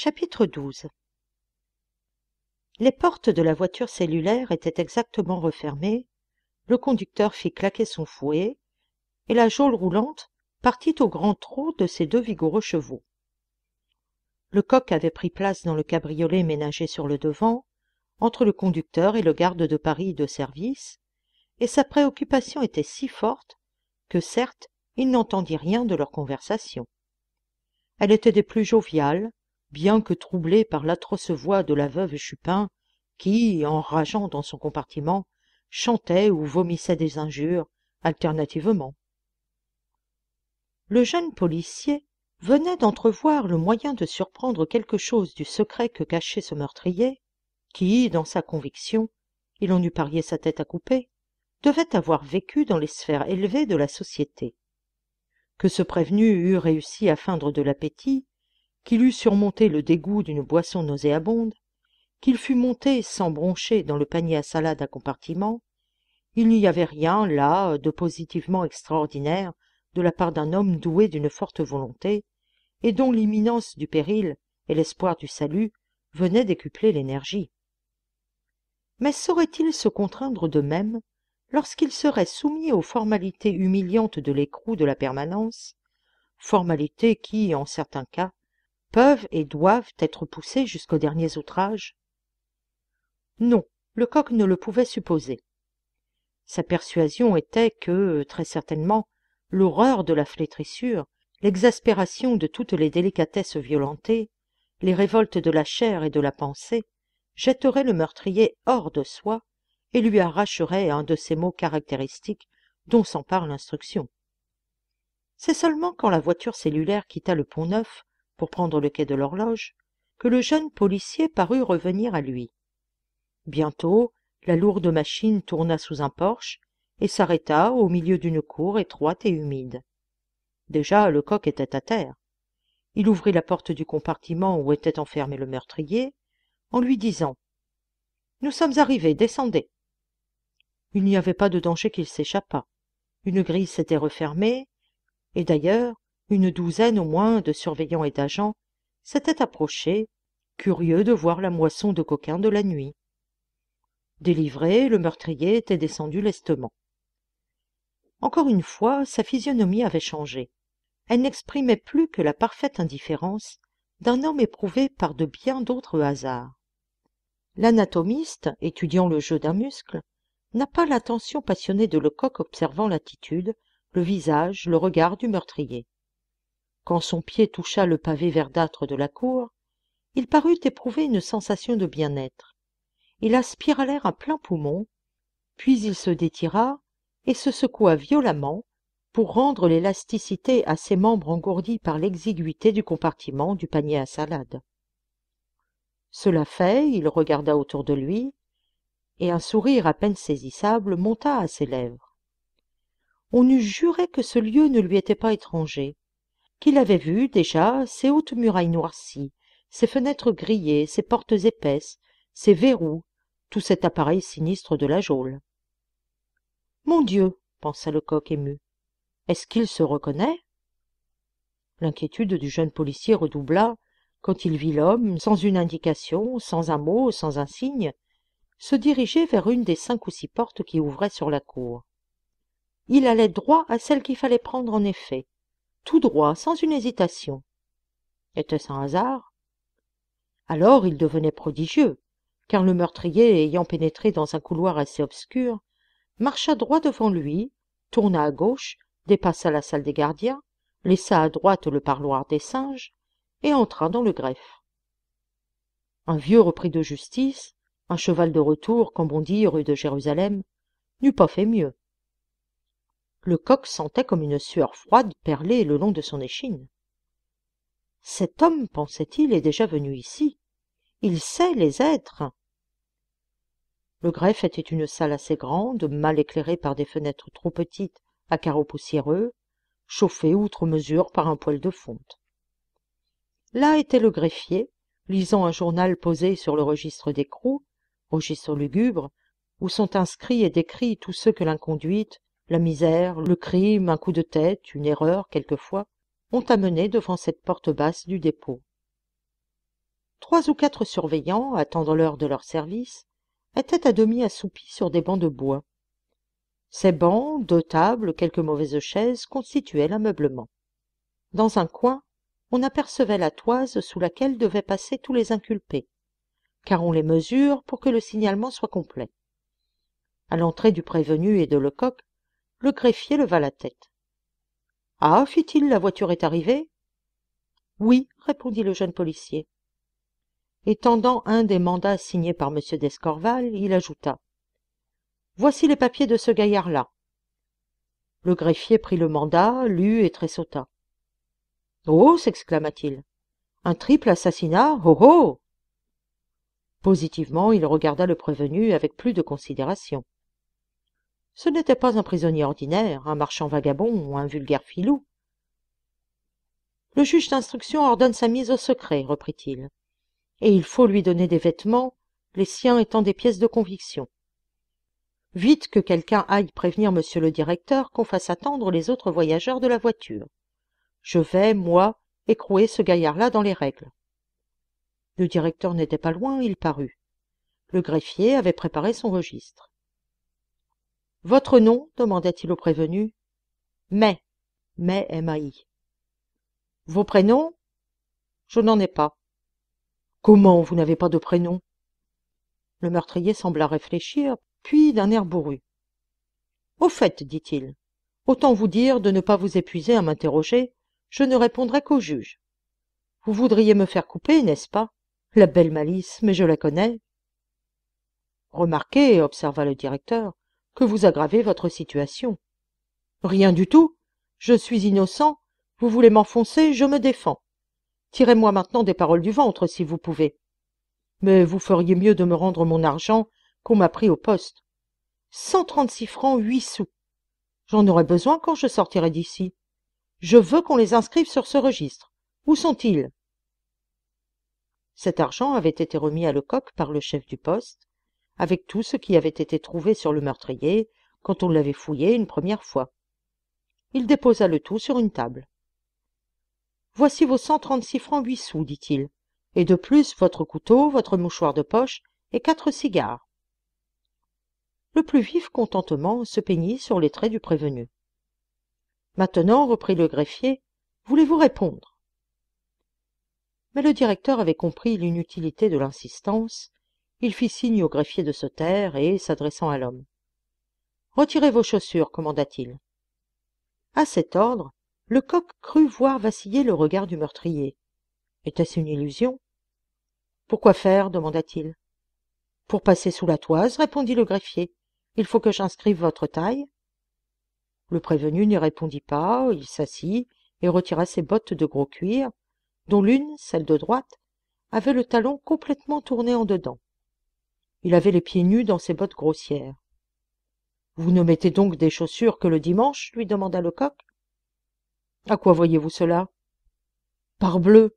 Chapitre 12 Les portes de la voiture cellulaire étaient exactement refermées, le conducteur fit claquer son fouet, et la geôle roulante partit au grand trot de ses deux vigoureux chevaux. Le coq avait pris place dans le cabriolet ménagé sur le devant, entre le conducteur et le garde de Paris de service, et sa préoccupation était si forte que certes il n'entendit rien de leur conversation. Elle était des plus joviales, bien que troublé par l'atroce voix de la veuve chupin qui en rageant dans son compartiment chantait ou vomissait des injures alternativement le jeune policier venait d'entrevoir le moyen de surprendre quelque chose du secret que cachait ce meurtrier qui dans sa conviction il en eût parié sa tête à couper devait avoir vécu dans les sphères élevées de la société que ce prévenu eût réussi à feindre de l'appétit qu'il eût surmonté le dégoût d'une boisson nauséabonde qu'il fût monté sans broncher dans le panier à salade à compartiment, il n'y avait rien là de positivement extraordinaire de la part d'un homme doué d'une forte volonté et dont l'imminence du péril et l'espoir du salut venaient décupler l'énergie mais saurait-il se contraindre de même lorsqu'il serait soumis aux formalités humiliantes de l'écrou de la permanence formalités qui en certains cas peuvent et doivent être poussés jusqu'aux derniers outrages non lecoq ne le pouvait supposer sa persuasion était que très certainement l'horreur de la flétrissure l'exaspération de toutes les délicatesses violentées les révoltes de la chair et de la pensée jetteraient le meurtrier hors de soi et lui arracherait un de ces mots caractéristiques dont s'empare l'instruction c'est seulement quand la voiture cellulaire quitta le pont neuf pour prendre le quai de l'horloge que le jeune policier parut revenir à lui bientôt la lourde machine tourna sous un porche et s'arrêta au milieu d'une cour étroite et humide déjà le coq était à terre il ouvrit la porte du compartiment où était enfermé le meurtrier en lui disant nous sommes arrivés descendez il n'y avait pas de danger qu'il s'échappât une grille s'était refermée et d'ailleurs une douzaine au moins de surveillants et d'agents s'étaient approchés curieux de voir la moisson de coquins de la nuit délivré le meurtrier était descendu lestement encore une fois sa physionomie avait changé elle n'exprimait plus que la parfaite indifférence d'un homme éprouvé par de bien d'autres hasards l'anatomiste étudiant le jeu d'un muscle n'a pas l'attention passionnée de lecoq observant l'attitude le visage le regard du meurtrier quand son pied toucha le pavé verdâtre de la cour il parut éprouver une sensation de bien-être il aspira l'air à pleins poumons puis il se détira et se secoua violemment pour rendre l'élasticité à ses membres engourdis par l'exiguïté du compartiment du panier à salade cela fait il regarda autour de lui et un sourire à peine saisissable monta à ses lèvres on eût juré que ce lieu ne lui était pas étranger qu'il avait vu déjà ses hautes murailles noircies ses fenêtres grillées ses portes épaisses ses verrous tout cet appareil sinistre de la geôle mon dieu pensa lecoq ému est-ce qu'il se reconnaît l'inquiétude du jeune policier redoubla quand il vit l'homme sans une indication sans un mot sans un signe se diriger vers une des cinq ou six portes qui ouvraient sur la cour il allait droit à celle qu'il fallait prendre en effet tout droit sans une hésitation était-ce un hasard alors il devenait prodigieux car le meurtrier ayant pénétré dans un couloir assez obscur marcha droit devant lui tourna à gauche dépassa la salle des gardiens laissa à droite le parloir des singes et entra dans le greffe un vieux repris de justice un cheval de retour comme on dit rue de jérusalem n'eût pas fait mieux le coq sentait comme une sueur froide perler le long de son échine cet homme pensait-il est déjà venu ici il sait les êtres le greffe était une salle assez grande mal éclairée par des fenêtres trop petites à carreaux poussiéreux chauffée outre mesure par un poêle de fonte là était le greffier lisant un journal posé sur le registre d'écrou registre lugubre où sont inscrits et décrits tous ceux que l'inconduite la misère le crime un coup de tête une erreur quelquefois ont amené devant cette porte basse du dépôt trois ou quatre surveillants attendant l'heure de leur service étaient à demi assoupis sur des bancs de bois ces bancs deux tables quelques mauvaises chaises constituaient l'ameublement dans un coin on apercevait la toise sous laquelle devaient passer tous les inculpés car on les mesure pour que le signalement soit complet à l'entrée du prévenu et de lecoq le greffier leva la tête. Ah fit-il, la voiture est arrivée Oui, répondit le jeune policier. Et tendant un des mandats signés par M. d'Escorval, il ajouta Voici les papiers de ce gaillard-là. Le greffier prit le mandat, lut et tressauta. Oh s'exclama-t-il. Un triple assassinat Oh oh Positivement, il regarda le prévenu avec plus de considération ce n'était pas un prisonnier ordinaire un marchand vagabond ou un vulgaire filou le juge d'instruction ordonne sa mise au secret reprit-il et il faut lui donner des vêtements les siens étant des pièces de conviction vite que quelqu'un aille prévenir monsieur le directeur qu'on fasse attendre les autres voyageurs de la voiture je vais moi écrouer ce gaillard-là dans les règles le directeur n'était pas loin il parut le greffier avait préparé son registre votre nom demanda-t-il au prévenu mais mai vos prénoms je n'en ai pas comment vous n'avez pas de prénoms le meurtrier sembla réfléchir puis d'un air bourru au fait dit-il autant vous dire de ne pas vous épuiser à m'interroger je ne répondrai qu'au juge vous voudriez me faire couper n'est-ce pas la belle malice mais je la connais remarquez observa le directeur que vous aggravez votre situation. Rien du tout. Je suis innocent. Vous voulez m'enfoncer, je me défends. Tirez-moi maintenant des paroles du ventre, si vous pouvez. Mais vous feriez mieux de me rendre mon argent qu'on m'a pris au poste. Cent trente-six francs huit sous. J'en aurai besoin quand je sortirai d'ici. Je veux qu'on les inscrive sur ce registre. Où sont-ils Cet argent avait été remis à Lecoq par le chef du poste, avec tout ce qui avait été trouvé sur le meurtrier quand on l'avait fouillé une première fois. Il déposa le tout sur une table. Voici vos cent trente-six francs huit sous, dit-il, et de plus votre couteau, votre mouchoir de poche et quatre cigares. Le plus vif contentement se peignit sur les traits du prévenu. Maintenant, reprit le greffier, voulez-vous répondre Mais le directeur avait compris l'inutilité de l'insistance il fit signe au greffier de se taire et s'adressant à l'homme retirez vos chaussures commanda-t-il à cet ordre lecoq crut voir vaciller le regard du meurtrier était-ce une illusion Pourquoi faire demanda-t-il pour passer sous la toise répondit le greffier il faut que j'inscrive votre taille le prévenu n'y répondit pas il s'assit et retira ses bottes de gros cuir dont l'une celle de droite avait le talon complètement tourné en dedans il avait les pieds nus dans ses bottes grossières vous ne mettez donc des chaussures que le dimanche lui demanda lecoq à quoi voyez-vous cela parbleu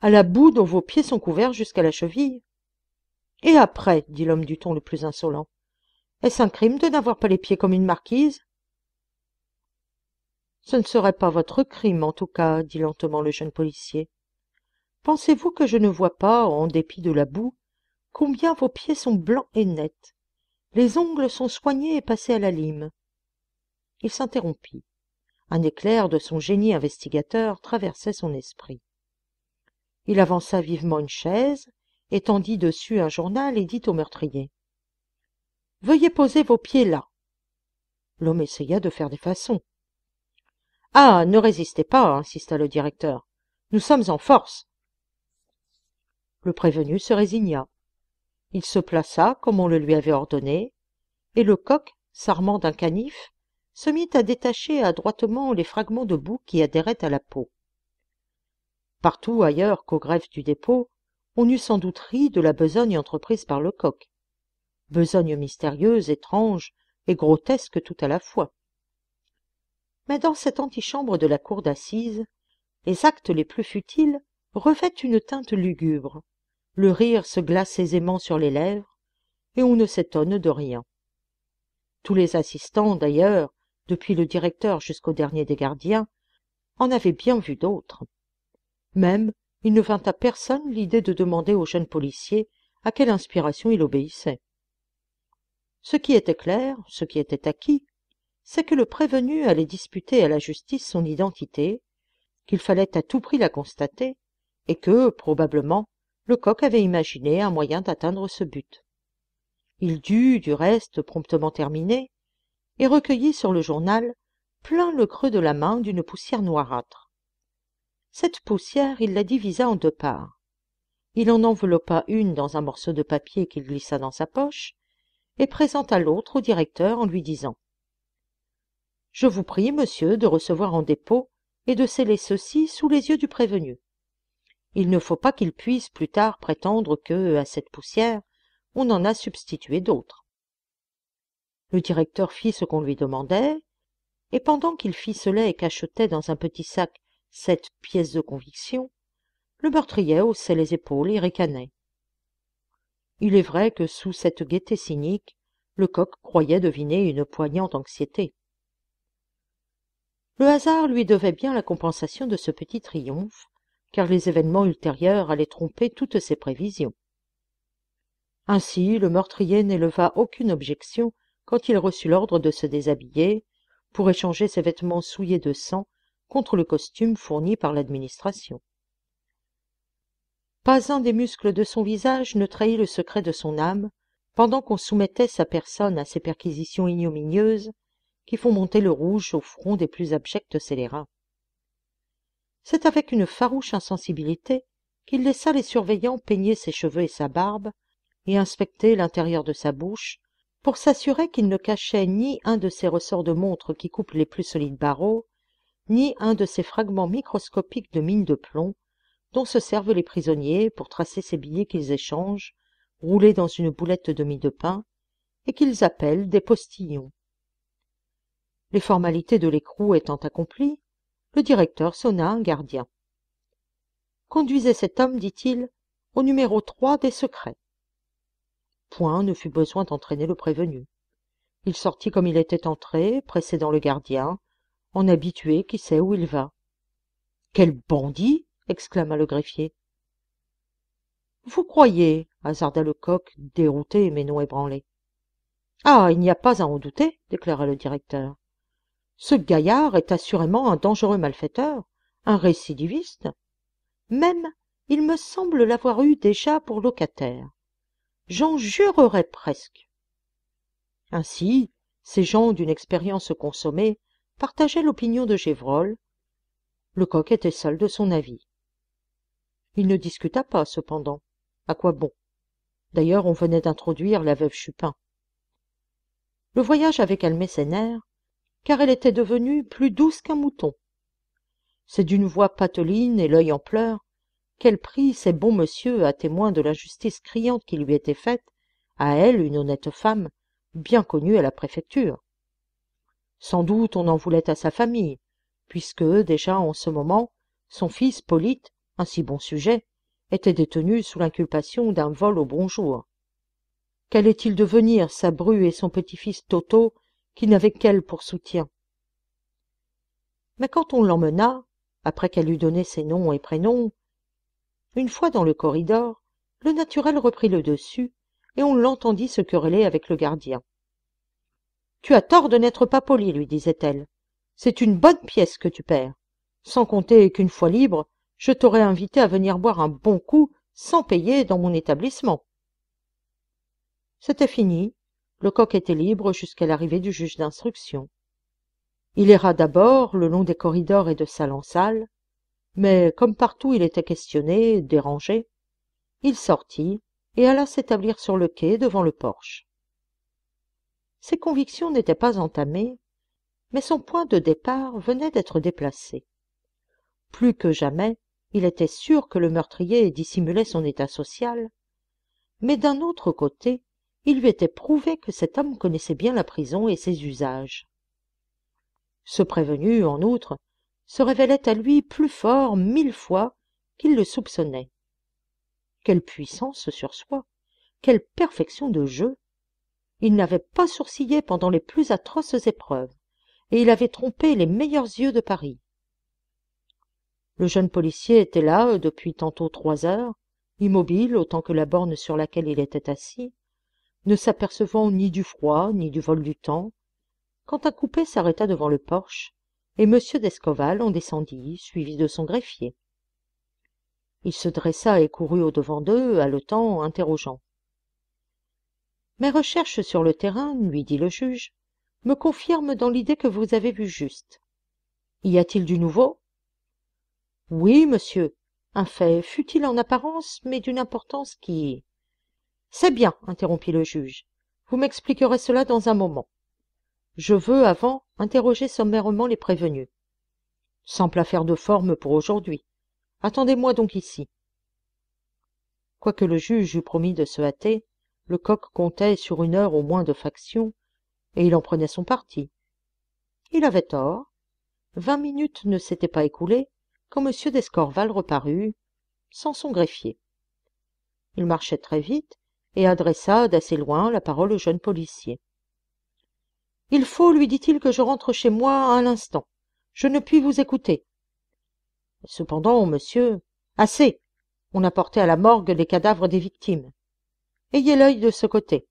à la boue dont vos pieds sont couverts jusqu'à la cheville et après dit l'homme du ton le plus insolent est-ce un crime de n'avoir pas les pieds comme une marquise ce ne serait pas votre crime en tout cas dit lentement le jeune policier pensez-vous que je ne vois pas en dépit de la boue combien vos pieds sont blancs et nets les ongles sont soignés et passés à la lime il s'interrompit un éclair de son génie investigateur traversait son esprit il avança vivement une chaise étendit dessus un journal et dit au meurtrier veuillez poser vos pieds là l'homme essaya de faire des façons ah ne résistez pas insista le directeur nous sommes en force le prévenu se résigna il se plaça comme on le lui avait ordonné et le coq s'armant d'un canif se mit à détacher adroitement les fragments de boue qui adhéraient à la peau partout ailleurs qu'aux grèves du dépôt on eût sans doute ri de la besogne entreprise par le coq besogne mystérieuse étrange et grotesque tout à la fois mais dans cette antichambre de la cour d'assises les actes les plus futiles revêtent une teinte lugubre le rire se glace aisément sur les lèvres, et on ne s'étonne de rien. Tous les assistants, d'ailleurs, depuis le directeur jusqu'au dernier des gardiens, en avaient bien vu d'autres. Même, il ne vint à personne l'idée de demander au jeune policier à quelle inspiration il obéissait. Ce qui était clair, ce qui était acquis, c'est que le prévenu allait disputer à la justice son identité, qu'il fallait à tout prix la constater, et que, probablement, coq avait imaginé un moyen d'atteindre ce but il dut du reste promptement terminer et recueillit sur le journal plein le creux de la main d'une poussière noirâtre cette poussière il la divisa en deux parts il en enveloppa une dans un morceau de papier qu'il glissa dans sa poche et présenta l'autre au directeur en lui disant je vous prie monsieur de recevoir en dépôt et de sceller ceci sous les yeux du prévenu il ne faut pas qu'il puisse plus tard prétendre que à cette poussière on en a substitué d'autres le directeur fit ce qu'on lui demandait et pendant qu'il ficelait et cachetait dans un petit sac cette pièce de conviction le meurtrier haussait les épaules et ricanait il est vrai que sous cette gaieté cynique le coq croyait deviner une poignante anxiété le hasard lui devait bien la compensation de ce petit triomphe car les événements ultérieurs allaient tromper toutes ses prévisions. Ainsi, le meurtrier n'éleva aucune objection quand il reçut l'ordre de se déshabiller pour échanger ses vêtements souillés de sang contre le costume fourni par l'administration. Pas un des muscles de son visage ne trahit le secret de son âme pendant qu'on soumettait sa personne à ces perquisitions ignominieuses qui font monter le rouge au front des plus abjects scélérats c'est avec une farouche insensibilité qu'il laissa les surveillants peigner ses cheveux et sa barbe et inspecter l'intérieur de sa bouche pour s'assurer qu'il ne cachait ni un de ces ressorts de montre qui coupent les plus solides barreaux ni un de ces fragments microscopiques de mine de plomb dont se servent les prisonniers pour tracer ces billets qu'ils échangent roulés dans une boulette de mie de pain et qu'ils appellent des postillons les formalités de l'écrou étant accomplies le directeur sonna un gardien conduisez cet homme dit-il au numéro trois des secrets point ne fut besoin d'entraîner le prévenu il sortit comme il était entré précédant le gardien en habitué qui sait où il va quel bandit exclama le greffier vous croyez hasarda lecoq dérouté mais non ébranlé ah il n'y a pas à en douter déclara le directeur ce gaillard est assurément un dangereux malfaiteur un récidiviste même il me semble l'avoir eu déjà pour locataire j'en jurerais presque ainsi ces gens d'une expérience consommée partageaient l'opinion de gévrol lecoq était seul de son avis il ne discuta pas cependant à quoi bon d'ailleurs on venait d'introduire la veuve chupin le voyage avait calmé ses nerfs car elle était devenue plus douce qu'un mouton c'est d'une voix pateline et l'œil en pleurs qu'elle prit ces bons messieurs à témoin de l'injustice criante qui lui était faite à elle une honnête femme bien connue à la préfecture sans doute on en voulait à sa famille puisque déjà en ce moment son fils polyte un si bon sujet était détenu sous l'inculpation d'un vol au bonjour. qu'allait-il devenir sa bru et son petit-fils toto qui n'avait qu'elle pour soutien mais quand on l'emmena après qu'elle eut donné ses noms et prénoms une fois dans le corridor le naturel reprit le dessus et on l'entendit se quereller avec le gardien tu as tort de n'être pas poli lui disait-elle c'est une bonne pièce que tu perds sans compter qu'une fois libre je t'aurais invité à venir boire un bon coup sans payer dans mon établissement c'était fini le coq était libre jusqu'à l'arrivée du juge d'instruction il erra d'abord le long des corridors et de salle en salle mais comme partout il était questionné dérangé il sortit et alla s'établir sur le quai devant le porche ses convictions n'étaient pas entamées mais son point de départ venait d'être déplacé plus que jamais il était sûr que le meurtrier dissimulait son état social mais d'un autre côté il lui était prouvé que cet homme connaissait bien la prison et ses usages ce prévenu en outre se révélait à lui plus fort mille fois qu'il le soupçonnait quelle puissance sur soi quelle perfection de jeu il n'avait pas sourcillé pendant les plus atroces épreuves et il avait trompé les meilleurs yeux de paris le jeune policier était là depuis tantôt trois heures immobile autant que la borne sur laquelle il était assis ne s'apercevant ni du froid ni du vol du temps quand un coupé s'arrêta devant le porche et m Descoval en descendit suivi de son greffier il se dressa et courut au-devant d'eux haletant interrogeant mes recherches sur le terrain lui dit le juge me confirment dans l'idée que vous avez vue juste y a-t-il du nouveau oui monsieur un fait futile en apparence mais d'une importance qui c'est bien interrompit le juge vous m'expliquerez cela dans un moment je veux avant interroger sommairement les prévenus simple affaire de forme pour aujourd'hui attendez-moi donc ici quoique le juge eût promis de se hâter lecoq comptait sur une heure au moins de faction et il en prenait son parti il avait tort vingt minutes ne s'étaient pas écoulées quand m d'escorval reparut sans son greffier il marchait très vite et adressa d'assez loin la parole au jeune policier il faut lui dit-il que je rentre chez moi à l'instant je ne puis vous écouter cependant monsieur assez on a porté à la morgue les cadavres des victimes ayez l'œil de ce côté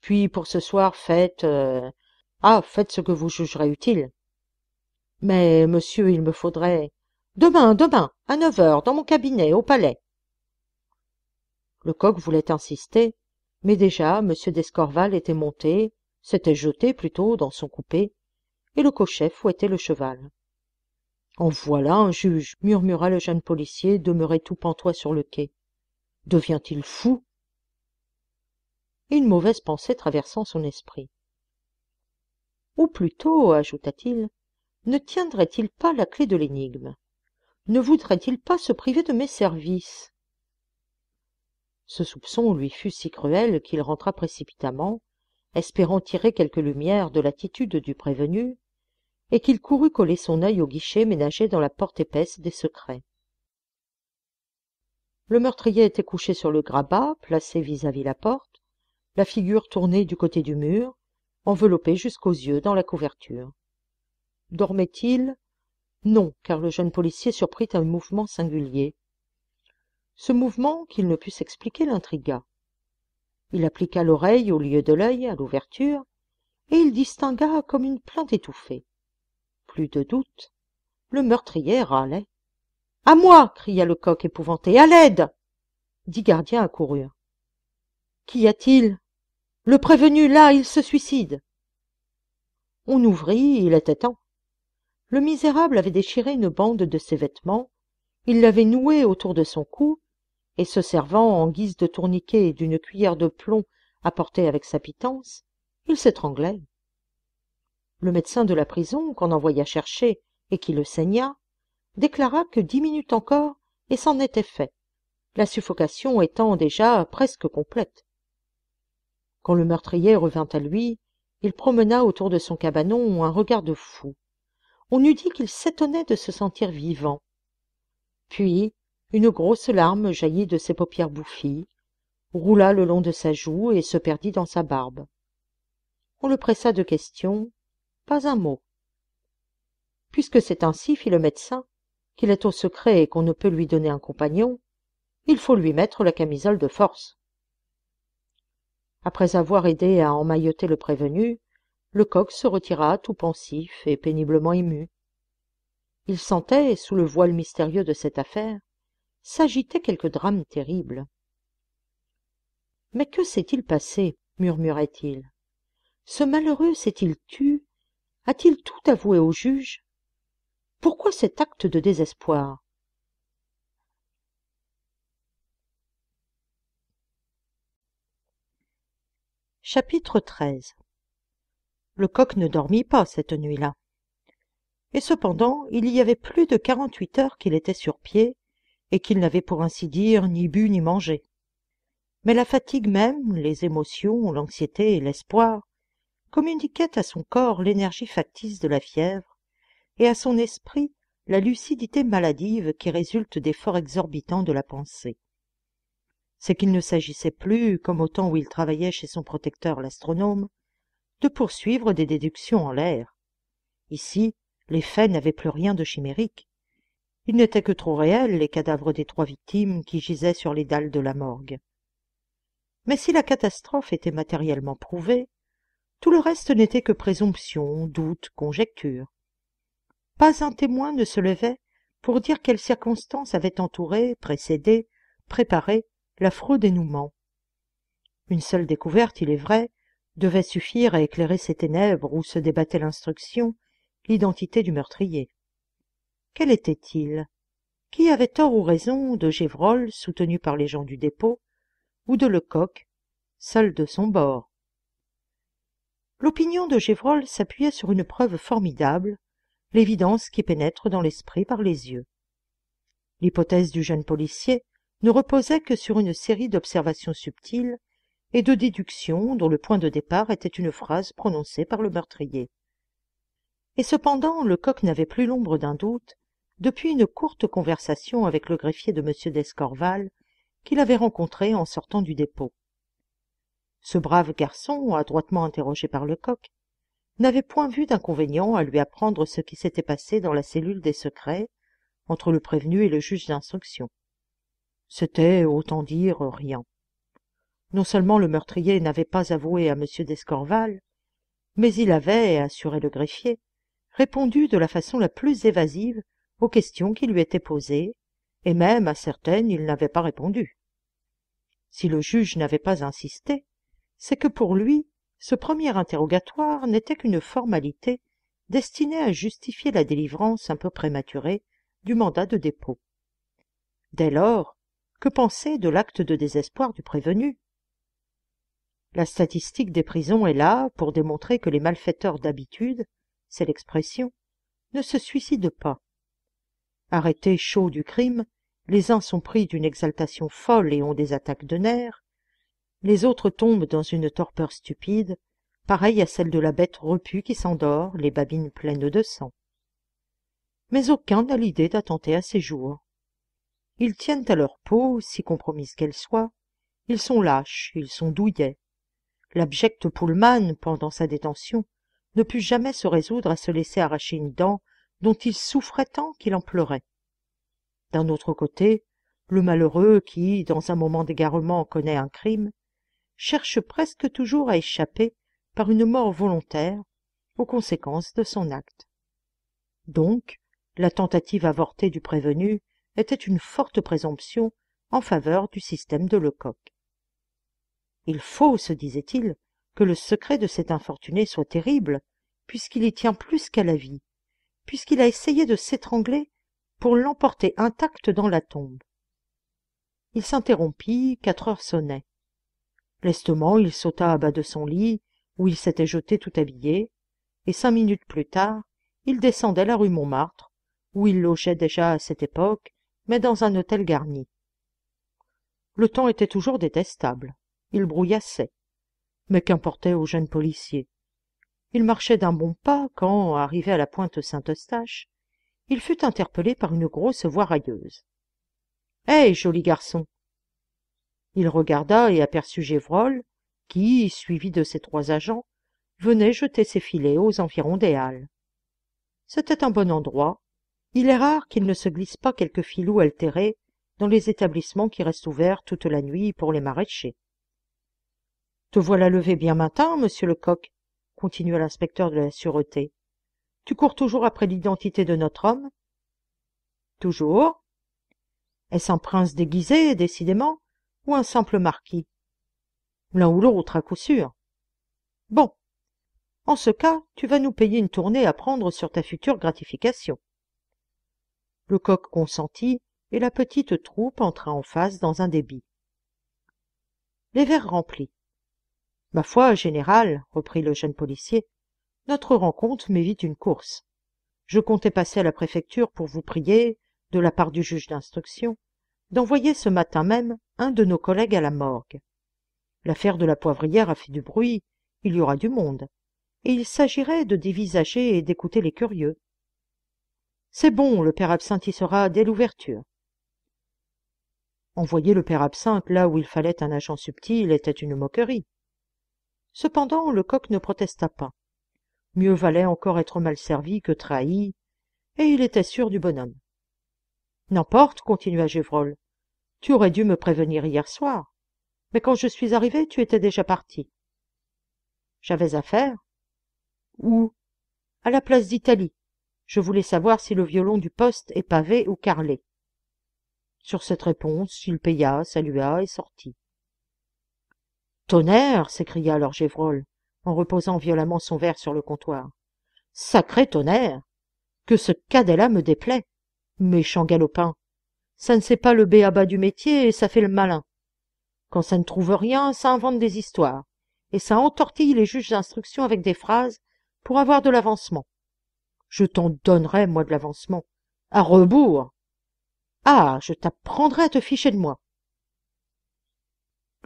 puis pour ce soir faites euh, ah faites ce que vous jugerez utile mais monsieur il me faudrait demain demain à neuf heures dans mon cabinet au palais le coq voulait insister mais déjà m d'escorval était monté s'était jeté plutôt dans son coupé et le cocher fouettait le cheval en voilà un juge murmura le jeune policier demeuré tout pantois sur le quai devient-il fou une mauvaise pensée traversant son esprit ou plutôt ajouta-t-il ne tiendrait il pas la clef de l'énigme ne voudrait-il pas se priver de mes services ce soupçon lui fut si cruel qu'il rentra précipitamment espérant tirer quelque lumière de l'attitude du prévenu et qu'il courut coller son œil au guichet ménagé dans la porte épaisse des secrets le meurtrier était couché sur le grabat placé vis-à-vis la porte la figure tournée du côté du mur enveloppé jusqu'aux yeux dans la couverture dormait-il non car le jeune policier surprit un mouvement singulier ce mouvement qu'il ne put s'expliquer l'intrigua il appliqua l'oreille au lieu de l'œil à l'ouverture et il distingua comme une plainte étouffée plus de doute le meurtrier râlait À moi cria le coq épouvanté à l'aide dix gardiens accoururent qu'y a-t-il le prévenu là il se suicide on ouvrit il était temps le misérable avait déchiré une bande de ses vêtements il l'avait nouée autour de son cou et se servant en guise de tourniquet d'une cuillère de plomb apportée avec sa pitance il s'étranglait le médecin de la prison qu'on envoya chercher et qui le saigna déclara que dix minutes encore et c'en était fait la suffocation étant déjà presque complète quand le meurtrier revint à lui il promena autour de son cabanon un regard de fou on eût dit qu'il s'étonnait de se sentir vivant puis une grosse larme jaillit de ses paupières bouffies roula le long de sa joue et se perdit dans sa barbe on le pressa de questions pas un mot puisque c'est ainsi fit le médecin qu'il est au secret et qu'on ne peut lui donner un compagnon il faut lui mettre la camisole de force après avoir aidé à emmailloter le prévenu lecoq se retira tout pensif et péniblement ému il sentait sous le voile mystérieux de cette affaire s'agitait quelque drame terrible mais que s'est-il passé murmurait-il ce malheureux s'est-il tu a-t-il tout avoué au juge pourquoi cet acte de désespoir chapitre xiii le coq ne dormit pas cette nuit-là et cependant il y avait plus de quarante-huit heures qu'il était sur pied et qu'il n'avait pour ainsi dire ni bu ni mangé mais la fatigue même les émotions l'anxiété et l'espoir communiquaient à son corps l'énergie factice de la fièvre et à son esprit la lucidité maladive qui résulte d'efforts exorbitants de la pensée c'est qu'il ne s'agissait plus comme au temps où il travaillait chez son protecteur l'astronome de poursuivre des déductions en l'air ici les faits n'avaient plus rien de chimérique ils n'étaient que trop réels les cadavres des trois victimes qui gisaient sur les dalles de la morgue mais si la catastrophe était matériellement prouvée tout le reste n'était que présomption, doute, conjecture. pas un témoin ne se levait pour dire quelles circonstances avaient entouré précédé préparé l'affreux dénouement une seule découverte il est vrai devait suffire à éclairer ces ténèbres où se débattait l'instruction l'identité du meurtrier quel était-il qui avait tort ou raison de gévrol soutenu par les gens du dépôt ou de lecoq seul de son bord l'opinion de gévrol s'appuyait sur une preuve formidable l'évidence qui pénètre dans l'esprit par les yeux l'hypothèse du jeune policier ne reposait que sur une série d'observations subtiles et de déductions dont le point de départ était une phrase prononcée par le meurtrier et cependant lecoq n'avait plus l'ombre d'un doute depuis une courte conversation avec le greffier de m d'escorval qu'il avait rencontré en sortant du dépôt ce brave garçon adroitement interrogé par lecoq n'avait point vu d'inconvénient à lui apprendre ce qui s'était passé dans la cellule des secrets entre le prévenu et le juge d'instruction c'était autant dire rien non seulement le meurtrier n'avait pas avoué à m d'escorval mais il avait assuré le greffier répondu de la façon la plus évasive aux questions qui lui étaient posées, et même à certaines il n'avait pas répondu. Si le juge n'avait pas insisté, c'est que pour lui ce premier interrogatoire n'était qu'une formalité destinée à justifier la délivrance un peu prématurée du mandat de dépôt. Dès lors, que penser de l'acte de désespoir du prévenu La statistique des prisons est là pour démontrer que les malfaiteurs d'habitude, c'est l'expression, ne se suicident pas, arrêtés chauds du crime les uns sont pris d'une exaltation folle et ont des attaques de nerfs les autres tombent dans une torpeur stupide pareille à celle de la bête repue qui s'endort les babines pleines de sang mais aucun n'a l'idée d'attenter à ses jours ils tiennent à leur peau si compromise qu'elle soit ils sont lâches ils sont douillets L'abjecte Pullman, pendant sa détention ne put jamais se résoudre à se laisser arracher une dent dont il souffrait tant qu'il en pleurait d'un autre côté le malheureux qui dans un moment d'égarement connaît un crime cherche presque toujours à échapper par une mort volontaire aux conséquences de son acte donc la tentative avortée du prévenu était une forte présomption en faveur du système de lecoq il faut se disait-il que le secret de cet infortuné soit terrible puisqu'il y tient plus qu'à la vie puisqu'il a essayé de s'étrangler pour l'emporter intact dans la tombe. Il s'interrompit, quatre heures sonnaient. Lestement, il sauta à bas de son lit, où il s'était jeté tout habillé, et cinq minutes plus tard, il descendait la rue Montmartre, où il logeait déjà à cette époque, mais dans un hôtel garni. Le temps était toujours détestable, il brouillassait, mais qu'importait au jeune policier il marchait d'un bon pas quand, arrivé à la pointe Saint-Eustache, il fut interpellé par une grosse voix railleuse. Hé, joli garçon Il regarda et aperçut Gévrol, qui, suivi de ses trois agents, venait jeter ses filets aux environs des Halles. C'était un bon endroit. Il est rare qu'il ne se glisse pas quelques filous altérés dans les établissements qui restent ouverts toute la nuit pour les maraîchers. Te voilà levé bien matin, monsieur le coq continua l'inspecteur de la sûreté tu cours toujours après l'identité de notre homme toujours est-ce un prince déguisé décidément ou un simple marquis l'un ou l'autre à coup sûr bon en ce cas tu vas nous payer une tournée à prendre sur ta future gratification lecoq consentit et la petite troupe entra en face dans un débit les verres remplis ma foi général reprit le jeune policier notre rencontre m'évite une course je comptais passer à la préfecture pour vous prier de la part du juge d'instruction d'envoyer ce matin même un de nos collègues à la morgue l'affaire de la poivrière a fait du bruit il y aura du monde et il s'agirait de dévisager et d'écouter les curieux c'est bon le père absinthe y sera dès l'ouverture envoyer le père absinthe là où il fallait un agent subtil était une moquerie cependant lecoq ne protesta pas mieux valait encore être mal servi que trahi et il était sûr du bonhomme n'importe continua gévrol tu aurais dû me prévenir hier soir mais quand je suis arrivé tu étais déjà parti j'avais affaire où à la place d'italie je voulais savoir si le violon du poste est pavé ou carrelé sur cette réponse il paya salua et sortit tonnerre s'écria alors gévrol en reposant violemment son verre sur le comptoir sacré tonnerre que ce cadet là me déplaît méchant galopin ça ne sait pas le béabat du métier et ça fait le malin quand ça ne trouve rien ça invente des histoires et ça entortille les juges d'instruction avec des phrases pour avoir de l'avancement je t'en donnerai, moi de l'avancement à rebours ah je t'apprendrai à te ficher de moi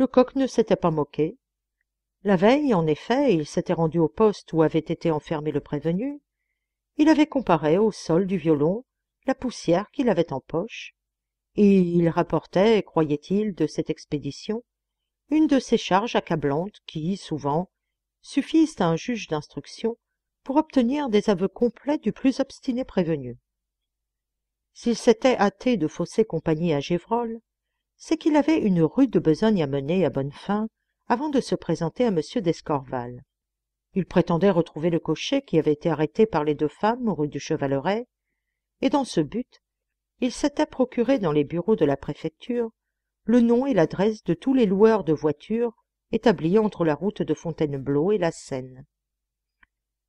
le coq ne s'était pas moqué la veille en effet il s'était rendu au poste où avait été enfermé le prévenu il avait comparé au sol du violon la poussière qu'il avait en poche et il rapportait croyait-il de cette expédition une de ces charges accablantes qui souvent suffisent à un juge d'instruction pour obtenir des aveux complets du plus obstiné prévenu s'il s'était hâté de fausser compagnie à Gévrol, c'est qu'il avait une rude besogne à mener à bonne fin avant de se présenter à m d'escorval il prétendait retrouver le cocher qui avait été arrêté par les deux femmes rue du chevaleret et dans ce but il s'était procuré dans les bureaux de la préfecture le nom et l'adresse de tous les loueurs de voitures établis entre la route de fontainebleau et la seine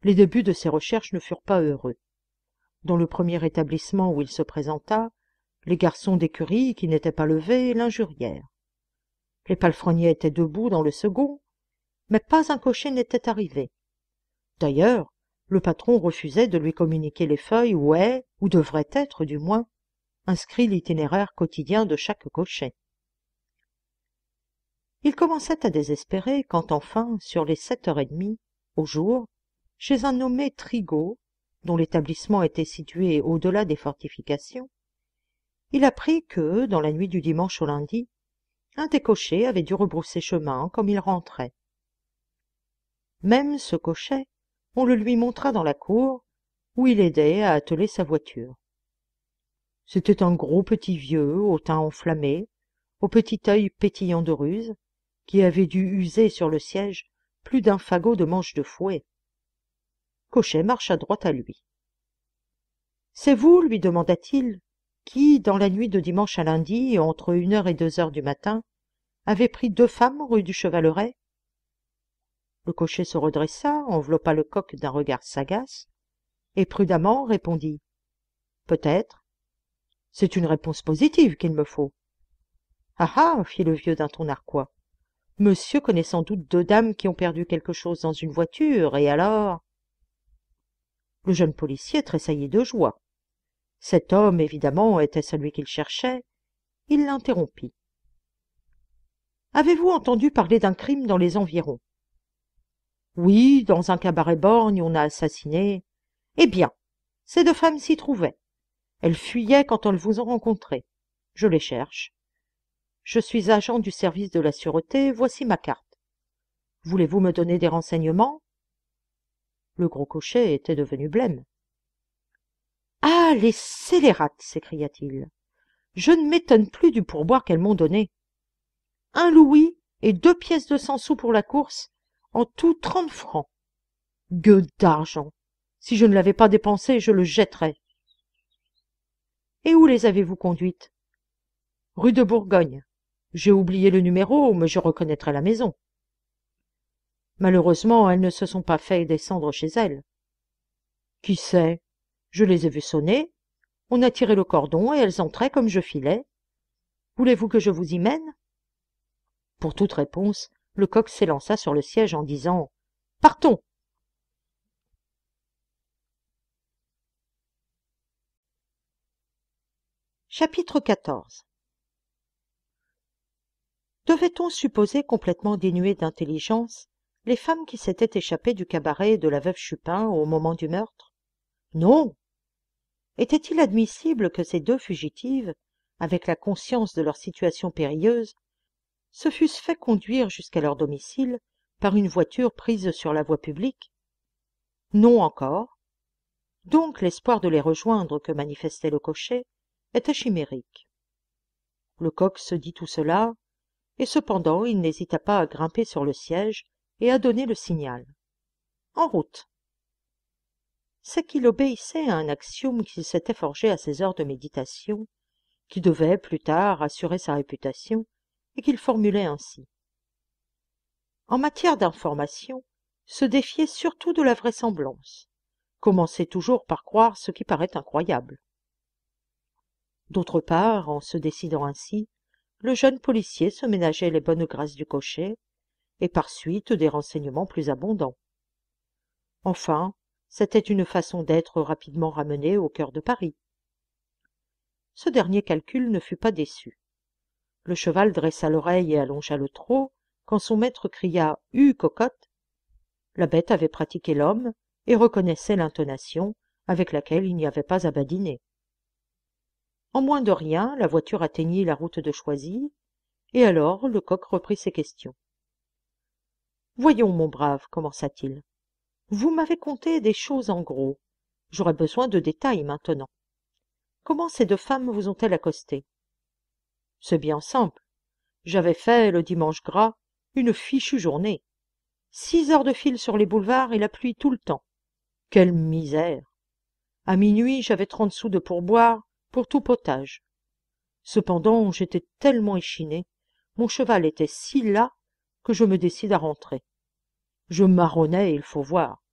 les débuts de ses recherches ne furent pas heureux dans le premier établissement où il se présenta les garçons d'écurie qui n'étaient pas levés l'injurièrent les palefreniers étaient debout dans le second mais pas un cocher n'était arrivé d'ailleurs le patron refusait de lui communiquer les feuilles où est ou devrait être du moins inscrit l'itinéraire quotidien de chaque cocher il commençait à désespérer quand enfin sur les sept heures et demie au jour chez un nommé Trigo, dont l'établissement était situé au delà des fortifications il apprit que dans la nuit du dimanche au lundi un des cochers avait dû rebrousser chemin comme il rentrait même ce cochet, on le lui montra dans la cour où il aidait à atteler sa voiture c'était un gros petit vieux au teint enflammé au petit œil pétillant de ruse qui avait dû user sur le siège plus d'un fagot de manches de fouet Cochet marcha droit à lui c'est vous lui demanda-t-il qui dans la nuit de dimanche à lundi entre une heure et deux heures du matin avait pris deux femmes rue du chevaleret le cocher se redressa enveloppa le coq d'un regard sagace et prudemment répondit peut-être c'est une réponse positive qu'il me faut ah ah fit le vieux d'un ton narquois monsieur connaît sans doute deux dames qui ont perdu quelque chose dans une voiture et alors le jeune policier tressaillit de joie cet homme évidemment était celui qu'il cherchait il l'interrompit avez-vous entendu parler d'un crime dans les environs oui dans un cabaret borgne on a assassiné eh bien ces deux femmes s'y trouvaient elles fuyaient quand elles vous ont rencontrées. je les cherche je suis agent du service de la sûreté voici ma carte voulez-vous me donner des renseignements le gros cocher était devenu blême ah les scélérates s'écria-t-il je ne m'étonne plus du pourboire qu'elles m'ont donné un louis et deux pièces de cent sous pour la course en tout trente francs gueux d'argent si je ne l'avais pas dépensé je le jetterais et où les avez-vous conduites rue de bourgogne j'ai oublié le numéro mais je reconnaîtrai la maison malheureusement elles ne se sont pas fait descendre chez elles qui sait je les ai vues sonner on a tiré le cordon et elles entraient comme je filais voulez-vous que je vous y mène pour toute réponse le coq s'élança sur le siège en disant partons chapitre xiv devait-on supposer complètement dénuées d'intelligence les femmes qui s'étaient échappées du cabaret de la veuve chupin au moment du meurtre non était-il admissible que ces deux fugitives avec la conscience de leur situation périlleuse se fussent fait conduire jusqu'à leur domicile par une voiture prise sur la voie publique non encore donc l'espoir de les rejoindre que manifestait le cocher était chimérique lecoq se dit tout cela et cependant il n'hésita pas à grimper sur le siège et à donner le signal en route c'est qu'il obéissait à un axiome qu'il s'était forgé à ses heures de méditation qui devait plus tard assurer sa réputation et qu'il formulait ainsi en matière d'information se défier surtout de la vraisemblance commencer toujours par croire ce qui paraît incroyable d'autre part en se décidant ainsi le jeune policier se ménageait les bonnes grâces du cocher et par suite des renseignements plus abondants enfin c'était une façon d'être rapidement ramené au cœur de paris ce dernier calcul ne fut pas déçu le cheval dressa l'oreille et allongea le trot quand son maître cria hue cocotte la bête avait pratiqué l'homme et reconnaissait l'intonation avec laquelle il n'y avait pas à badiner en moins de rien la voiture atteignit la route de choisy et alors le coq reprit ses questions voyons mon brave commença-t-il vous m'avez conté des choses en gros. J'aurais besoin de détails maintenant. Comment ces deux femmes vous ont-elles accosté C'est bien simple. J'avais fait, le dimanche gras, une fichue journée. Six heures de fil sur les boulevards et la pluie tout le temps. Quelle misère À minuit, j'avais trente sous de pourboire pour tout potage. Cependant, j'étais tellement échiné, mon cheval était si las que je me décide à rentrer je marronnais il faut voir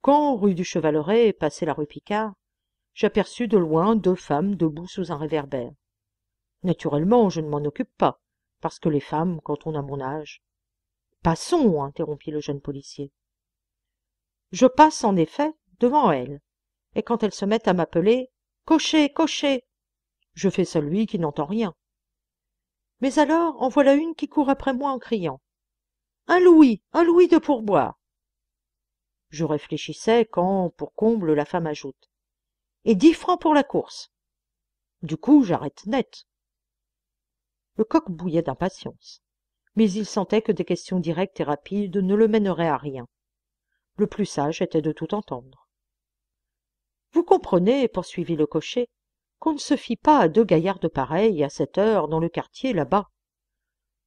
quand rue du chevaleret passait la rue picard j'aperçus de loin deux femmes debout sous un réverbère naturellement je ne m'en occupe pas parce que les femmes quand on a mon âge passons interrompit le jeune policier je passe en effet devant elles et quand elles se mettent à m'appeler cocher cocher je fais celui qui n'entend rien mais alors en voilà une qui court après moi en criant un louis un louis de pourboire je réfléchissais quand pour comble la femme ajoute et dix francs pour la course du coup j'arrête net le coq bouillait d'impatience mais il sentait que des questions directes et rapides ne le mèneraient à rien le plus sage était de tout entendre vous comprenez poursuivit le cocher qu'on ne se fit pas à deux gaillards de pareil à cette heure dans le quartier là-bas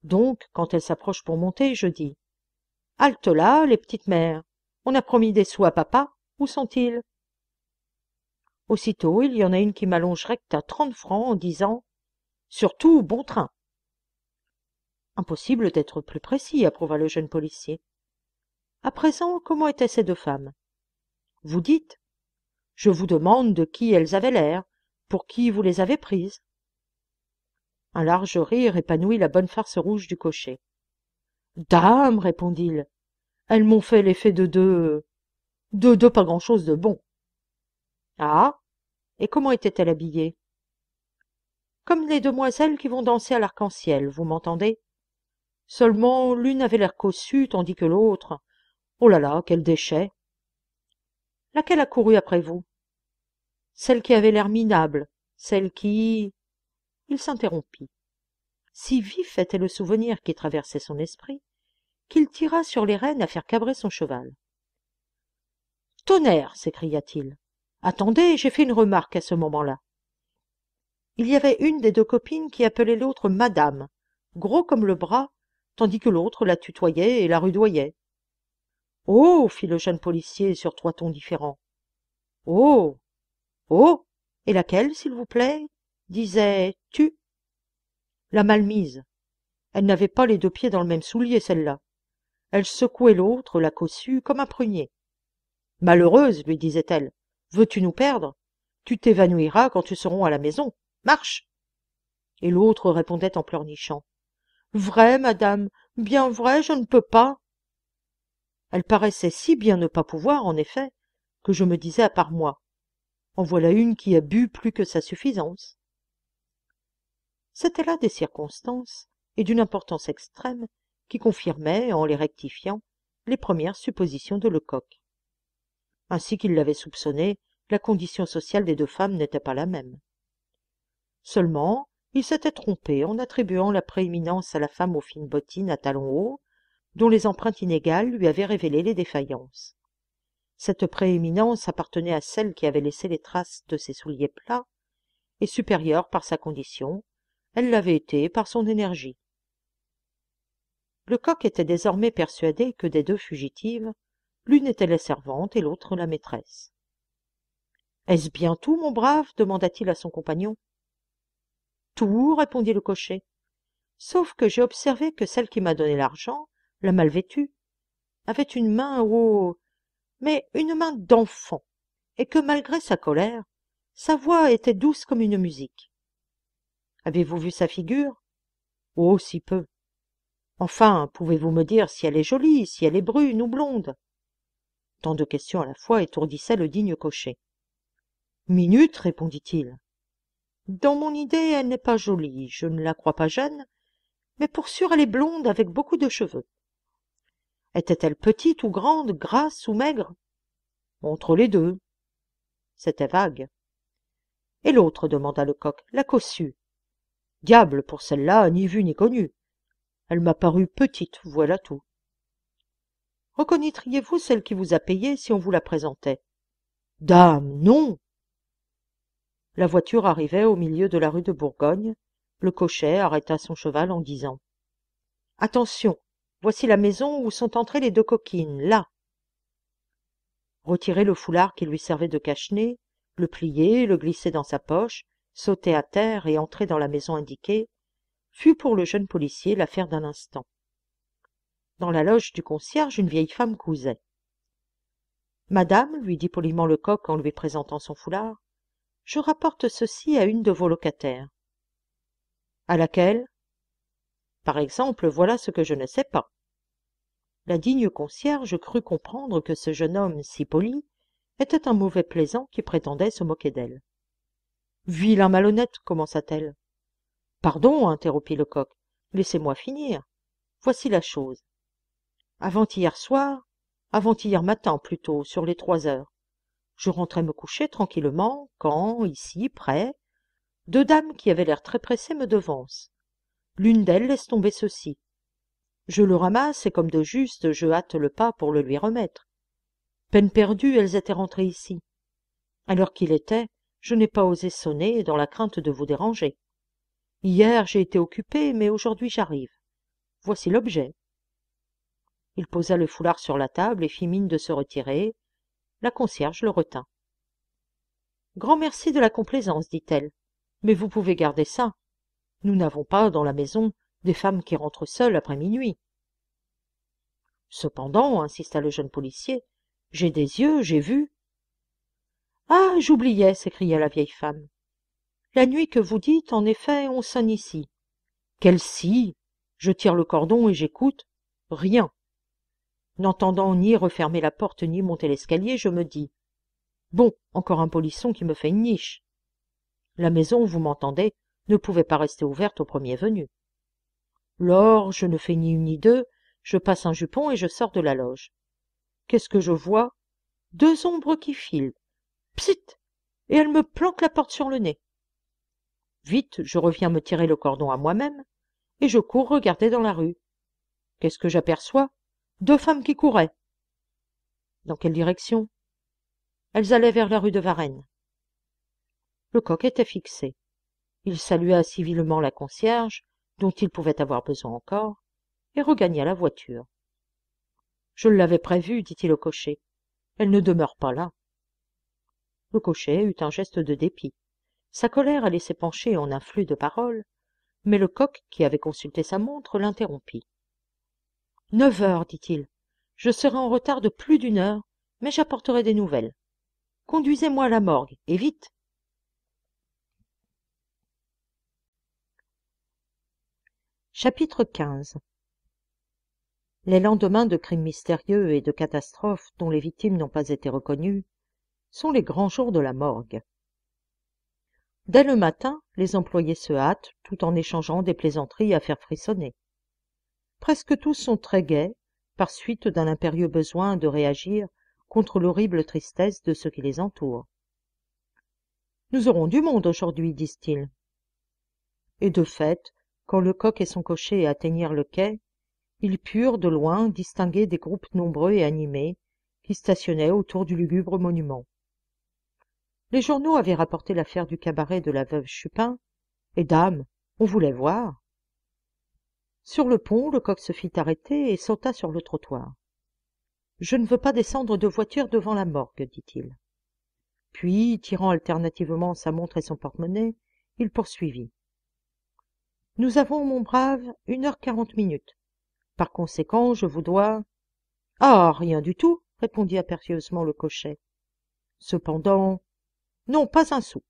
donc quand elle s'approche pour monter je dis halte là les petites mères on a promis des sous à papa où sont-ils aussitôt il y en a une qui m'allonge à trente francs en disant surtout bon train impossible d'être plus précis approuva le jeune policier à présent comment étaient ces deux femmes vous dites je vous demande de qui elles avaient l'air pour qui vous les avez prises un large rire épanouit la bonne farce rouge du cocher dame répondit-il elles m'ont fait l'effet de deux de deux pas grand-chose de bon. — ah et comment était-elle habillée comme les demoiselles qui vont danser à l'arc-en-ciel vous m'entendez seulement l'une avait l'air cossue tandis que l'autre oh là là quel déchet laquelle a couru après vous celle qui avait l'air minable celle qui il s'interrompit si vif était le souvenir qui traversait son esprit qu'il tira sur les rênes à faire cabrer son cheval tonnerre s'écria-t-il attendez j'ai fait une remarque à ce moment-là il y avait une des deux copines qui appelait l'autre madame gros comme le bras tandis que l'autre la tutoyait et la rudoyait oh fit le jeune policier sur trois tons différents oh oh et laquelle s'il vous plaît disait tu la malmise elle n'avait pas les deux pieds dans le même soulier celle-là elle secouait l'autre la cossue comme un prunier malheureuse lui disait-elle veux-tu nous perdre tu t'évanouiras quand tu serons à la maison marche et l'autre répondait en pleurnichant vrai madame bien vrai je ne peux pas elle paraissait si bien ne pas pouvoir en effet que je me disais à part moi en voilà une qui a bu plus que sa suffisance c'étaient là des circonstances et d'une importance extrême qui confirmaient en les rectifiant les premières suppositions de lecoq ainsi qu'il l'avait soupçonné la condition sociale des deux femmes n'était pas la même seulement il s'était trompé en attribuant la prééminence à la femme aux fines bottines à talons hauts dont les empreintes inégales lui avaient révélé les défaillances cette prééminence appartenait à celle qui avait laissé les traces de ses souliers plats et supérieure par sa condition elle l'avait été par son énergie Le coq était désormais persuadé que des deux fugitives l'une était la servante et l'autre la maîtresse est-ce bien tout mon brave demanda-t-il à son compagnon tout répondit le cocher sauf que j'ai observé que celle qui m'a donné l'argent la mal vêtue avait une main oh mais une main d'enfant et que malgré sa colère sa voix était douce comme une musique avez-vous vu sa figure oh si peu enfin pouvez-vous me dire si elle est jolie si elle est brune ou blonde tant de questions à la fois étourdissaient le digne cocher minute répondit-il dans mon idée elle n'est pas jolie je ne la crois pas jeune mais pour sûr elle est blonde avec beaucoup de cheveux était-elle petite ou grande grasse ou maigre entre les deux c'était vague et l'autre demanda le coq, la cossue diable pour celle-là ni vue ni connue elle m'a paru petite voilà tout reconnaîtriez vous celle qui vous a payé si on vous la présentait dame non la voiture arrivait au milieu de la rue de bourgogne le cocher arrêta son cheval en disant attention voici la maison où sont entrées les deux coquines là retirer le foulard qui lui servait de cache-nez le plier le glisser dans sa poche sauter à terre et entrer dans la maison indiquée fut pour le jeune policier l'affaire d'un instant dans la loge du concierge une vieille femme cousait madame lui dit poliment lecoq en lui présentant son foulard je rapporte ceci à une de vos locataires à laquelle par exemple voilà ce que je ne sais pas la digne concierge crut comprendre que ce jeune homme si poli était un mauvais plaisant qui prétendait se moquer d'elle vilain malhonnête commença-t-elle pardon interrompit lecoq laissez-moi finir voici la chose avant-hier soir avant-hier matin plutôt sur les trois heures je rentrais me coucher tranquillement quand ici près deux dames qui avaient l'air très pressées me devancent l'une d'elles laisse tomber ceci je le ramasse et comme de juste je hâte le pas pour le lui remettre peine perdue elles étaient rentrées ici Alors qu'il était je n'ai pas osé sonner dans la crainte de vous déranger hier j'ai été occupé mais aujourd'hui j'arrive voici l'objet il posa le foulard sur la table et fit mine de se retirer la concierge le retint grand merci de la complaisance dit-elle mais vous pouvez garder ça nous n'avons pas dans la maison des femmes qui rentrent seules après minuit cependant insista le jeune policier j'ai des yeux j'ai vu ah j'oubliais s'écria la vieille femme la nuit que vous dites en effet on sonne ici quel si je tire le cordon et j'écoute rien n'entendant ni refermer la porte ni monter l'escalier je me dis bon encore un polisson qui me fait une niche la maison vous m'entendez ne pouvait pas rester ouverte au premier venu lors je ne fais ni une ni deux je passe un jupon et je sors de la loge qu'est-ce que je vois deux ombres qui filent et elle me planque la porte sur le nez. Vite, je reviens me tirer le cordon à moi-même, et je cours regarder dans la rue. Qu'est-ce que j'aperçois Deux femmes qui couraient. Dans quelle direction Elles allaient vers la rue de Varennes. Le coq était fixé. Il salua civilement la concierge, dont il pouvait avoir besoin encore, et regagna la voiture. Je l'avais prévu, dit-il au cocher. Elle ne demeure pas là le cocher eut un geste de dépit sa colère allait s'épancher en un flux de paroles mais le coq, qui avait consulté sa montre l'interrompit neuf heures dit-il je serai en retard de plus d'une heure mais j'apporterai des nouvelles conduisez moi à la morgue et vite chapitre xv les lendemains de crimes mystérieux et de catastrophes dont les victimes n'ont pas été reconnues sont les grands jours de la morgue. Dès le matin, les employés se hâtent tout en échangeant des plaisanteries à faire frissonner. Presque tous sont très gais, par suite d'un impérieux besoin de réagir contre l'horrible tristesse de ceux qui les entoure. Nous aurons du monde aujourd'hui, disent-ils. Et de fait, quand le coq et son cocher atteignirent le quai, ils purent de loin distinguer des groupes nombreux et animés qui stationnaient autour du lugubre monument les journaux avaient rapporté l'affaire du cabaret de la veuve chupin et dame on voulait voir sur le pont lecoq se fit arrêter et sauta sur le trottoir je ne veux pas descendre de voiture devant la morgue dit-il puis tirant alternativement sa montre et son porte-monnaie il poursuivit nous avons mon brave une heure quarante minutes par conséquent je vous dois ah rien du tout répondit apercieusement le cocher cependant non pas un sou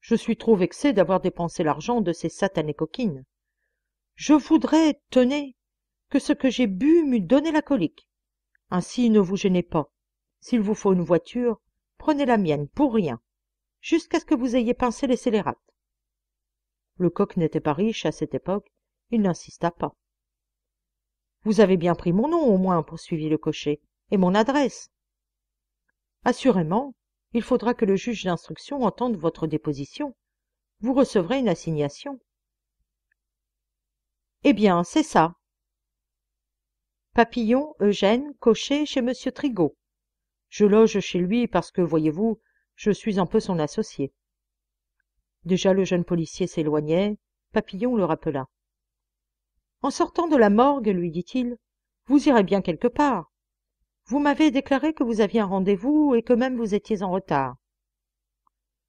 je suis trop vexé d'avoir dépensé l'argent de ces satanées coquines je voudrais tenez que ce que j'ai bu m'eût donné la colique ainsi ne vous gênez pas s'il vous faut une voiture prenez la mienne pour rien jusqu'à ce que vous ayez pincé les scélérates coq n'était pas riche à cette époque il n'insista pas vous avez bien pris mon nom au moins poursuivit le cocher et mon adresse assurément il faudra que le juge d'instruction entende votre déposition vous recevrez une assignation eh bien c'est ça papillon eugène cocher chez m trigault je loge chez lui parce que voyez-vous je suis un peu son associé déjà le jeune policier s'éloignait papillon le rappela en sortant de la morgue lui dit-il vous irez bien quelque part vous m'avez déclaré que vous aviez un rendez-vous et que même vous étiez en retard.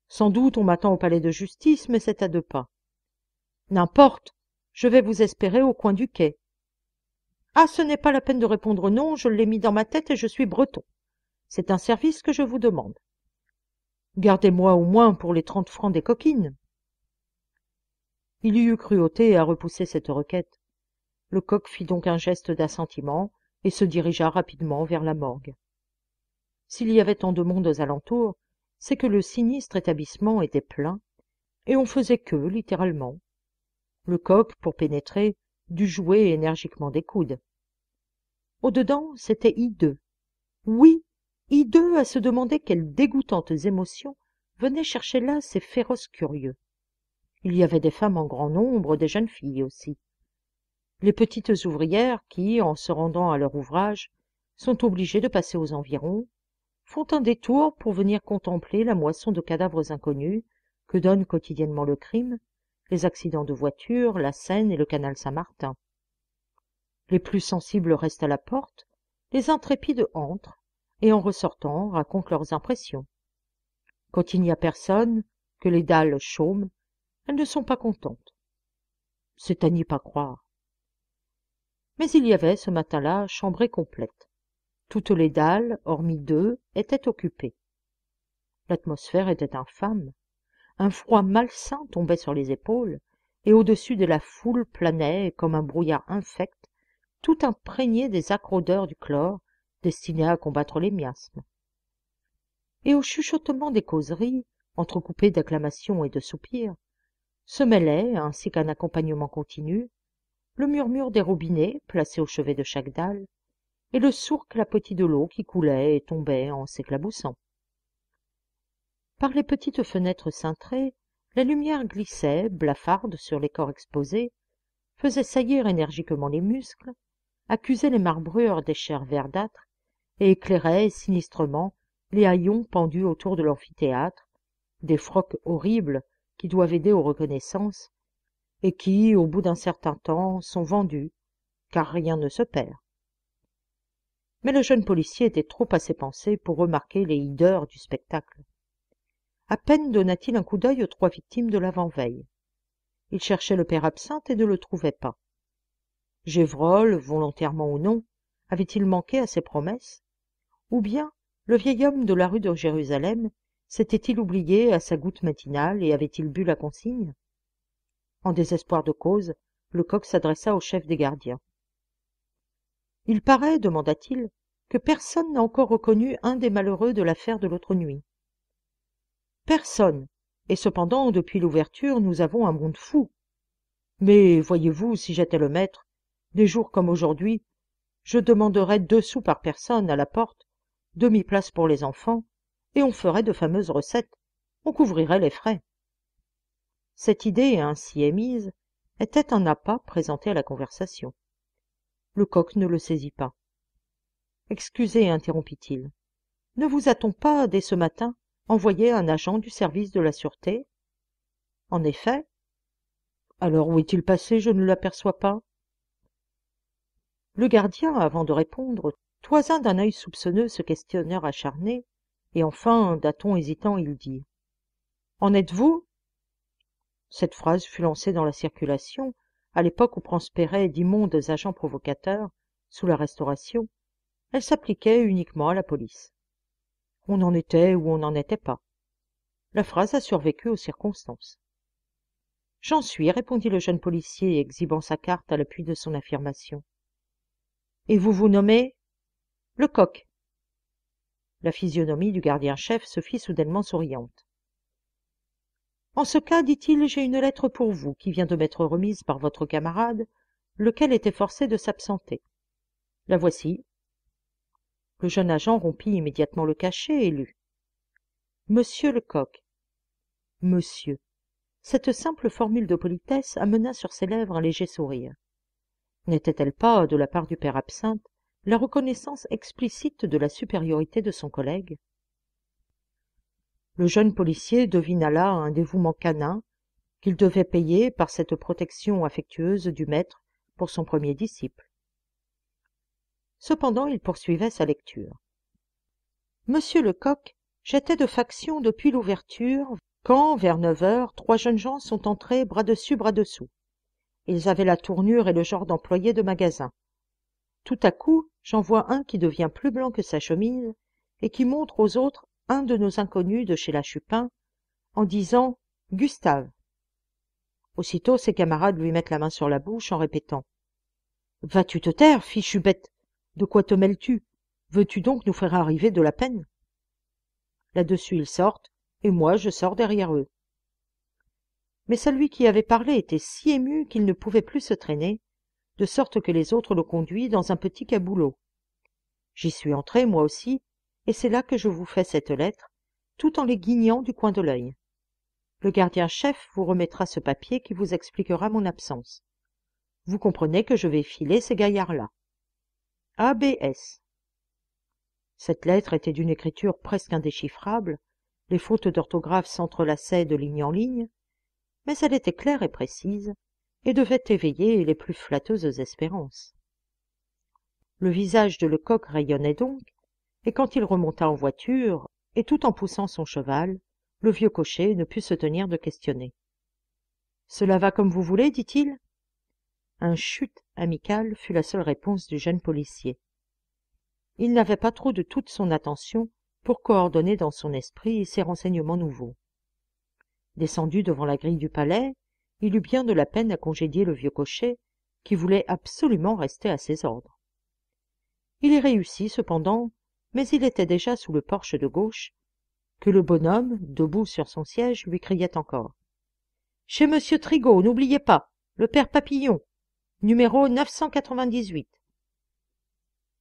Sans doute on m'attend au palais de justice, mais c'est à deux pas. N'importe, je vais vous espérer au coin du quai. Ah, ce n'est pas la peine de répondre non, je l'ai mis dans ma tête et je suis breton. C'est un service que je vous demande. Gardez-moi au moins pour les trente francs des coquines. Il y eut cruauté à repousser cette requête. Le coq fit donc un geste d'assentiment, et se dirigea rapidement vers la morgue s'il y avait tant de monde aux alentours c'est que le sinistre établissement était plein et on faisait queue littéralement le coq pour pénétrer dut jouer énergiquement des coudes au dedans c'était hideux oui hideux à se demander quelles dégoûtantes émotions venaient chercher là ces féroces curieux il y avait des femmes en grand nombre des jeunes filles aussi les petites ouvrières qui en se rendant à leur ouvrage sont obligées de passer aux environs font un détour pour venir contempler la moisson de cadavres inconnus que donnent quotidiennement le crime les accidents de voiture la seine et le canal saint-martin les plus sensibles restent à la porte les intrépides entrent et en ressortant racontent leurs impressions quand il n'y a personne que les dalles chaument, elles ne sont pas contentes c'est à n'y pas croire mais il y avait ce matin-là chambrée complète toutes les dalles hormis deux étaient occupées l'atmosphère était infâme un froid malsain tombait sur les épaules et au-dessus de la foule planait comme un brouillard infect tout imprégné des acrodeurs du chlore destiné à combattre les miasmes et au chuchotement des causeries entrecoupées d'acclamations et de soupirs se mêlait ainsi qu'un accompagnement continu le murmure des robinets placés au chevet de chaque dalle et le sourd clapotis de l'eau qui coulait et tombait en s'éclaboussant par les petites fenêtres cintrées la lumière glissait blafarde sur les corps exposés faisait saillir énergiquement les muscles accusait les marbrures des chairs verdâtres et éclairait sinistrement les haillons pendus autour de l'amphithéâtre des frocs horribles qui doivent aider aux reconnaissances et qui, au bout d'un certain temps, sont vendus, car rien ne se perd. Mais le jeune policier était trop à ses pensées pour remarquer les hideurs du spectacle. À peine donna-t-il un coup d'œil aux trois victimes de l'avant-veille. Il cherchait le père absinthe et ne le trouvait pas. Gévrol, volontairement ou non, avait-il manqué à ses promesses Ou bien le vieil homme de la rue de Jérusalem s'était-il oublié à sa goutte matinale et avait-il bu la consigne en désespoir de cause le coq s'adressa au chef des gardiens il paraît demanda-t-il que personne n'a encore reconnu un des malheureux de l'affaire de l'autre nuit personne et cependant depuis l'ouverture nous avons un monde fou mais voyez-vous si j'étais le maître des jours comme aujourd'hui je demanderais deux sous par personne à la porte demi-place pour les enfants et on ferait de fameuses recettes on couvrirait les frais cette idée ainsi émise était un appât présenté à la conversation lecoq ne le saisit pas excusez interrompit il ne vous a-t-on pas dès ce matin envoyé un agent du service de la sûreté en effet alors où est-il passé je ne l'aperçois pas le gardien avant de répondre toisa d'un œil soupçonneux ce questionneur acharné et enfin d'un ton hésitant il dit en êtes-vous cette phrase fut lancée dans la circulation à l'époque où prospéraient d'immondes agents provocateurs sous la restauration elle s'appliquait uniquement à la police on en était ou on n'en était pas la phrase a survécu aux circonstances j'en suis répondit le jeune policier exhibant sa carte à l'appui de son affirmation et vous vous nommez lecoq la physionomie du gardien chef se fit soudainement souriante en ce cas dit-il j'ai une lettre pour vous qui vient de m'être remise par votre camarade lequel était forcé de s'absenter la voici le jeune agent rompit immédiatement le cachet et lut monsieur lecoq monsieur cette simple formule de politesse amena sur ses lèvres un léger sourire n'était-elle pas de la part du père absinthe la reconnaissance explicite de la supériorité de son collègue le jeune policier devina là un dévouement canin qu'il devait payer par cette protection affectueuse du maître pour son premier disciple cependant il poursuivait sa lecture monsieur lecoq j'étais de faction depuis l'ouverture quand vers neuf heures trois jeunes gens sont entrés bras dessus bras dessous ils avaient la tournure et le genre d'employés de magasin tout à coup j'en vois un qui devient plus blanc que sa chemise et qui montre aux autres un de nos inconnus de chez la Chupin en disant Gustave. Aussitôt ses camarades lui mettent la main sur la bouche en répétant Vas-tu te taire, fichu bête De quoi te mêles-tu Veux-tu donc nous faire arriver de la peine Là-dessus ils sortent, et moi je sors derrière eux. Mais celui qui avait parlé était si ému qu'il ne pouvait plus se traîner, de sorte que les autres le conduisent dans un petit caboulot. J'y suis entré, moi aussi, et c'est là que je vous fais cette lettre, tout en les guignant du coin de l'œil. Le gardien-chef vous remettra ce papier qui vous expliquera mon absence. Vous comprenez que je vais filer ces gaillards-là. ABS. Cette lettre était d'une écriture presque indéchiffrable, les fautes d'orthographe s'entrelaçaient de ligne en ligne, mais elle était claire et précise, et devait éveiller les plus flatteuses espérances. Le visage de Lecoq rayonnait donc, et quand il remonta en voiture et tout en poussant son cheval le vieux cocher ne put se tenir de questionner cela va comme vous voulez dit-il un chut amical fut la seule réponse du jeune policier il n'avait pas trop de toute son attention pour coordonner dans son esprit ses renseignements nouveaux descendu devant la grille du palais il eut bien de la peine à congédier le vieux cocher qui voulait absolument rester à ses ordres il y réussit cependant mais il était déjà sous le porche de gauche que le bonhomme debout sur son siège lui criait encore chez Monsieur trigault n'oubliez pas le père papillon numéro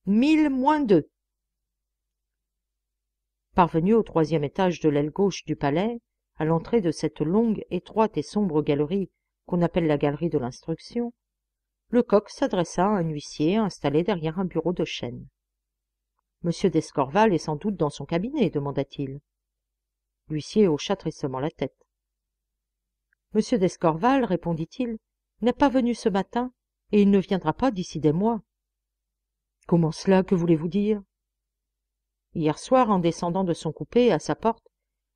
mille moins deux parvenu au troisième étage de l'aile gauche du palais à l'entrée de cette longue étroite et sombre galerie qu'on appelle la galerie de l'instruction lecoq s'adressa à un huissier installé derrière un bureau de chêne m d'escorval est sans doute dans son cabinet demanda-t-il l'huissier hocha tristement la tête m d'escorval répondit-il n'est pas venu ce matin et il ne viendra pas d'ici des mois comment cela que voulez-vous dire hier soir en descendant de son coupé à sa porte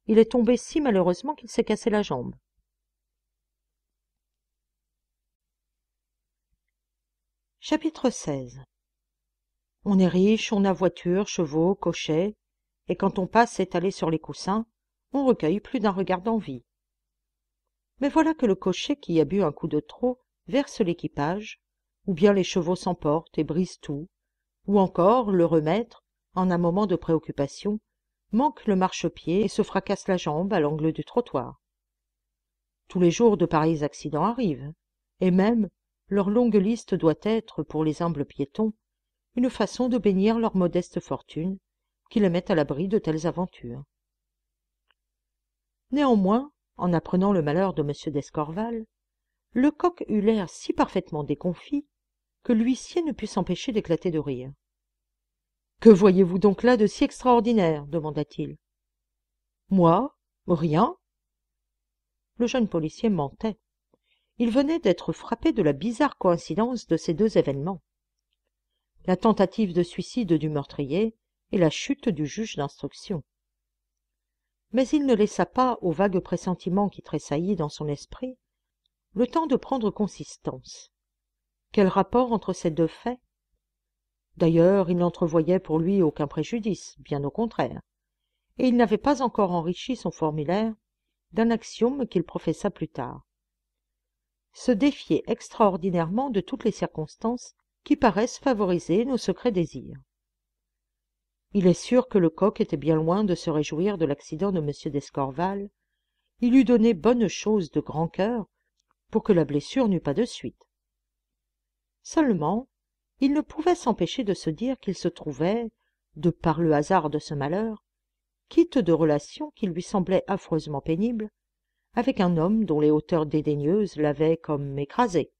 il est tombé si malheureusement qu'il s'est cassé la jambe chapitre on est riche, on a voiture, chevaux, cochets, et quand on passe étalé sur les coussins, on recueille plus d'un regard d'envie. Mais voilà que le cocher qui a bu un coup de trop verse l'équipage, ou bien les chevaux s'emportent et brisent tout, ou encore le remettre, en un moment de préoccupation, manque le marchepied et se fracasse la jambe à l'angle du trottoir. Tous les jours de pareils accidents arrivent, et même leur longue liste doit être, pour les humbles piétons, une façon de bénir leur modeste fortune qui les met à l'abri de telles aventures néanmoins en apprenant le malheur de m d'escorval lecoq eut l'air si parfaitement déconfit que l'huissier ne put s'empêcher d'éclater de rire que voyez-vous donc là de si extraordinaire demanda-t-il moi rien le jeune policier mentait il venait d'être frappé de la bizarre coïncidence de ces deux événements la tentative de suicide du meurtrier et la chute du juge d'instruction mais il ne laissa pas au vague pressentiment qui tressaillit dans son esprit le temps de prendre consistance quel rapport entre ces deux faits d'ailleurs il n'entrevoyait pour lui aucun préjudice bien au contraire et il n'avait pas encore enrichi son formulaire d'un axiome qu'il professa plus tard se défier extraordinairement de toutes les circonstances qui paraissent favoriser nos secrets désirs il est sûr que le coq était bien loin de se réjouir de l'accident de m d'escorval il eût donné bonne chose de grand cœur pour que la blessure n'eût pas de suite seulement il ne pouvait s'empêcher de se dire qu'il se trouvait de par le hasard de ce malheur quitte de relations qui lui semblaient affreusement pénibles avec un homme dont les hauteurs dédaigneuses l'avaient comme écrasé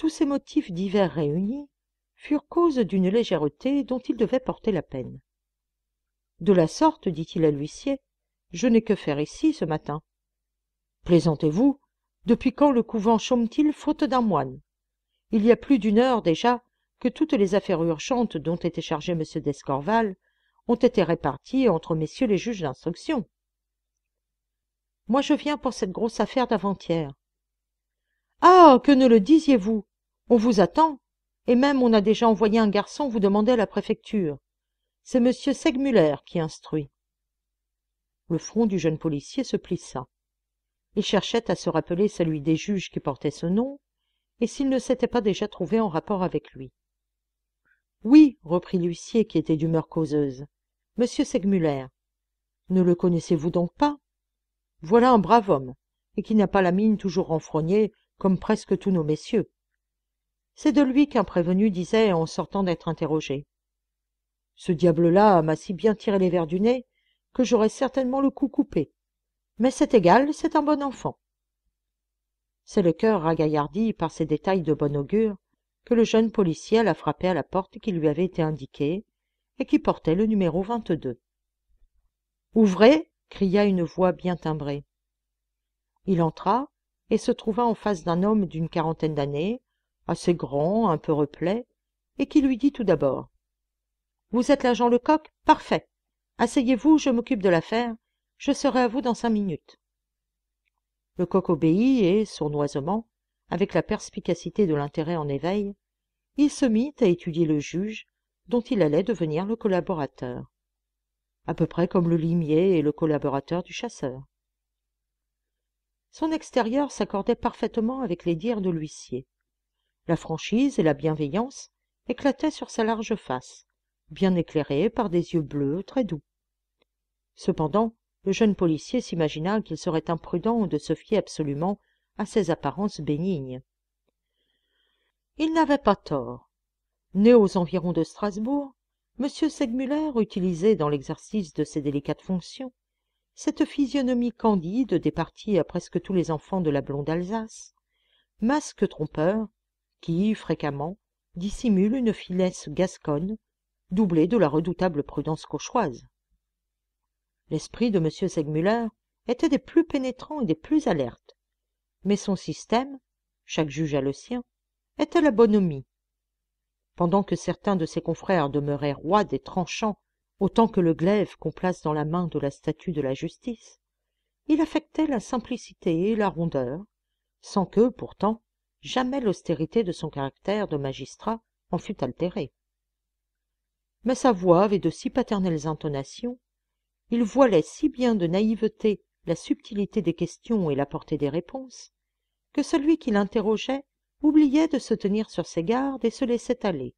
tous ces motifs divers réunis furent cause d'une légèreté dont il devait porter la peine de la sorte dit-il à l'huissier je n'ai que faire ici ce matin plaisantez vous depuis quand le couvent chôme t il faute d'un moine il y a plus d'une heure déjà que toutes les affaires urgentes dont était chargé m d'escorval ont été réparties entre messieurs les juges d'instruction moi je viens pour cette grosse affaire d'avant-hier ah que ne le disiez-vous on vous attend et même on a déjà envoyé un garçon vous demander à la préfecture c'est m segmuller qui instruit le front du jeune policier se plissa il cherchait à se rappeler celui des juges qui portait ce nom et s'il ne s'était pas déjà trouvé en rapport avec lui oui reprit l'huissier qui était d'humeur causeuse Monsieur segmuller ne le connaissez-vous donc pas voilà un brave homme et qui n'a pas la mine toujours renfrognée comme presque tous nos messieurs c'est de lui qu'un prévenu disait en sortant d'être interrogé ce diable-là m'a si bien tiré les verres du nez que j'aurais certainement le cou coupé mais c'est égal c'est un bon enfant c'est le cœur ragaillardi par ces détails de bon augure que le jeune policier alla frapper à la porte qui lui avait été indiquée et qui portait le numéro ouvrez cria une voix bien timbrée il entra et se trouva en face d'un homme d'une quarantaine d'années assez grand un peu replet et qui lui dit tout d'abord vous êtes l'agent lecoq parfait asseyez-vous je m'occupe de l'affaire je serai à vous dans cinq minutes lecoq obéit et sournoisement avec la perspicacité de l'intérêt en éveil il se mit à étudier le juge dont il allait devenir le collaborateur à peu près comme le limier est le collaborateur du chasseur son extérieur s'accordait parfaitement avec les dires de l'huissier la franchise et la bienveillance éclataient sur sa large face bien éclairée par des yeux bleus très doux cependant le jeune policier s'imagina qu'il serait imprudent de se fier absolument à ces apparences bénignes il n'avait pas tort né aux environs de strasbourg m segmuller utilisait dans l'exercice de ses délicates fonctions cette physionomie candide départie à presque tous les enfants de la blonde alsace masque trompeur qui fréquemment dissimule une finesse gasconne doublée de la redoutable prudence cauchoise l'esprit de m segmuller était des plus pénétrants et des plus alertes mais son système chaque juge a le sien était la bonhomie pendant que certains de ses confrères demeuraient roides et tranchants autant que le glaive qu'on place dans la main de la statue de la justice il affectait la simplicité et la rondeur sans que pourtant jamais l'austérité de son caractère de magistrat en fut altérée mais sa voix avait de si paternelles intonations il voilait si bien de naïveté la subtilité des questions et la portée des réponses que celui qui l'interrogeait oubliait de se tenir sur ses gardes et se laissait aller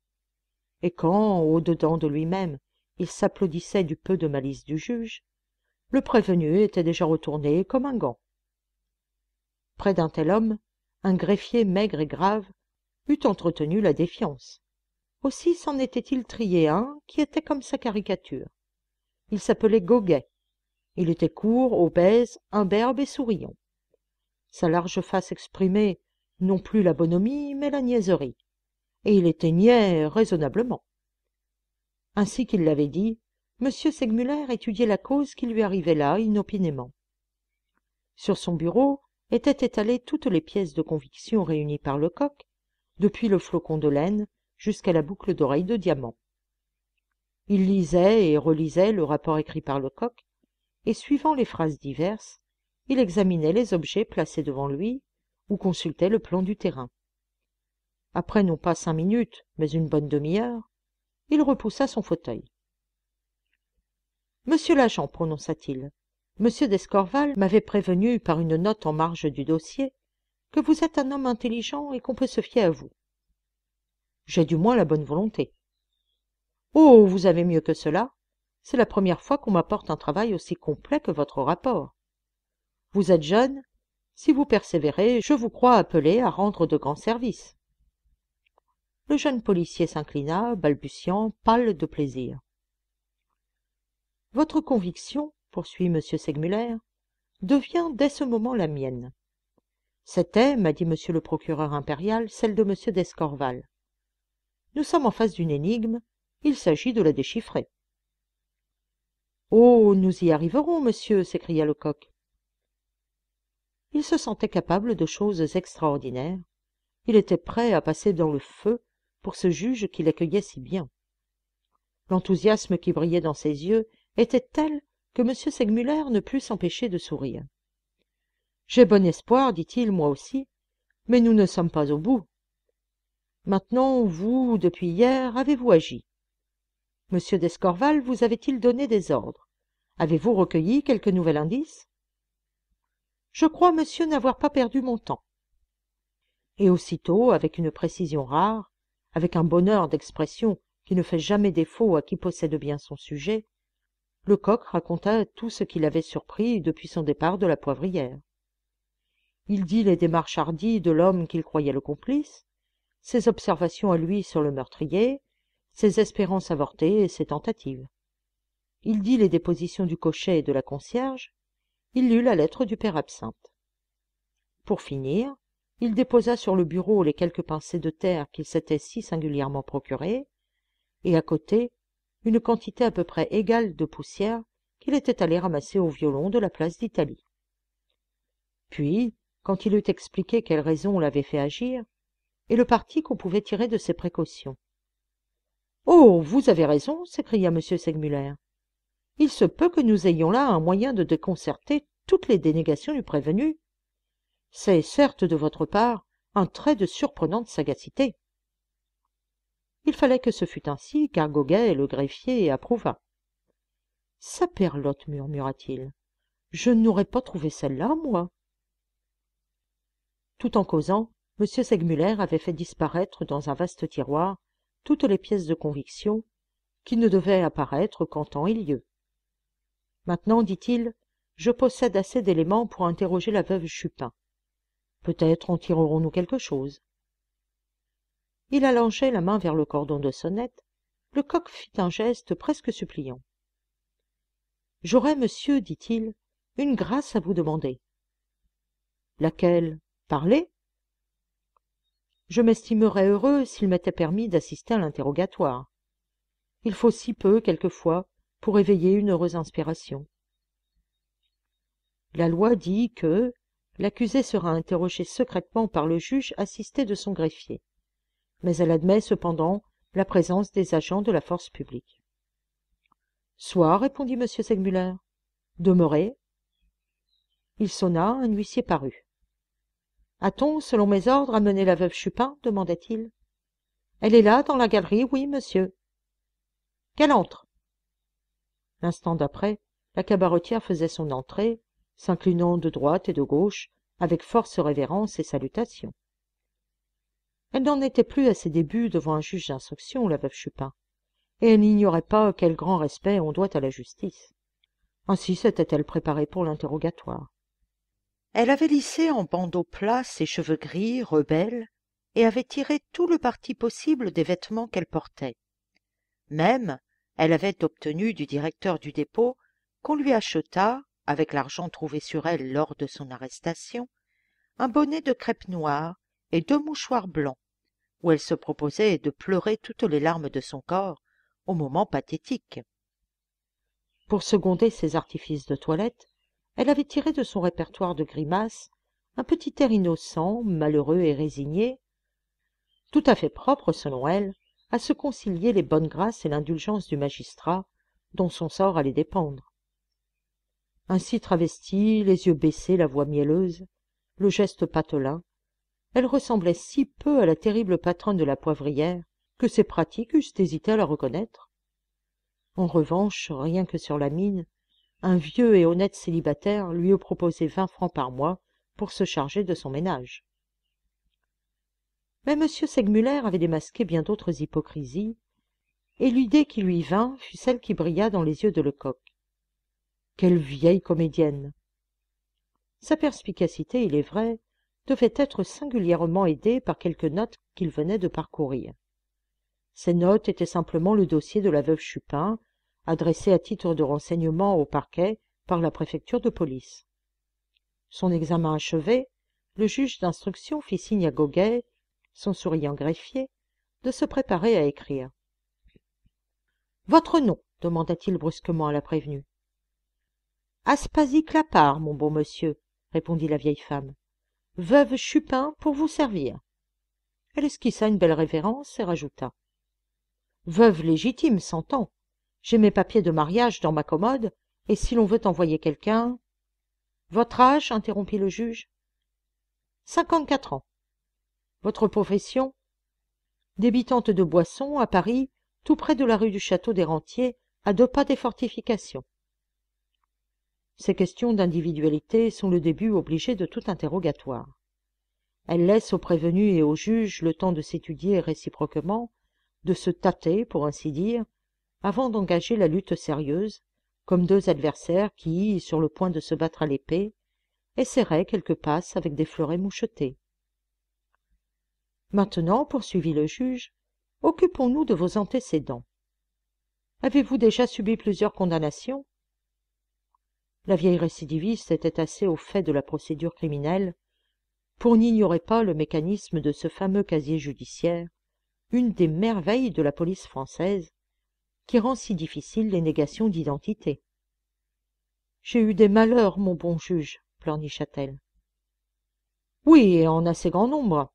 et quand au dedans de lui-même il s'applaudissait du peu de malice du juge le prévenu était déjà retourné comme un gant près d'un tel homme un greffier maigre et grave eût entretenu la défiance aussi s'en était-il trié un qui était comme sa caricature il s'appelait goguet il était court obèse imberbe et souriant sa large face exprimait non plus la bonhomie mais la niaiserie et il était niais raisonnablement ainsi qu'il l'avait dit m segmuller étudiait la cause qui lui arrivait là inopinément sur son bureau étaient étalées toutes les pièces de conviction réunies par lecoq depuis le flocon de laine jusqu'à la boucle d'oreille de diamant il lisait et relisait le rapport écrit par lecoq et suivant les phrases diverses il examinait les objets placés devant lui ou consultait le plan du terrain après non pas cinq minutes mais une bonne demi-heure il repoussa son fauteuil monsieur l'agent prononça-t-il m d'escorval m'avait prévenu par une note en marge du dossier que vous êtes un homme intelligent et qu'on peut se fier à vous j'ai du moins la bonne volonté oh vous avez mieux que cela c'est la première fois qu'on m'apporte un travail aussi complet que votre rapport vous êtes jeune si vous persévérez je vous crois appelé à rendre de grands services le jeune policier s'inclina balbutiant pâle de plaisir votre conviction poursuit m segmuller devient dès ce moment la mienne c'était m'a dit m le procureur impérial celle de m d'escorval nous sommes en face d'une énigme il s'agit de la déchiffrer oh nous y arriverons monsieur s'écria lecoq il se sentait capable de choses extraordinaires il était prêt à passer dans le feu pour ce juge qui l'accueillait si bien l'enthousiasme qui brillait dans ses yeux était tel que m segmuller ne put s'empêcher de sourire j'ai bon espoir dit-il moi aussi mais nous ne sommes pas au bout maintenant vous depuis hier avez-vous agi m d'escorval vous avait-il donné des ordres avez-vous recueilli quelque nouvel indice je crois monsieur n'avoir pas perdu mon temps et aussitôt avec une précision rare avec un bonheur d'expression qui ne fait jamais défaut à qui possède bien son sujet coq raconta tout ce qu'il avait surpris depuis son départ de la poivrière il dit les démarches hardies de l'homme qu'il croyait le complice ses observations à lui sur le meurtrier ses espérances avortées et ses tentatives il dit les dépositions du cocher et de la concierge il lut la lettre du père absinthe pour finir il déposa sur le bureau les quelques pincées de terre qu'il s'était si singulièrement procurées et à côté une quantité à peu près égale de poussière qu'il était allé ramasser au violon de la place d'italie puis quand il eut expliqué quelles raisons l'avaient fait agir et le parti qu'on pouvait tirer de ses précautions oh vous avez raison s'écria m segmuller il se peut que nous ayons là un moyen de déconcerter toutes les dénégations du prévenu c'est certes de votre part un trait de surprenante sagacité il fallait que ce fût ainsi car goguet le greffier approuva saperlotte murmura-t-il je n'aurais pas trouvé celle-là moi tout en causant m segmuller avait fait disparaître dans un vaste tiroir toutes les pièces de conviction qui ne devaient apparaître qu'en temps et lieu maintenant dit-il je possède assez d'éléments pour interroger la veuve chupin peut-être en tirerons nous quelque chose il allongeait la main vers le cordon de sonnette le coq fit un geste presque suppliant j'aurais monsieur dit-il une grâce à vous demander laquelle parlez je m'estimerais heureux s'il m'était permis d'assister à l'interrogatoire il faut si peu quelquefois pour éveiller une heureuse inspiration la loi dit que l'accusé sera interrogé secrètement par le juge assisté de son greffier mais elle admet cependant la présence des agents de la force publique soit répondit m segmuller demeurez il sonna un huissier parut a-t-on selon mes ordres amené la veuve chupin demanda-t-il elle est là dans la galerie oui monsieur qu'elle entre l'instant d'après la cabaretière faisait son entrée s'inclinant de droite et de gauche avec force révérence et salutation elle n'en était plus à ses débuts devant un juge d'instruction la veuve chupin et elle n'ignorait pas quel grand respect on doit à la justice ainsi s'était-elle préparée pour l'interrogatoire elle avait lissé en bandeau plat ses cheveux gris rebelles et avait tiré tout le parti possible des vêtements qu'elle portait même elle avait obtenu du directeur du dépôt qu'on lui achetât avec l'argent trouvé sur elle lors de son arrestation un bonnet de crêpe noire et deux mouchoirs blancs où elle se proposait de pleurer toutes les larmes de son corps au moment pathétique. Pour seconder ses artifices de toilette, elle avait tiré de son répertoire de grimaces un petit air innocent, malheureux et résigné, tout à fait propre, selon elle, à se concilier les bonnes grâces et l'indulgence du magistrat dont son sort allait dépendre. Ainsi travestie, les yeux baissés, la voix mielleuse, le geste patelin, elle ressemblait si peu à la terrible patronne de la poivrière que ses pratiques eussent hésité à la reconnaître en revanche rien que sur la mine un vieux et honnête célibataire lui eût proposé vingt francs par mois pour se charger de son ménage mais m segmuller avait démasqué bien d'autres hypocrisies et l'idée qui lui vint fut celle qui brilla dans les yeux de lecoq quelle vieille comédienne sa perspicacité il est vrai devait être singulièrement aidé par quelques notes qu'il venait de parcourir ces notes étaient simplement le dossier de la veuve chupin adressé à titre de renseignement au parquet par la préfecture de police son examen achevé le juge d'instruction fit signe à goguet son souriant greffier de se préparer à écrire votre nom demanda-t-il brusquement à la prévenue aspasie clapart mon bon monsieur répondit la vieille femme veuve Chupin pour vous servir. Elle esquissa une belle révérence et rajouta Veuve légitime, s'entend. J'ai mes papiers de mariage dans ma commode, et si l'on veut envoyer quelqu'un. Votre âge interrompit le juge. Cinquante-quatre ans. Votre profession Débitante de boissons à Paris, tout près de la rue du Château des Rentiers, à deux pas des fortifications. Ces questions d'individualité sont le début obligé de tout interrogatoire. Elles laissent aux prévenus et aux juges le temps de s'étudier réciproquement, de se tâter, pour ainsi dire, avant d'engager la lutte sérieuse, comme deux adversaires qui, sur le point de se battre à l'épée, essaieraient quelques passes avec des fleurets mouchetés. Maintenant, poursuivit le juge, occupons-nous de vos antécédents. Avez-vous déjà subi plusieurs condamnations la vieille récidiviste était assez au fait de la procédure criminelle pour n'ignorer pas le mécanisme de ce fameux casier judiciaire une des merveilles de la police française qui rend si difficile les négations d'identité j'ai eu des malheurs mon bon juge pleurnicha oui et en assez grand nombre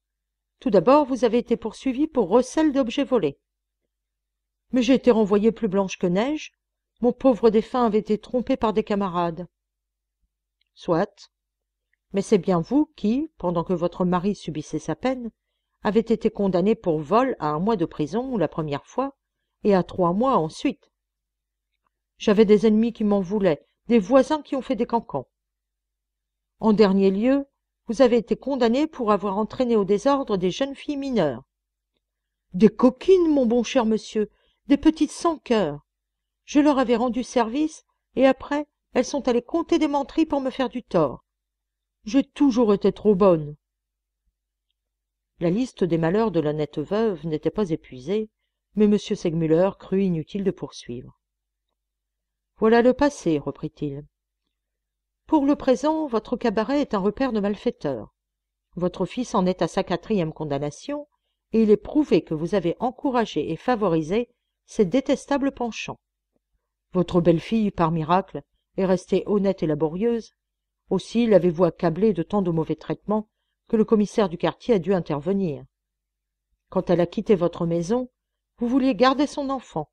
tout d'abord vous avez été poursuivi pour recel d'objets volés mais j'ai été renvoyée plus blanche que neige mon pauvre défunt avait été trompé par des camarades soit mais c'est bien vous qui pendant que votre mari subissait sa peine avez été condamné pour vol à un mois de prison la première fois et à trois mois ensuite j'avais des ennemis qui m'en voulaient des voisins qui ont fait des cancans en dernier lieu vous avez été condamné pour avoir entraîné au désordre des jeunes filles mineures des coquines mon bon cher monsieur des petites sans cœur je leur avais rendu service, et après elles sont allées compter des menteries pour me faire du tort. J'ai toujours été trop bonne. La liste des malheurs de l'honnête veuve n'était pas épuisée, mais M. Segmuller crut inutile de poursuivre. Voilà le passé, reprit-il. Pour le présent, votre cabaret est un repère de malfaiteurs. Votre fils en est à sa quatrième condamnation, et il est prouvé que vous avez encouragé et favorisé ces détestables penchants votre belle-fille par miracle est restée honnête et laborieuse aussi l'avez-vous accablée de tant de mauvais traitements que le commissaire du quartier a dû intervenir quand elle a quitté votre maison vous vouliez garder son enfant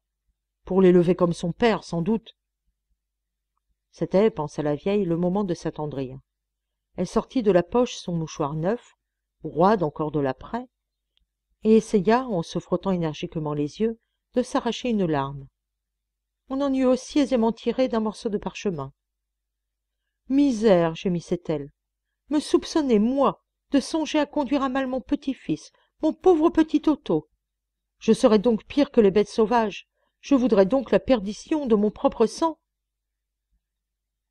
pour l'élever comme son père sans doute c'était pensa la vieille le moment de s'attendrir elle sortit de la poche son mouchoir neuf roide encore de l'après, et essaya en se frottant énergiquement les yeux de s'arracher une larme on en eût aussi aisément tiré d'un morceau de parchemin misère gémissait-elle me soupçonner moi de songer à conduire à mal mon petit-fils mon pauvre petit otto je serais donc pire que les bêtes sauvages je voudrais donc la perdition de mon propre sang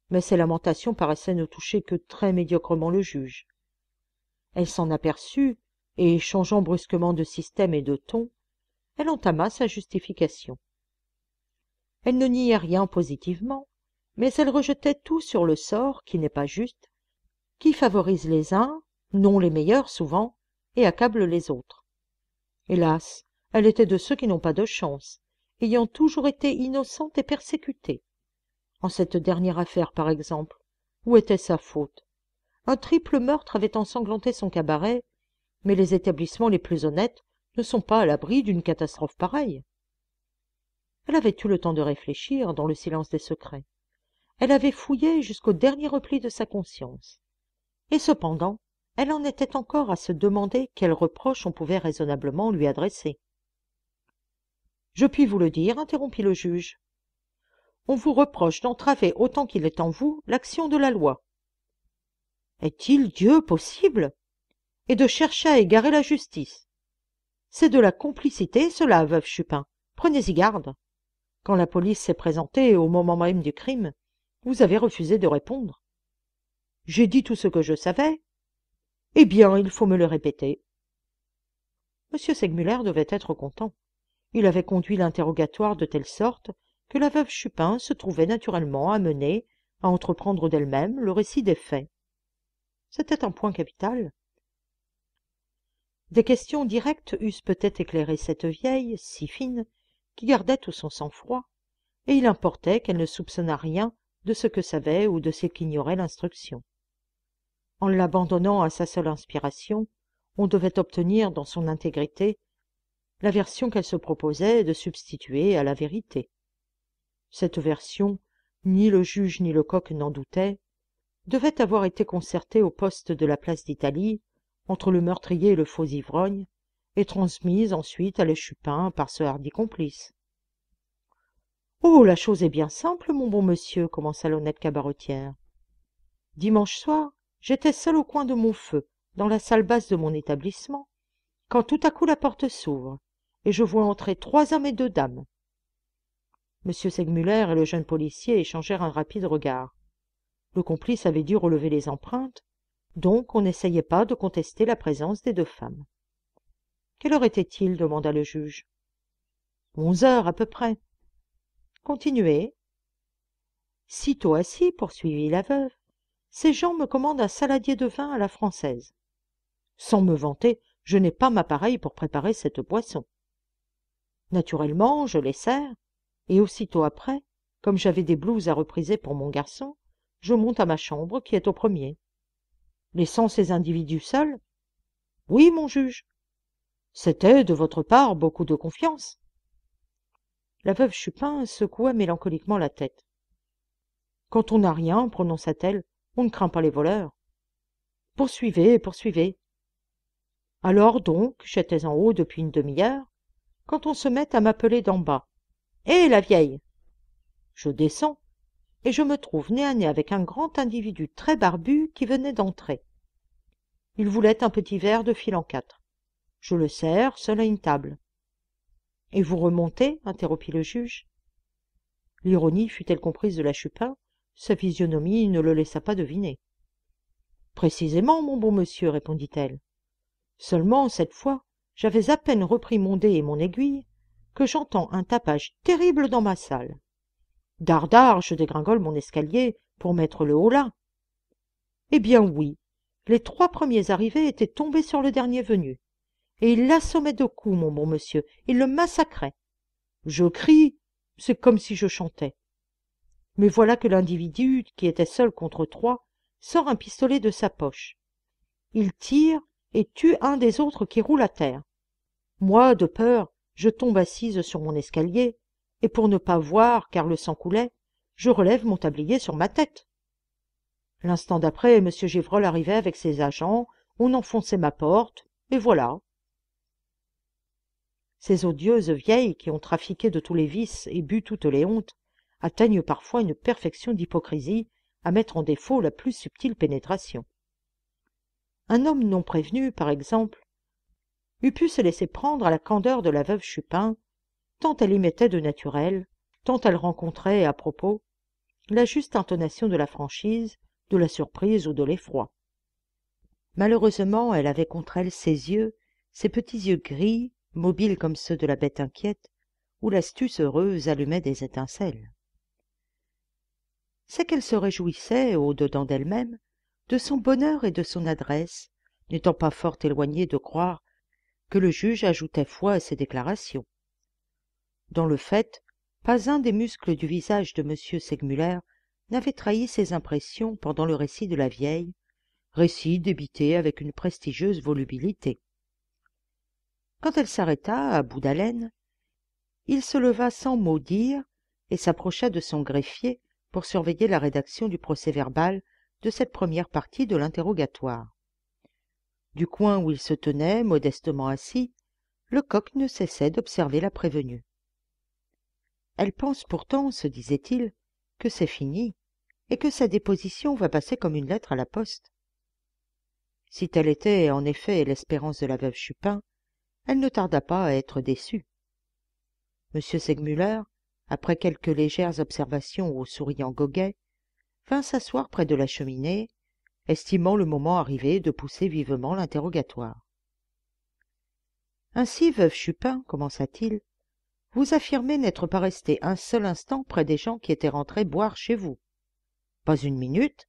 mais ces lamentations paraissaient ne toucher que très médiocrement le juge elle s'en aperçut et changeant brusquement de système et de ton elle entama sa justification elle ne niait rien positivement mais elle rejetait tout sur le sort qui n'est pas juste qui favorise les uns non les meilleurs souvent et accable les autres hélas elle était de ceux qui n'ont pas de chance ayant toujours été innocente et persécutée en cette dernière affaire par exemple où était sa faute un triple meurtre avait ensanglanté son cabaret mais les établissements les plus honnêtes ne sont pas à l'abri d'une catastrophe pareille elle avait eu le temps de réfléchir dans le silence des secrets elle avait fouillé jusqu'au dernier repli de sa conscience et cependant elle en était encore à se demander quels reproches on pouvait raisonnablement lui adresser je puis vous le dire interrompit le juge on vous reproche d'entraver autant qu'il est en vous l'action de la loi est-il dieu possible et de chercher à égarer la justice c'est de la complicité cela veuve chupin prenez-y garde quand la police s'est présentée au moment même du crime vous avez refusé de répondre j'ai dit tout ce que je savais eh bien il faut me le répéter m segmuller devait être content il avait conduit l'interrogatoire de telle sorte que la veuve chupin se trouvait naturellement amenée à entreprendre d'elle-même le récit des faits c'était un point capital des questions directes eussent peut-être éclairé cette vieille si fine qui gardait tout son sang-froid et il importait qu'elle ne soupçonnât rien de ce que savait ou de ce qu'ignorait l'instruction en l'abandonnant à sa seule inspiration on devait obtenir dans son intégrité la version qu'elle se proposait de substituer à la vérité cette version ni le juge ni le coq n'en doutaient devait avoir été concertée au poste de la place d'italie entre le meurtrier et le faux ivrogne, et transmise ensuite à l'échupin par ce hardi complice oh la chose est bien simple mon bon monsieur commença l'honnête cabaretière dimanche soir j'étais seul au coin de mon feu dans la salle basse de mon établissement quand tout à coup la porte s'ouvre et je vois entrer trois hommes et deux dames Monsieur segmuller et le jeune policier échangèrent un rapide regard le complice avait dû relever les empreintes donc on n'essayait pas de contester la présence des deux femmes quelle heure était-il demanda le juge onze heures à peu près continuez sitôt assis poursuivit la veuve ces gens me commandent un saladier de vin à la française sans me vanter je n'ai pas ma pareille pour préparer cette boisson naturellement je les sers et aussitôt après comme j'avais des blouses à repriser pour mon garçon je monte à ma chambre qui est au premier laissant ces individus seuls oui mon juge c'était de votre part beaucoup de confiance la veuve chupin secoua mélancoliquement la tête quand on n'a rien prononça-t-elle on ne craint pas les voleurs poursuivez poursuivez alors donc j'étais en haut depuis une demi-heure quand on se met à m'appeler d'en bas hé eh, la vieille je descends et je me trouve nez à nez avec un grand individu très barbu qui venait d'entrer il voulait un petit verre de fil en quatre je le sers seul à une table et vous remontez interrompit le juge l'ironie fut elle comprise de la chupin sa physionomie ne le laissa pas deviner précisément mon bon monsieur répondit-elle seulement cette fois j'avais à peine repris mon dé et mon aiguille que j'entends un tapage terrible dans ma salle Dardard, je dégringole mon escalier pour mettre le haut là. — eh bien oui les trois premiers arrivés étaient tombés sur le dernier venu et il l'assommait de coups, mon bon monsieur, il le massacrait. Je crie, c'est comme si je chantais. Mais voilà que l'individu, qui était seul contre trois, sort un pistolet de sa poche. Il tire et tue un des autres qui roule à terre. Moi, de peur, je tombe assise sur mon escalier, et pour ne pas voir, car le sang coulait, je relève mon tablier sur ma tête. L'instant d'après, M. Gévrol arrivait avec ses agents, on enfonçait ma porte, et voilà, ces odieuses vieilles qui ont trafiqué de tous les vices et bu toutes les hontes atteignent parfois une perfection d'hypocrisie à mettre en défaut la plus subtile pénétration un homme non prévenu par exemple eût pu se laisser prendre à la candeur de la veuve chupin tant elle y mettait de naturel tant elle rencontrait à propos la juste intonation de la franchise de la surprise ou de l'effroi malheureusement elle avait contre elle ses yeux ses petits yeux gris mobiles comme ceux de la bête inquiète, où l'astuce heureuse allumait des étincelles. C'est qu'elle se réjouissait, au dedans d'elle-même, de son bonheur et de son adresse, n'étant pas fort éloignée de croire que le juge ajoutait foi à ses déclarations. Dans le fait, pas un des muscles du visage de M. Segmuller n'avait trahi ses impressions pendant le récit de la vieille, récit débité avec une prestigieuse volubilité quand elle s'arrêta à bout d'haleine il se leva sans mot dire et s'approcha de son greffier pour surveiller la rédaction du procès-verbal de cette première partie de l'interrogatoire du coin où il se tenait modestement assis lecoq ne cessait d'observer la prévenue elle pense pourtant se disait-il que c'est fini et que sa déposition va passer comme une lettre à la poste si telle était en effet l'espérance de la veuve chupin elle ne tarda pas à être déçue m segmuller après quelques légères observations au souriant goguet vint s'asseoir près de la cheminée estimant le moment arrivé de pousser vivement l'interrogatoire ainsi veuve chupin commença-t-il vous affirmez n'être pas resté un seul instant près des gens qui étaient rentrés boire chez vous pas une minute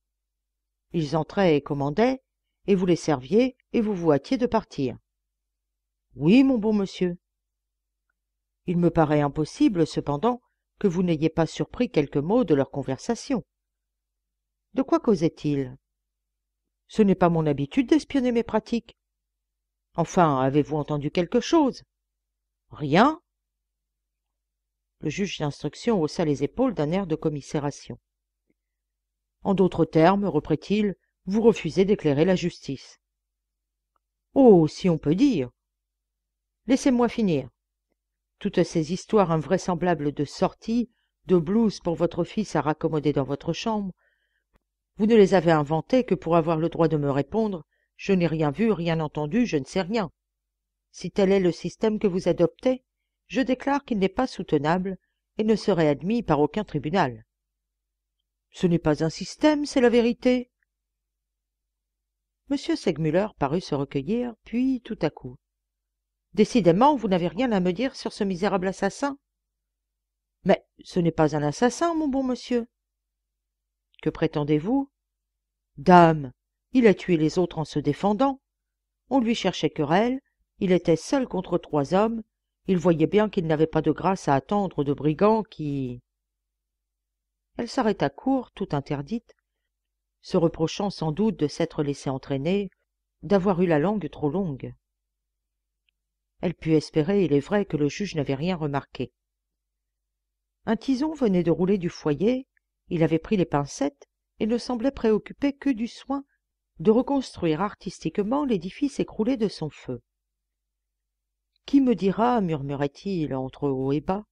ils entraient et commandaient et vous les serviez et vous vous hâtiez de partir oui mon bon monsieur il me paraît impossible cependant que vous n'ayez pas surpris quelques mots de leur conversation de quoi causaient ils ce n'est pas mon habitude d'espionner mes pratiques enfin avez-vous entendu quelque chose rien le juge d'instruction haussa les épaules d'un air de commisération en d'autres termes reprit-il vous refusez d'éclairer la justice oh si on peut dire laissez-moi finir toutes ces histoires invraisemblables de sorties de blouses pour votre fils à raccommoder dans votre chambre vous ne les avez inventées que pour avoir le droit de me répondre je n'ai rien vu rien entendu je ne sais rien si tel est le système que vous adoptez je déclare qu'il n'est pas soutenable et ne serait admis par aucun tribunal ce n'est pas un système c'est la vérité m segmuller parut se recueillir puis tout à coup Décidément, vous n'avez rien à me dire sur ce misérable assassin. Mais ce n'est pas un assassin, mon bon monsieur. Que prétendez-vous Dame, il a tué les autres en se défendant. On lui cherchait querelle, il était seul contre trois hommes, il voyait bien qu'il n'avait pas de grâce à attendre de brigands qui. Elle s'arrêta court, tout interdite, se reprochant sans doute de s'être laissée entraîner, d'avoir eu la langue trop longue elle put espérer il est vrai que le juge n'avait rien remarqué un tison venait de rouler du foyer il avait pris les pincettes et ne semblait préoccupé que du soin de reconstruire artistiquement l'édifice écroulé de son feu qui me dira murmurait-il entre haut et bas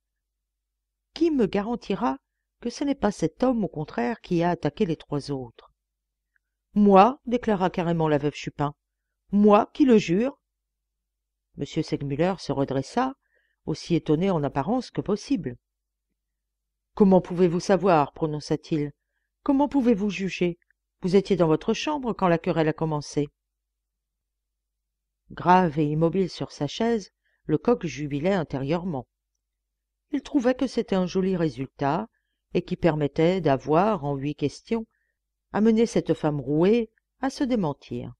qui me garantira que ce n'est pas cet homme au contraire qui a attaqué les trois autres moi déclara carrément la veuve chupin moi qui le jure m segmuller se redressa aussi étonné en apparence que possible comment pouvez-vous savoir prononça-t-il comment pouvez-vous juger vous étiez dans votre chambre quand la querelle a commencé grave et immobile sur sa chaise le coq jubilait intérieurement il trouvait que c'était un joli résultat et qui permettait d'avoir en huit questions amené cette femme rouée à se démentir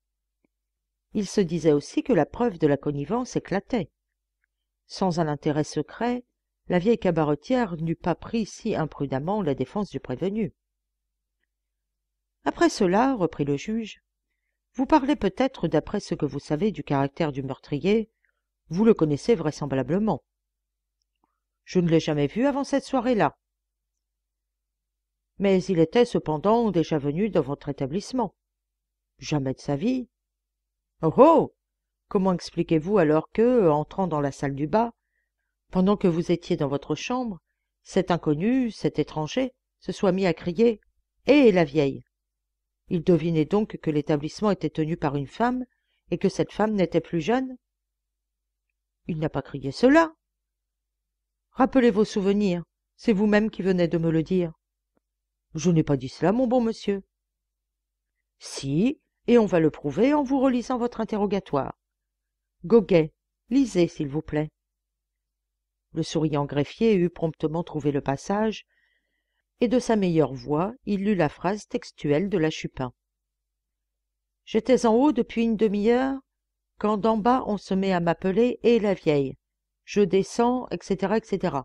il se disait aussi que la preuve de la connivence éclatait. Sans un intérêt secret, la vieille cabaretière n'eût pas pris si imprudemment la défense du prévenu. Après cela, reprit le juge, vous parlez peut-être d'après ce que vous savez du caractère du meurtrier, vous le connaissez vraisemblablement. Je ne l'ai jamais vu avant cette soirée-là. Mais il était cependant déjà venu dans votre établissement. Jamais de sa vie oh, oh comment expliquez-vous alors que entrant dans la salle du bas pendant que vous étiez dans votre chambre cet inconnu cet étranger se soit mis à crier hé eh, la vieille il devinait donc que l'établissement était tenu par une femme et que cette femme n'était plus jeune il n'a pas crié cela rappelez vos souvenirs c'est vous-même qui venez de me le dire je n'ai pas dit cela mon bon monsieur si et on va le prouver en vous relisant votre interrogatoire. Goguet, lisez, s'il vous plaît. Le souriant greffier eut promptement trouvé le passage, et de sa meilleure voix, il lut la phrase textuelle de la Chupin. J'étais en haut depuis une demi-heure, quand d'en bas on se met à m'appeler et la vieille. Je descends, etc., etc.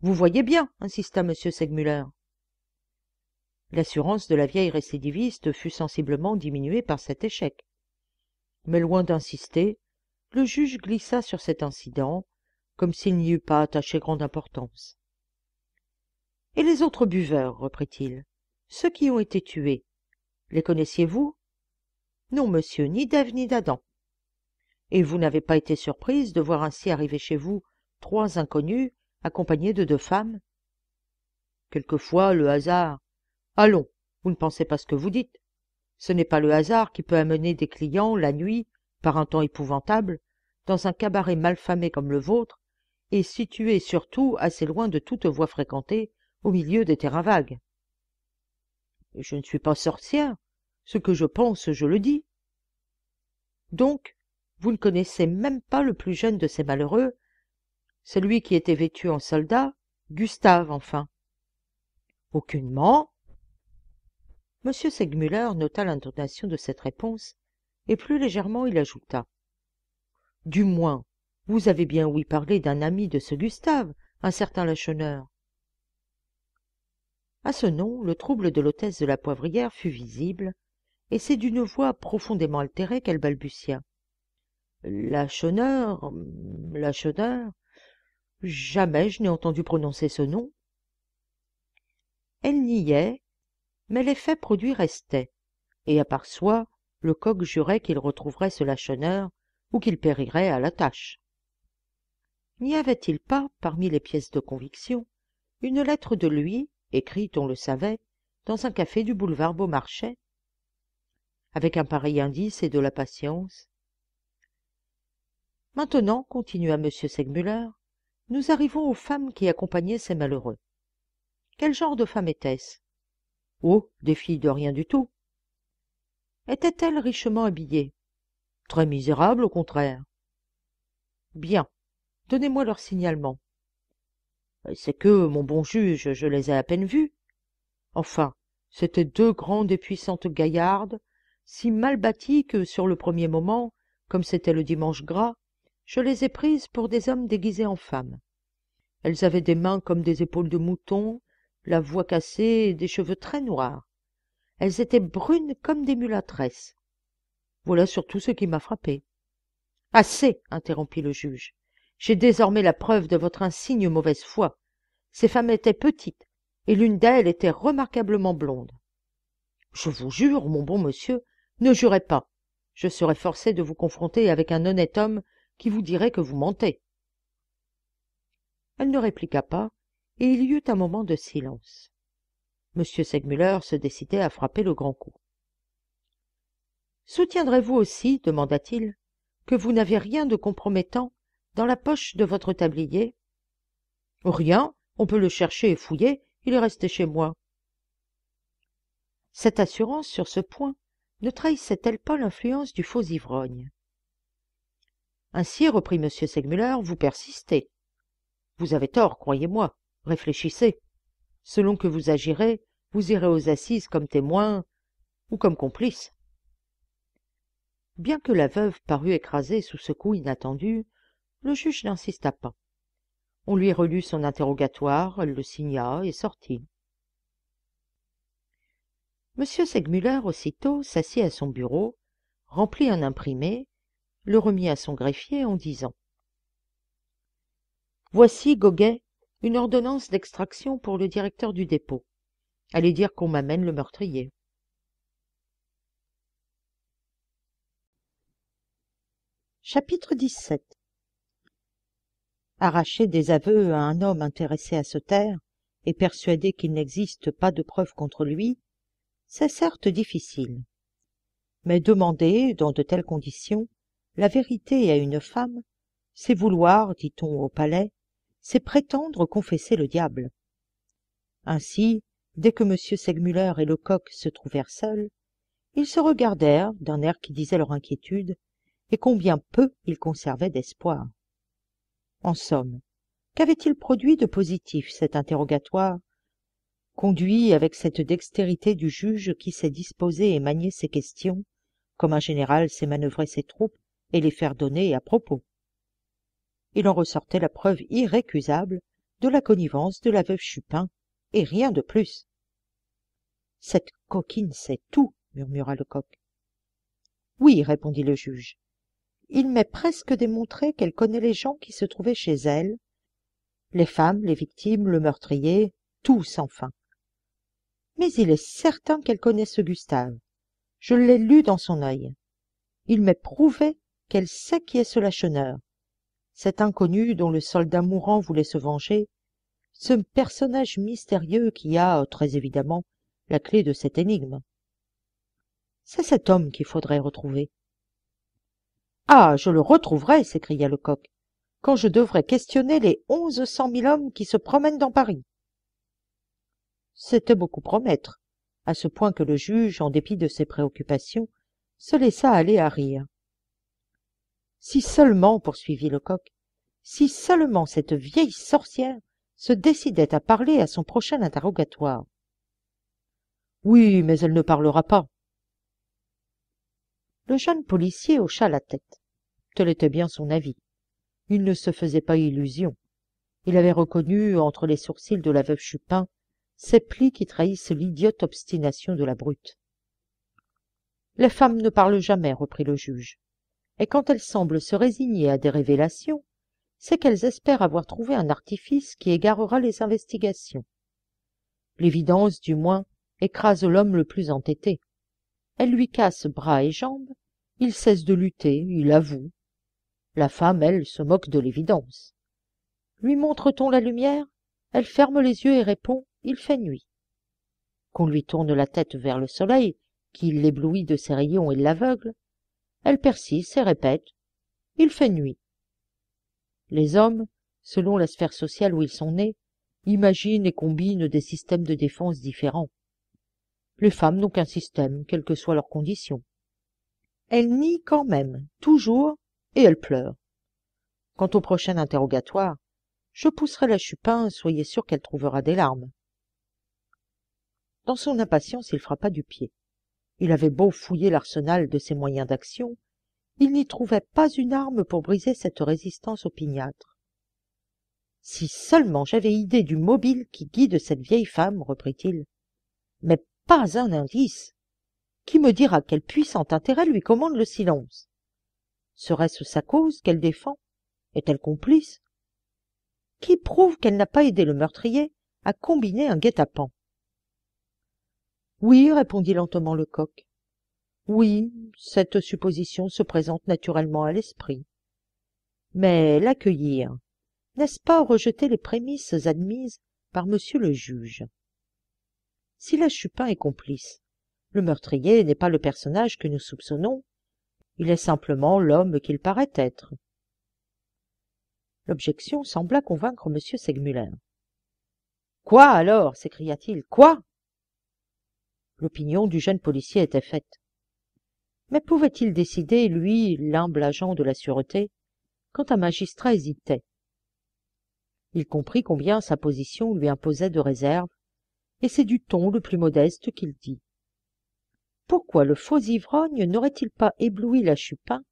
Vous voyez bien, insista M. Segmuller l'assurance de la vieille récidiviste fut sensiblement diminuée par cet échec mais loin d'insister le juge glissa sur cet incident comme s'il n'y eût pas attaché grande importance et les autres buveurs reprit-il ceux qui ont été tués les connaissiez-vous non monsieur ni d'ève ni d'adam et vous n'avez pas été surprise de voir ainsi arriver chez vous trois inconnus accompagnés de deux femmes quelquefois le hasard allons vous ne pensez pas ce que vous dites ce n'est pas le hasard qui peut amener des clients la nuit par un temps épouvantable dans un cabaret malfamé comme le vôtre et situé surtout assez loin de toute voie fréquentée au milieu des terrains vagues je ne suis pas sorcière ce que je pense je le dis donc vous ne connaissez même pas le plus jeune de ces malheureux celui qui était vêtu en soldat gustave enfin aucunement m segmuller nota l'intonation de cette réponse et plus légèrement il ajouta du moins vous avez bien ouï parler d'un ami de ce gustave un certain lacheneur à ce nom le trouble de l'hôtesse de la poivrière fut visible et c'est d'une voix profondément altérée qu'elle balbutia lacheneur mm, lacheneur jamais je n'ai entendu prononcer ce nom elle niait mais l'effet produit restait et à part soi le coq jurait qu'il retrouverait ce lacheneur ou qu'il périrait à la tâche n'y avait-il pas parmi les pièces de conviction une lettre de lui écrite on le savait dans un café du boulevard beaumarchais avec un pareil indice et de la patience maintenant continua m segmuller nous arrivons aux femmes qui accompagnaient ces malheureux quel genre de femme était-ce? Oh des filles de rien du tout étaient-elles richement habillées très misérables au contraire bien donnez-moi leur signalement euh, c'est que mon bon juge je les ai à peine vues enfin c'étaient deux grandes et puissantes gaillardes si mal bâties que sur le premier moment comme c'était le dimanche gras je les ai prises pour des hommes déguisés en femmes elles avaient des mains comme des épaules de mouton la voix cassée et des cheveux très noirs. Elles étaient brunes comme des mulâtresses. Voilà surtout ce qui m'a frappé. Assez, interrompit le juge. J'ai désormais la preuve de votre insigne mauvaise foi. Ces femmes étaient petites, et l'une d'elles était remarquablement blonde. Je vous jure, mon bon monsieur, ne jurez pas. Je serais forcé de vous confronter avec un honnête homme qui vous dirait que vous mentez. Elle ne répliqua pas, il y eut un moment de silence m segmuller se décidait à frapper le grand coup soutiendrez vous aussi demanda-t-il que vous n'avez rien de compromettant dans la poche de votre tablier rien on peut le chercher et fouiller il est resté chez moi cette assurance sur ce point ne trahissait elle pas l'influence du faux ivrogne ainsi reprit m segmuller vous persistez vous avez tort croyez-moi réfléchissez. Selon que vous agirez, vous irez aux assises comme témoin ou comme complice. Bien que la veuve parût écrasée sous ce coup inattendu, le juge n'insista pas. On lui relut son interrogatoire, elle le signa et sortit. M. Segmuller aussitôt s'assit à son bureau, remplit un imprimé, le remit à son greffier en disant Voici, Goguet, une ordonnance d'extraction pour le directeur du dépôt. Allez dire qu'on m'amène le meurtrier. Chapitre 17 Arracher des aveux à un homme intéressé à se taire et persuadé qu'il n'existe pas de preuves contre lui, c'est certes difficile. Mais demander, dans de telles conditions, la vérité à une femme, c'est vouloir, dit-on au palais, c'est prétendre confesser le diable ainsi dès que m segmuller et lecoq se trouvèrent seuls ils se regardèrent d'un air qui disait leur inquiétude et combien peu ils conservaient d'espoir en somme qu'avait-il produit de positif cet interrogatoire conduit avec cette dextérité du juge qui sait disposé et manier ses questions comme un général sait manœuvrer ses troupes et les faire donner à propos il en ressortait la preuve irrécusable de la connivence de la veuve chupin et rien de plus cette coquine sait tout murmura lecoq oui répondit le juge il m'est presque démontré qu'elle connaît les gens qui se trouvaient chez elle les femmes les victimes le meurtrier tous enfin mais il est certain qu'elle connaît ce gustave je l'ai lu dans son œil il m'est prouvé qu'elle sait qui est ce cet inconnu dont le soldat mourant voulait se venger ce personnage mystérieux qui a très évidemment la clé de cette énigme c'est cet homme qu'il faudrait retrouver ah je le retrouverai s'écria lecoq quand je devrais questionner les onze cent mille hommes qui se promènent dans paris c'était beaucoup promettre à ce point que le juge en dépit de ses préoccupations se laissa aller à rire si seulement poursuivit lecoq si seulement cette vieille sorcière se décidait à parler à son prochain interrogatoire oui mais elle ne parlera pas le jeune policier hocha la tête tel était bien son avis il ne se faisait pas illusion il avait reconnu entre les sourcils de la veuve chupin ces plis qui trahissent l'idiote obstination de la brute les femmes ne parlent jamais reprit le juge et quand elles semblent se résigner à des révélations, c'est qu'elles espèrent avoir trouvé un artifice qui égarera les investigations. L'évidence, du moins, écrase l'homme le plus entêté. Elle lui casse bras et jambes, il cesse de lutter, il avoue. La femme, elle, se moque de l'évidence. Lui montre-t-on la lumière Elle ferme les yeux et répond Il fait nuit. Qu'on lui tourne la tête vers le soleil, qui l'éblouit de ses rayons et l'aveugle, elle persiste et répète il fait nuit les hommes selon la sphère sociale où ils sont nés imaginent et combinent des systèmes de défense différents les femmes n'ont qu'un système quelle que soient leurs condition elles nient quand même toujours et elles pleurent quant au prochain interrogatoire je pousserai la chupin soyez sûr qu'elle trouvera des larmes dans son impatience il frappa du pied il avait beau fouiller l'arsenal de ses moyens d'action, il n'y trouvait pas une arme pour briser cette résistance opiniâtre. Si seulement j'avais idée du mobile qui guide cette vieille femme, reprit-il. Mais pas un indice. Qui me dira quel puissant intérêt lui commande le silence Serait-ce sa cause qu'elle défend Est-elle complice Qui prouve qu'elle n'a pas aidé le meurtrier à combiner un guet-apens oui répondit lentement lecoq oui cette supposition se présente naturellement à l'esprit mais l'accueillir n'est-ce pas rejeter les prémices admises par monsieur le juge si la chupin est complice le meurtrier n'est pas le personnage que nous soupçonnons il est simplement l'homme qu'il paraît être l'objection sembla convaincre Monsieur segmuller quoi alors s'écria-t-il quoi l'opinion du jeune policier était faite mais pouvait-il décider lui l'humble agent de la sûreté quand un magistrat hésitait il comprit combien sa position lui imposait de réserve et c'est du ton le plus modeste qu'il dit pourquoi le faux ivrogne n'aurait-il pas ébloui la chupin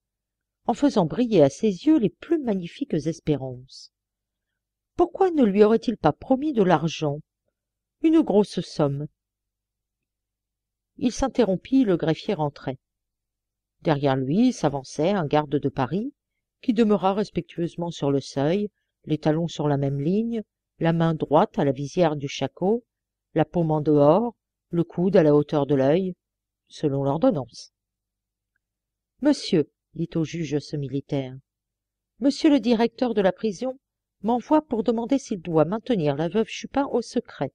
en faisant briller à ses yeux les plus magnifiques espérances pourquoi ne lui aurait-il pas promis de l'argent une grosse somme il s'interrompit le greffier rentrait derrière lui s'avançait un garde de paris qui demeura respectueusement sur le seuil les talons sur la même ligne la main droite à la visière du shako la paume en dehors le coude à la hauteur de l'œil selon l'ordonnance monsieur dit au juge ce militaire monsieur le directeur de la prison m'envoie pour demander s'il doit maintenir la veuve chupin au secret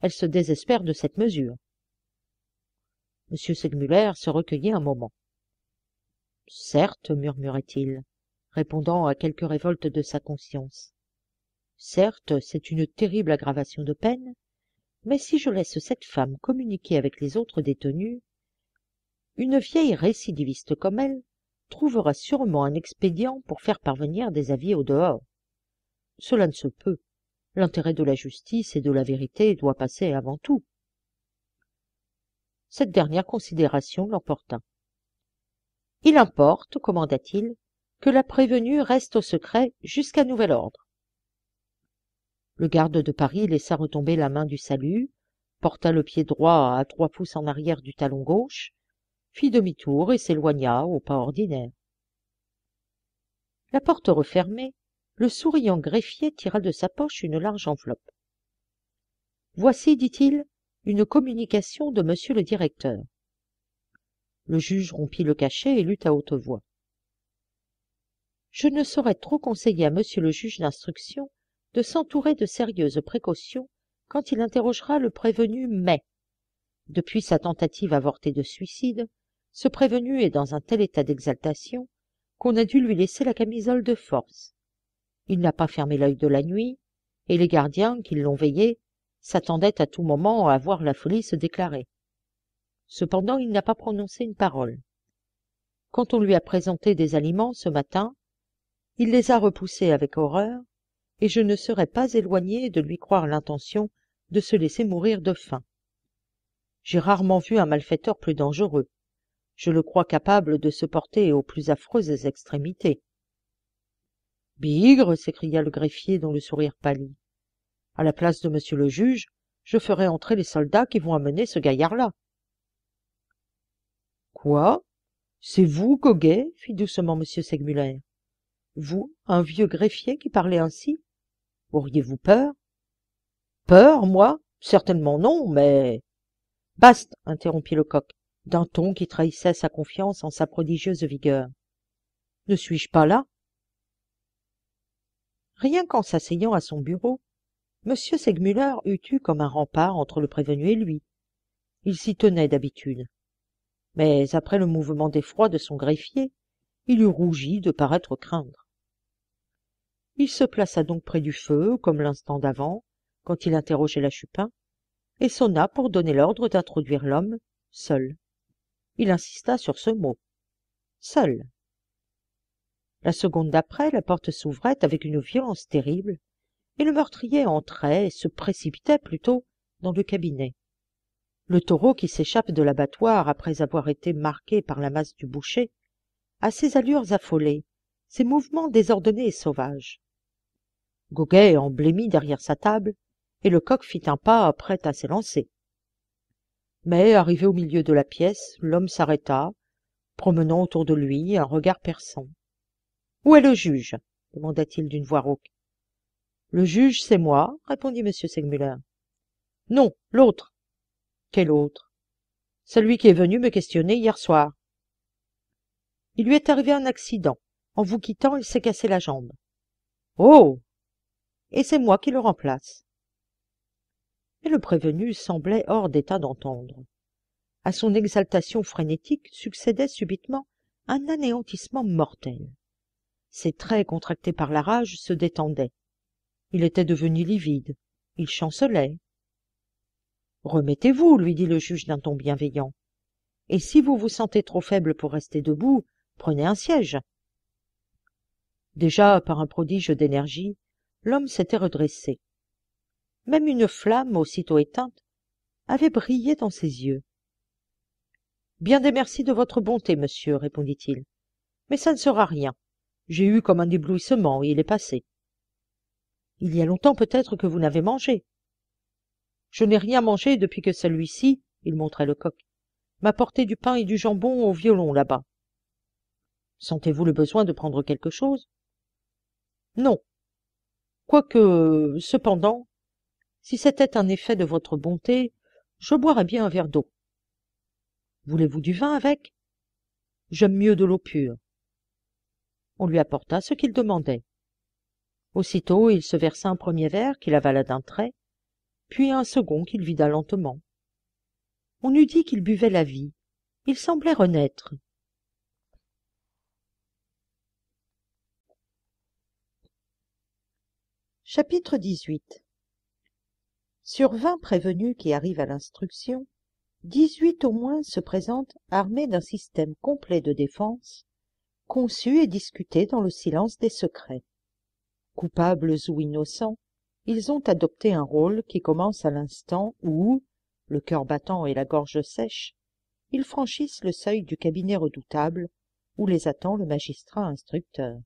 elle se désespère de cette mesure m segmuller se recueillit un moment certes murmurait-il répondant à quelque révolte de sa conscience certes c'est une terrible aggravation de peine mais si je laisse cette femme communiquer avec les autres détenues une vieille récidiviste comme elle trouvera sûrement un expédient pour faire parvenir des avis au dehors cela ne se peut l'intérêt de la justice et de la vérité doit passer avant tout cette dernière considération l'emporta. Il importe, commanda-t-il, que la prévenue reste au secret jusqu'à nouvel ordre. Le garde de Paris laissa retomber la main du salut, porta le pied droit à trois pouces en arrière du talon gauche, fit demi-tour et s'éloigna au pas ordinaire. La porte refermée, le souriant greffier tira de sa poche une large enveloppe. Voici, dit-il, une communication de monsieur le directeur. Le juge rompit le cachet et lut à haute voix. Je ne saurais trop conseiller à monsieur le juge d'instruction de s'entourer de sérieuses précautions quand il interrogera le prévenu mais, depuis sa tentative avortée de suicide, ce prévenu est dans un tel état d'exaltation qu'on a dû lui laisser la camisole de force. Il n'a pas fermé l'œil de la nuit, et les gardiens qui l'ont veillé s'attendait à tout moment à voir la folie se déclarer. Cependant, il n'a pas prononcé une parole. Quand on lui a présenté des aliments ce matin, il les a repoussés avec horreur, et je ne serais pas éloigné de lui croire l'intention de se laisser mourir de faim. J'ai rarement vu un malfaiteur plus dangereux. Je le crois capable de se porter aux plus affreuses extrémités. Bigre s'écria le greffier dont le sourire pâlit à la place de monsieur le juge je ferai entrer les soldats qui vont amener ce gaillard-là quoi c'est vous goguet fit doucement m segmuller vous un vieux greffier qui parlait ainsi auriez-vous peur peur moi certainement non mais bast interrompit lecoq d'un ton qui trahissait sa confiance en sa prodigieuse vigueur ne suis-je pas là rien qu'en s'asseyant à son bureau m segmuller eût eu comme un rempart entre le prévenu et lui il s'y tenait d'habitude mais après le mouvement d'effroi de son greffier il eut rougi de paraître craindre il se plaça donc près du feu comme l'instant d'avant quand il interrogeait la chupin et sonna pour donner l'ordre d'introduire l'homme seul il insista sur ce mot seul la seconde d'après la porte s'ouvrait avec une violence terrible et le meurtrier entrait et se précipitait plutôt dans le cabinet. Le taureau qui s'échappe de l'abattoir après avoir été marqué par la masse du boucher a ses allures affolées, ses mouvements désordonnés et sauvages. Goguet en blêmit derrière sa table, et le coq fit un pas prêt à s'élancer. Mais, arrivé au milieu de la pièce, l'homme s'arrêta, promenant autour de lui un regard perçant. Où est le juge demanda-t-il d'une voix rauque le juge, c'est moi, répondit M. Segmuller. Non, l'autre. Quel autre Celui qui est venu me questionner hier soir. Il lui est arrivé un accident. En vous quittant, il s'est cassé la jambe. Oh Et c'est moi qui le remplace. Et le prévenu semblait hors d'état d'entendre. À son exaltation frénétique succédait subitement un anéantissement mortel. Ses traits contractés par la rage se détendaient il était devenu livide il chancelait remettez-vous lui dit le juge d'un ton bienveillant et si vous vous sentez trop faible pour rester debout prenez un siège déjà par un prodige d'énergie l'homme s'était redressé même une flamme aussitôt éteinte avait brillé dans ses yeux bien des merci de votre bonté monsieur répondit-il mais ça ne sera rien j'ai eu comme un éblouissement il est passé il y a longtemps peut-être que vous n'avez mangé. Je n'ai rien mangé depuis que celui-ci, il montrait le coq, m'a porté du pain et du jambon au violon là-bas. Sentez-vous le besoin de prendre quelque chose Non. Quoique, cependant, si c'était un effet de votre bonté, je boirais bien un verre d'eau. Voulez-vous du vin avec J'aime mieux de l'eau pure. On lui apporta ce qu'il demandait aussitôt il se versa un premier verre qu'il avala d'un trait puis un second qu'il vida lentement on eût dit qu'il buvait la vie il semblait renaître chapitre sur vingt prévenus qui arrivent à l'instruction dix-huit au moins se présentent armés d'un système complet de défense conçu et discuté dans le silence des secrets coupables ou innocents ils ont adopté un rôle qui commence à l'instant où le cœur battant et la gorge sèche ils franchissent le seuil du cabinet redoutable où les attend le magistrat instructeur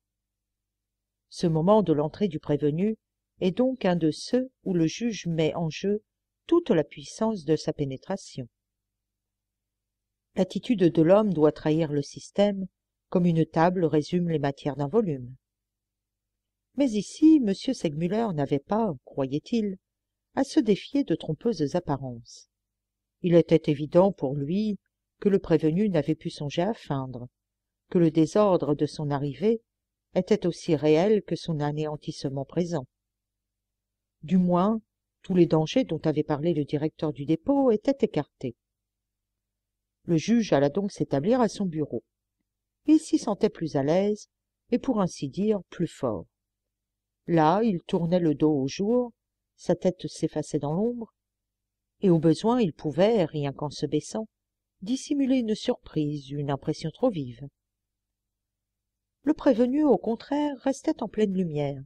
ce moment de l'entrée du prévenu est donc un de ceux où le juge met en jeu toute la puissance de sa pénétration l'attitude de l'homme doit trahir le système comme une table résume les matières d'un volume mais ici m segmuller n'avait pas croyait-il à se défier de trompeuses apparences il était évident pour lui que le prévenu n'avait pu songer à feindre que le désordre de son arrivée était aussi réel que son anéantissement présent du moins tous les dangers dont avait parlé le directeur du dépôt étaient écartés le juge alla donc s'établir à son bureau il s'y sentait plus à l'aise et pour ainsi dire plus fort là il tournait le dos au jour sa tête s'effaçait dans l'ombre et au besoin il pouvait rien qu'en se baissant dissimuler une surprise une impression trop vive le prévenu au contraire restait en pleine lumière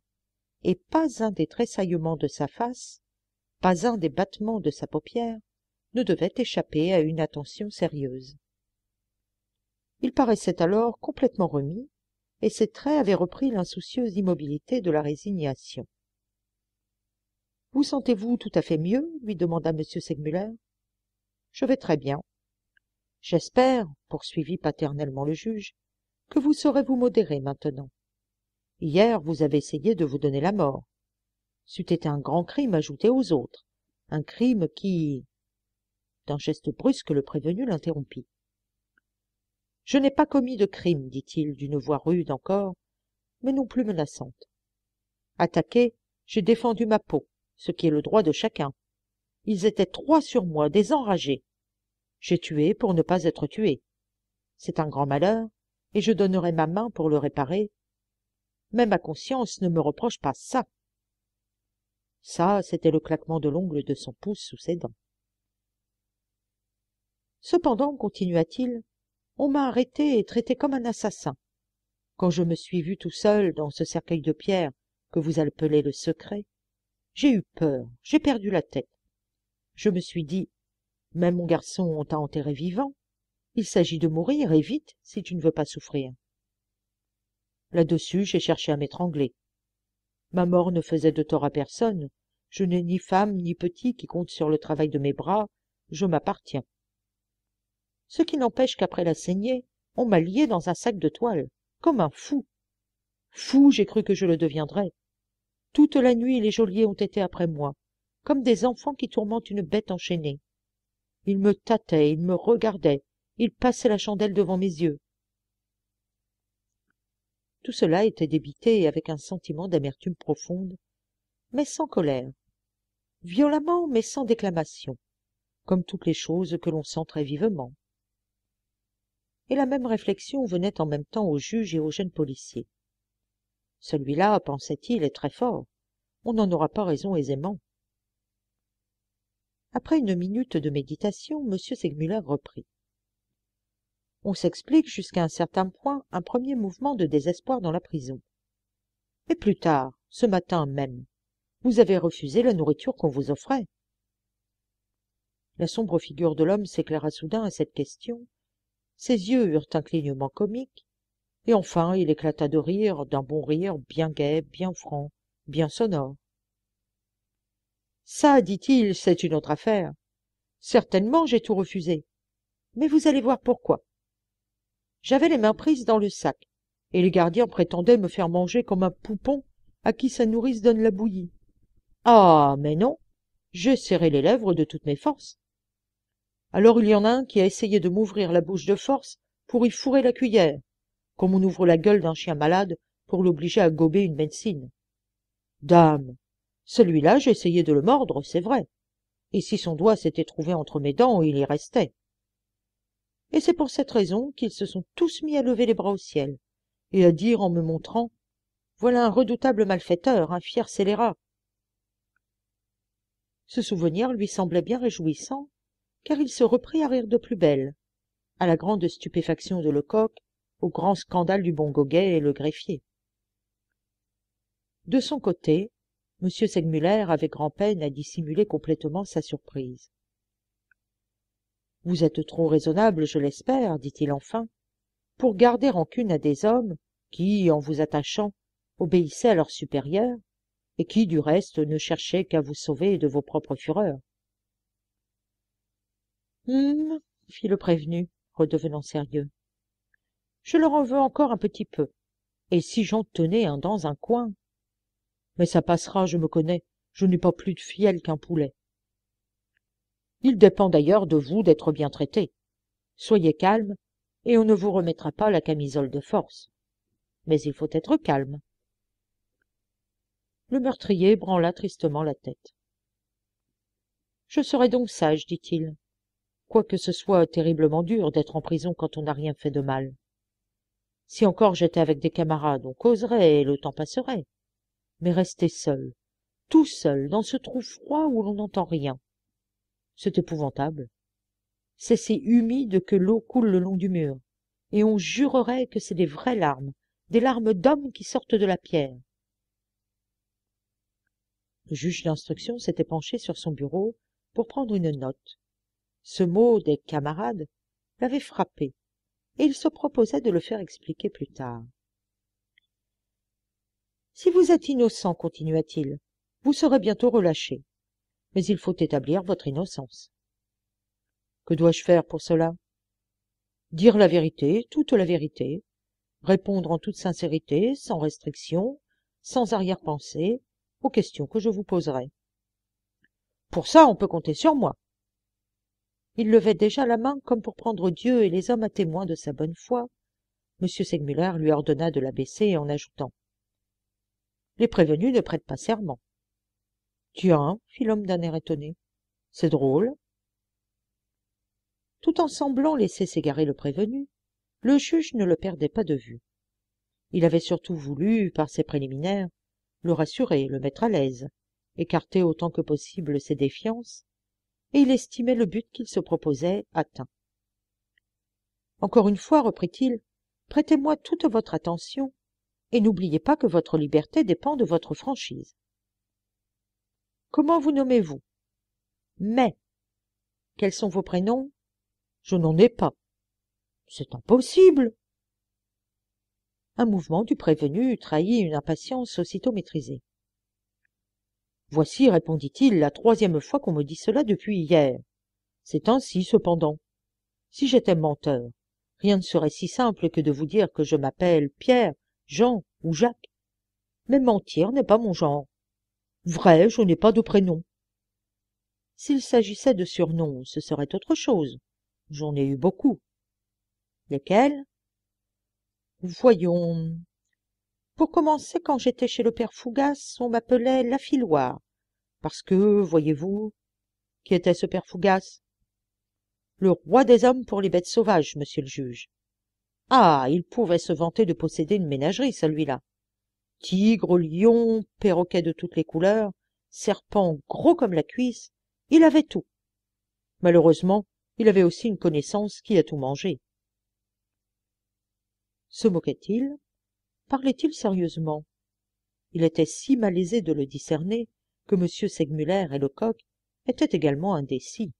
et pas un des tressaillements de sa face pas un des battements de sa paupière ne devait échapper à une attention sérieuse il paraissait alors complètement remis et ses traits avaient repris l'insoucieuse immobilité de la résignation. Vous sentez-vous tout à fait mieux lui demanda M. Segmuller. Je vais très bien. J'espère, poursuivit paternellement le juge, que vous saurez vous modérer maintenant. Hier, vous avez essayé de vous donner la mort. C'eût été un grand crime ajouté aux autres, un crime qui. D'un geste brusque, le prévenu l'interrompit je n'ai pas commis de crime dit-il d'une voix rude encore mais non plus menaçante attaqué j'ai défendu ma peau ce qui est le droit de chacun ils étaient trois sur moi des enragés j'ai tué pour ne pas être tué c'est un grand malheur et je donnerai ma main pour le réparer mais ma conscience ne me reproche pas ça ça c'était le claquement de l'ongle de son pouce sous ses dents cependant continua-t-il on m'a arrêté et traité comme un assassin quand je me suis vu tout seul dans ce cercueil de pierre que vous appelez le secret j'ai eu peur j'ai perdu la tête je me suis dit mais mon garçon on t'a enterré vivant il s'agit de mourir et vite si tu ne veux pas souffrir là-dessus j'ai cherché à m'étrangler ma mort ne faisait de tort à personne je n'ai ni femme ni petit qui compte sur le travail de mes bras je m'appartiens ce qui n'empêche qu'après la saignée on m'a lié dans un sac de toile comme un fou fou j'ai cru que je le deviendrais toute la nuit les geôliers ont été après moi comme des enfants qui tourmentent une bête enchaînée ils me tâtaient ils me regardaient ils passaient la chandelle devant mes yeux tout cela était débité avec un sentiment d'amertume profonde mais sans colère violemment mais sans déclamation comme toutes les choses que l'on sent très vivement et la même réflexion venait en même temps au juge et au jeune policier celui-là pensait-il est très fort on n'en aura pas raison aisément après une minute de méditation m segmuller reprit on s'explique jusqu'à un certain point un premier mouvement de désespoir dans la prison mais plus tard ce matin même vous avez refusé la nourriture qu'on vous offrait la sombre figure de l'homme s'éclaira soudain à cette question ses yeux eurent un clignement comique et enfin il éclata de rire d'un bon rire bien gai bien franc bien sonore ça dit-il c'est une autre affaire certainement j'ai tout refusé mais vous allez voir pourquoi j'avais les mains prises dans le sac et les gardiens prétendaient me faire manger comme un poupon à qui sa nourrice donne la bouillie ah mais non je serrai les lèvres de toutes mes forces alors il y en a un qui a essayé de m'ouvrir la bouche de force pour y fourrer la cuillère, comme on ouvre la gueule d'un chien malade pour l'obliger à gober une médecine. Dame, celui-là, j'ai essayé de le mordre, c'est vrai. Et si son doigt s'était trouvé entre mes dents, il y restait. Et c'est pour cette raison qu'ils se sont tous mis à lever les bras au ciel, et à dire en me montrant Voilà un redoutable malfaiteur, un fier scélérat. Ce souvenir lui semblait bien réjouissant, car il se reprit à rire de plus belle à la grande stupéfaction de lecoq au grand scandale du bon goguet et le greffier de son côté m segmuller avait grand peine à dissimuler complètement sa surprise vous êtes trop raisonnable je l'espère dit-il enfin pour garder rancune à des hommes qui en vous attachant obéissaient à leurs supérieurs et qui du reste ne cherchaient qu'à vous sauver de vos propres fureurs Hum, fit le prévenu redevenant sérieux je leur en veux encore un petit peu et si j'en tenais un dans un coin mais ça passera je me connais je n'ai pas plus de fiel qu'un poulet il dépend d'ailleurs de vous d'être bien traité. soyez calme, et on ne vous remettra pas la camisole de force mais il faut être calme le meurtrier branla tristement la tête je serai donc sage dit-il quoique ce soit terriblement dur d'être en prison quand on n'a rien fait de mal. Si encore j'étais avec des camarades, on causerait et le temps passerait. Mais rester seul, tout seul, dans ce trou froid où l'on n'entend rien, c'est épouvantable. C'est si humide que l'eau coule le long du mur, et on jurerait que c'est des vraies larmes, des larmes d'hommes qui sortent de la pierre. Le juge d'instruction s'était penché sur son bureau pour prendre une note, ce mot des camarades l'avait frappé et il se proposait de le faire expliquer plus tard si vous êtes innocent continua-t-il vous serez bientôt relâché mais il faut établir votre innocence que dois-je faire pour cela dire la vérité toute la vérité répondre en toute sincérité sans restriction sans arrière-pensée aux questions que je vous poserai pour ça on peut compter sur moi il levait déjà la main comme pour prendre dieu et les hommes à témoin de sa bonne foi m segmuller lui ordonna de l'abaisser en ajoutant les prévenus ne prêtent pas serment tiens fit l'homme d'un air étonné c'est drôle tout en semblant laisser s'égarer le prévenu le juge ne le perdait pas de vue il avait surtout voulu par ces préliminaires le rassurer le mettre à l'aise écarter autant que possible ses défiances et il estimait le but qu'il se proposait atteint. Encore une fois, reprit-il, prêtez-moi toute votre attention, et n'oubliez pas que votre liberté dépend de votre franchise. Comment vous nommez-vous Mais. Quels sont vos prénoms Je n'en ai pas. C'est impossible. Un mouvement du prévenu trahit une impatience aussitôt maîtrisée voici répondit-il la troisième fois qu'on me dit cela depuis hier c'est ainsi cependant si j'étais menteur rien ne serait si simple que de vous dire que je m'appelle pierre jean ou jacques mais mentir n'est pas mon genre vrai je n'ai pas de prénom s'il s'agissait de surnoms ce serait autre chose j'en ai eu beaucoup lesquels voyons pour commencer, quand j'étais chez le père Fougas, on m'appelait la filoire, parce que, voyez-vous, qui était ce père Fougas Le roi des hommes pour les bêtes sauvages, monsieur le juge. Ah, il pouvait se vanter de posséder une ménagerie, celui-là. Tigre, lion, perroquet de toutes les couleurs, serpent gros comme la cuisse, il avait tout. Malheureusement, il avait aussi une connaissance qui a tout mangé. Se moquait-il parlait-il sérieusement il était si malaisé de le discerner que m segmuller et lecoq étaient également indécis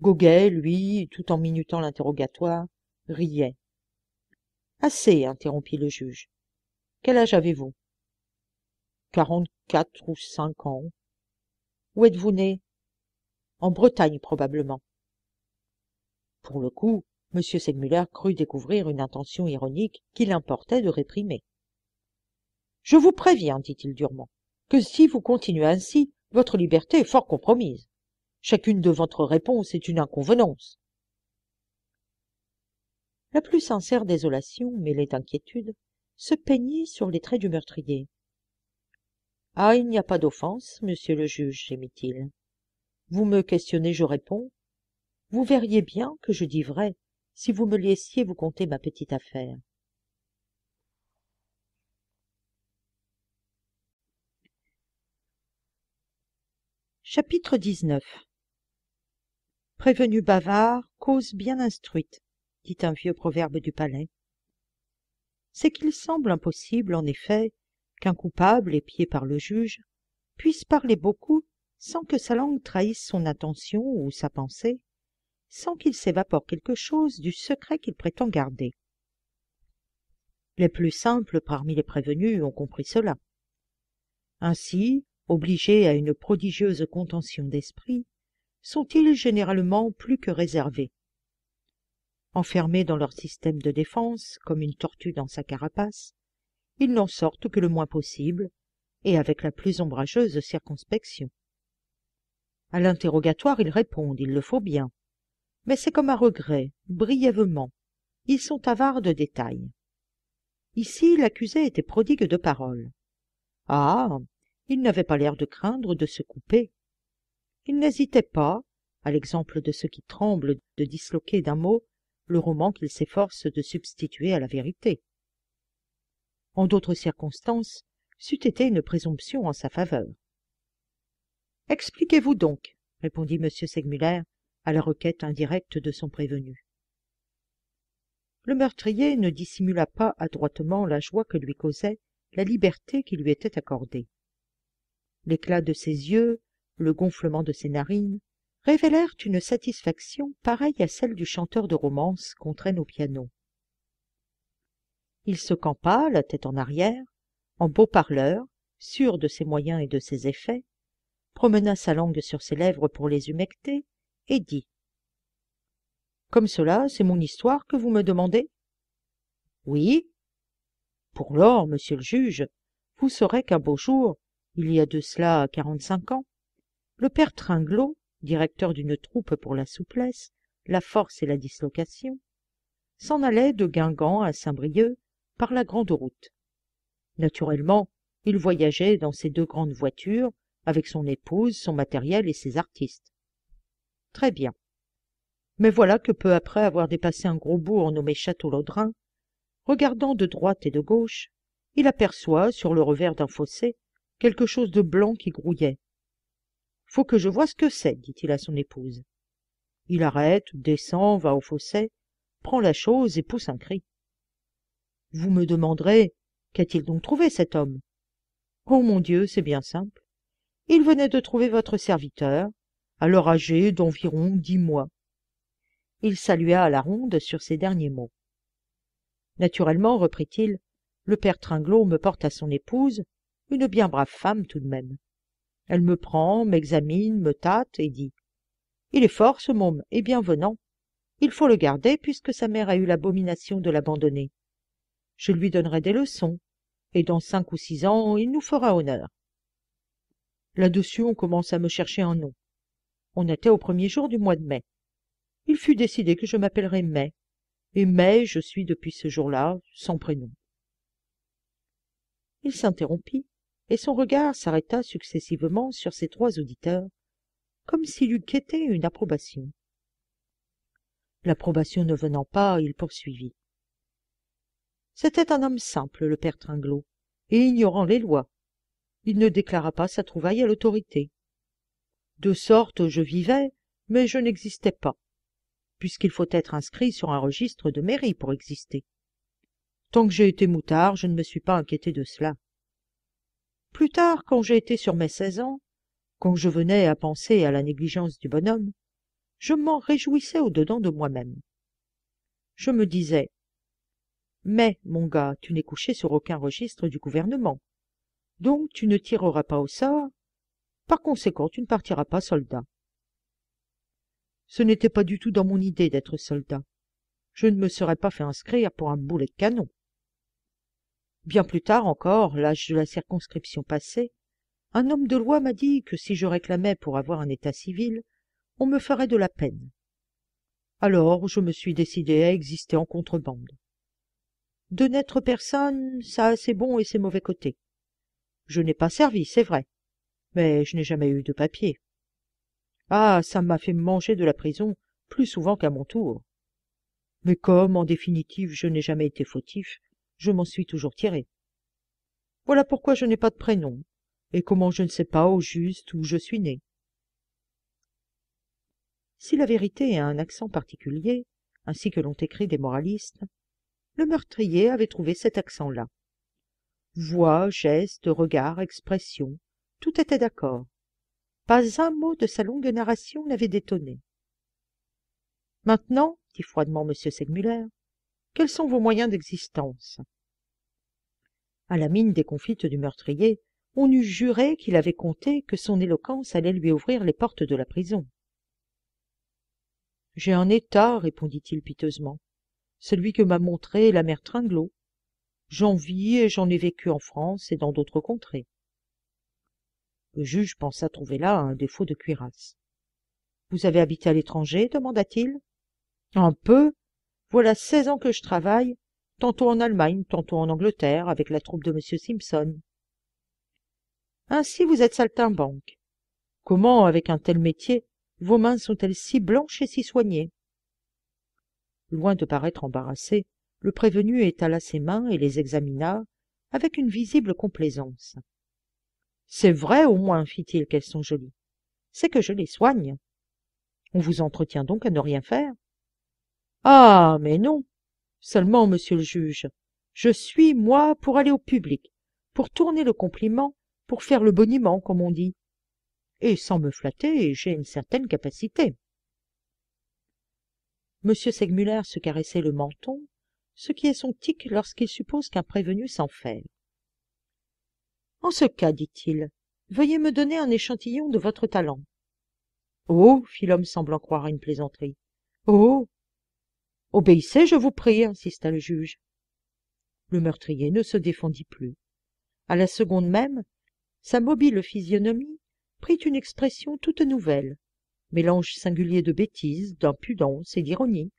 goguet lui tout en minutant l'interrogatoire riait assez interrompit le juge quel âge avez-vous quarante-quatre ou cinq ans où êtes-vous né en bretagne probablement pour le coup m segmuller crut découvrir une intention ironique qu'il importait de réprimer je vous préviens dit-il durement que si vous continuez ainsi votre liberté est fort compromise chacune de votre réponse est une inconvenance la plus sincère désolation mêlée d'inquiétude se peignit sur les traits du meurtrier ah il n'y a pas d'offense monsieur le juge gémit-il vous me questionnez je réponds vous verriez bien que je dis vrai si vous me laissiez vous conter ma petite affaire chapitre XIX prévenu bavard cause bien instruite dit un vieux proverbe du palais c'est qu'il semble impossible en effet qu'un coupable épié par le juge puisse parler beaucoup sans que sa langue trahisse son intention ou sa pensée sans qu'il s'évapore quelque chose du secret qu'il prétend garder les plus simples parmi les prévenus ont compris cela ainsi obligés à une prodigieuse contention d'esprit sont-ils généralement plus que réservés enfermés dans leur système de défense comme une tortue dans sa carapace ils n'en sortent que le moins possible et avec la plus ombrageuse circonspection à l'interrogatoire ils répondent il le faut bien mais c'est comme un regret, brièvement. Ils sont avares de détails. Ici, l'accusé était prodigue de paroles. Ah il n'avait pas l'air de craindre de se couper. Il n'hésitait pas, à l'exemple de ceux qui tremblent de disloquer d'un mot le roman qu'il s'efforce de substituer à la vérité. En d'autres circonstances, c'eût été une présomption en sa faveur. Expliquez-vous donc, répondit M. Segmuller à la requête indirecte de son prévenu le meurtrier ne dissimula pas adroitement la joie que lui causait la liberté qui lui était accordée l'éclat de ses yeux le gonflement de ses narines révélèrent une satisfaction pareille à celle du chanteur de romance qu'on traîne au piano il se campa la tête en arrière en beau parleur sûr de ses moyens et de ses effets promena sa langue sur ses lèvres pour les humecter et dit Comme cela, c'est mon histoire que vous me demandez Oui. Pour lors, monsieur le juge, vous saurez qu'un beau jour, il y a de cela quarante-cinq ans, le père Tringlot, directeur d'une troupe pour la souplesse, la force et la dislocation, s'en allait de Guingamp à Saint-Brieuc par la grande route. Naturellement, il voyageait dans ses deux grandes voitures, avec son épouse, son matériel et ses artistes. Très bien. Mais voilà que peu après avoir dépassé un gros bourg nommé Château-Laudrin, regardant de droite et de gauche, il aperçoit, sur le revers d'un fossé, quelque chose de blanc qui grouillait. Faut que je voie ce que c'est, dit-il à son épouse. Il arrête, descend, va au fossé, prend la chose et pousse un cri. Vous me demanderez, qu'a-t-il donc trouvé cet homme Oh mon Dieu, c'est bien simple. Il venait de trouver votre serviteur, alors âgé d'environ dix mois il salua à la ronde sur ces derniers mots naturellement reprit-il le père tringlot me porte à son épouse une bien brave femme tout de même elle me prend m'examine me tâte et dit il est fort ce môme et bienvenant. il faut le garder puisque sa mère a eu l'abomination de l'abandonner je lui donnerai des leçons et dans cinq ou six ans il nous fera honneur là-dessus on commence à me chercher un nom on était au premier jour du mois de mai. Il fut décidé que je m'appellerais Mai, et Mai je suis depuis ce jour-là sans prénom. Il s'interrompit, et son regard s'arrêta successivement sur ses trois auditeurs, comme s'il eût quêté une approbation. L'approbation ne venant pas, il poursuivit. C'était un homme simple, le père Tringlot, et ignorant les lois. Il ne déclara pas sa trouvaille à l'autorité de sorte je vivais mais je n'existais pas puisqu'il faut être inscrit sur un registre de mairie pour exister tant que j'ai été moutard je ne me suis pas inquiété de cela plus tard quand j'ai été sur mes seize ans quand je venais à penser à la négligence du bonhomme je m'en réjouissais au dedans de moi-même je me disais mais mon gars tu n'es couché sur aucun registre du gouvernement donc tu ne tireras pas au sort par conséquent, tu ne partiras pas soldat. Ce n'était pas du tout dans mon idée d'être soldat. Je ne me serais pas fait inscrire pour un boulet de canon. Bien plus tard encore, l'âge de la circonscription passé, un homme de loi m'a dit que si je réclamais pour avoir un état civil, on me ferait de la peine. Alors je me suis décidé à exister en contrebande. De n'être personne, ça a ses bons et ses mauvais côtés. Je n'ai pas servi, c'est vrai, mais je n'ai jamais eu de papier. Ah ça m'a fait manger de la prison plus souvent qu'à mon tour. Mais comme, en définitive, je n'ai jamais été fautif, je m'en suis toujours tiré. Voilà pourquoi je n'ai pas de prénom, et comment je ne sais pas au juste où je suis né. Si la vérité a un accent particulier, ainsi que l'ont écrit des moralistes, le meurtrier avait trouvé cet accent-là. Voix, gestes, regard, expression tout était d'accord pas un mot de sa longue narration n'avait détonné maintenant dit froidement m segmuller quels sont vos moyens d'existence à la mine des conflits du meurtrier on eût juré qu'il avait compté que son éloquence allait lui ouvrir les portes de la prison j'ai un état répondit-il piteusement celui que m'a montré la mère tringlot j'en vis et j'en ai vécu en france et dans d'autres contrées le juge pensa trouver là un défaut de cuirasse vous avez habité à l'étranger demanda-t-il un peu voilà seize ans que je travaille tantôt en allemagne tantôt en angleterre avec la troupe de m simpson ainsi vous êtes saltimbanque comment avec un tel métier vos mains sont-elles si blanches et si soignées loin de paraître embarrassé le prévenu étala ses mains et les examina avec une visible complaisance c'est vrai au moins fit-il qu'elles sont jolies c'est que je les soigne on vous entretient donc à ne rien faire ah mais non seulement monsieur le juge je suis moi pour aller au public pour tourner le compliment pour faire le boniment comme on dit et sans me flatter j'ai une certaine capacité Monsieur segmuller se caressait le menton ce qui est son tic lorsqu'il suppose qu'un prévenu s'en en ce cas dit-il veuillez me donner un échantillon de votre talent oh fit l'homme semblant croire à une plaisanterie oh obéissez je vous prie insista le juge le meurtrier ne se défendit plus à la seconde même sa mobile physionomie prit une expression toute nouvelle mélange singulier de bêtise d'impudence et d'ironie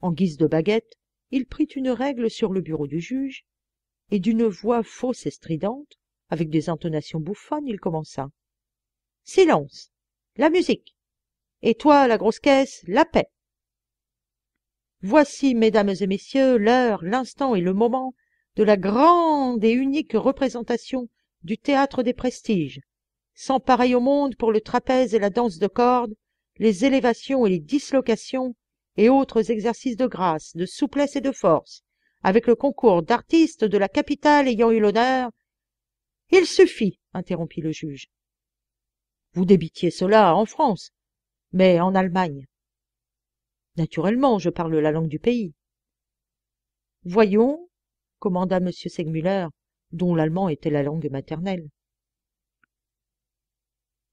en guise de baguette il prit une règle sur le bureau du juge et d'une voix fausse et stridente avec des intonations bouffonnes il commença silence la musique et toi la grosse caisse la paix voici mesdames et messieurs l'heure l'instant et le moment de la grande et unique représentation du théâtre des prestiges sans pareil au monde pour le trapèze et la danse de corde les élévations et les dislocations et autres exercices de grâce de souplesse et de force avec le concours d'artistes de la capitale ayant eu l'honneur. Il suffit, interrompit le juge. Vous débitiez cela en France, mais en Allemagne. Naturellement, je parle la langue du pays. Voyons, commanda M. Segmuller, dont l'allemand était la langue maternelle.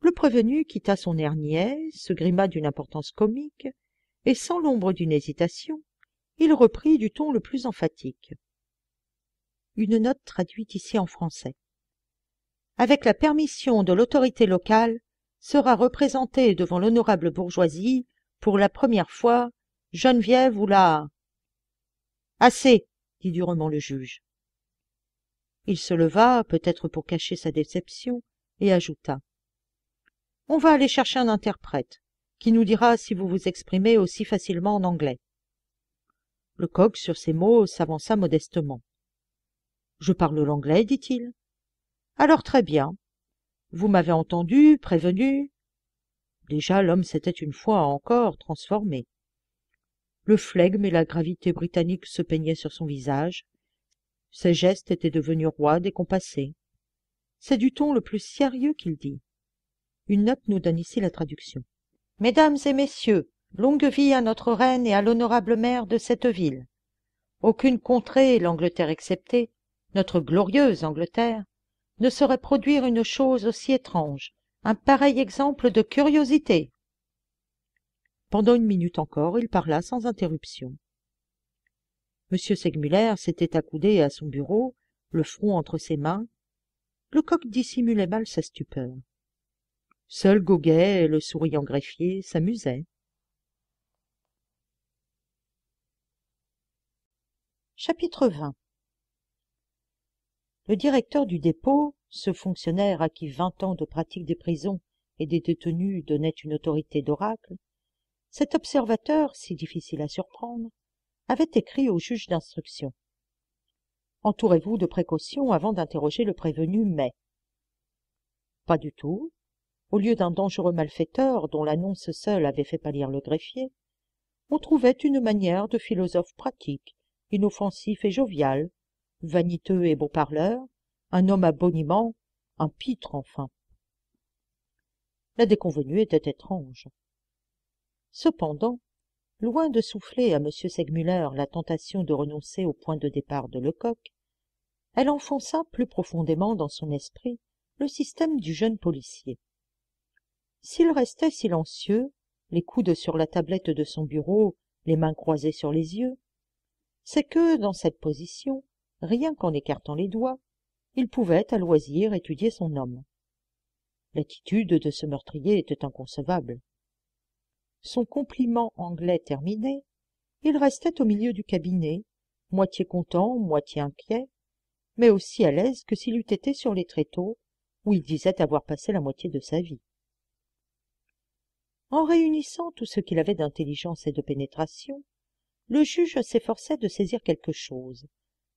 Le prévenu quitta son air niais, se grima d'une importance comique, et sans l'ombre d'une hésitation, il reprit du ton le plus emphatique. Une note traduite ici en français. Avec la permission de l'autorité locale, sera représentée devant l'honorable bourgeoisie, pour la première fois, Geneviève ou la... Assez, dit durement le juge. Il se leva, peut-être pour cacher sa déception, et ajouta. On va aller chercher un interprète, qui nous dira si vous vous exprimez aussi facilement en anglais lecoq sur ces mots s'avança modestement je parle l'anglais dit-il alors très bien vous m'avez entendu prévenu déjà l'homme s'était une fois encore transformé le flegme et la gravité britannique se peignaient sur son visage ses gestes étaient devenus roides et compassés c'est du ton le plus sérieux qu'il dit une note nous donne ici la traduction mesdames et messieurs Longue vie à notre reine et à l'honorable maire de cette ville. Aucune contrée, l'Angleterre exceptée, notre glorieuse Angleterre, ne saurait produire une chose aussi étrange, un pareil exemple de curiosité. Pendant une minute encore, il parla sans interruption. M. Segmuller s'était accoudé à son bureau, le front entre ses mains. Lecoq dissimulait mal sa stupeur. Seul Goguet, le souriant greffier, s'amusait. Chapitre 20 Le directeur du dépôt, ce fonctionnaire à qui vingt ans de pratique des prisons et des détenus donnaient une autorité d'oracle, cet observateur, si difficile à surprendre, avait écrit au juge d'instruction. Entourez-vous de précautions avant d'interroger le prévenu, mais... Pas du tout. Au lieu d'un dangereux malfaiteur dont l'annonce seule avait fait pâlir le greffier, on trouvait une manière de philosophe pratique inoffensif et jovial vaniteux et beau parleur un homme à boniment un pitre enfin la déconvenue était étrange cependant loin de souffler à m segmuller la tentation de renoncer au point de départ de lecoq elle enfonça plus profondément dans son esprit le système du jeune policier s'il restait silencieux les coudes sur la tablette de son bureau les mains croisées sur les yeux c'est que dans cette position rien qu'en écartant les doigts il pouvait à loisir étudier son homme l'attitude de ce meurtrier était inconcevable son compliment anglais terminé il restait au milieu du cabinet moitié content moitié inquiet mais aussi à l'aise que s'il eût été sur les tréteaux où il disait avoir passé la moitié de sa vie en réunissant tout ce qu'il avait d'intelligence et de pénétration le juge s'efforçait de saisir quelque chose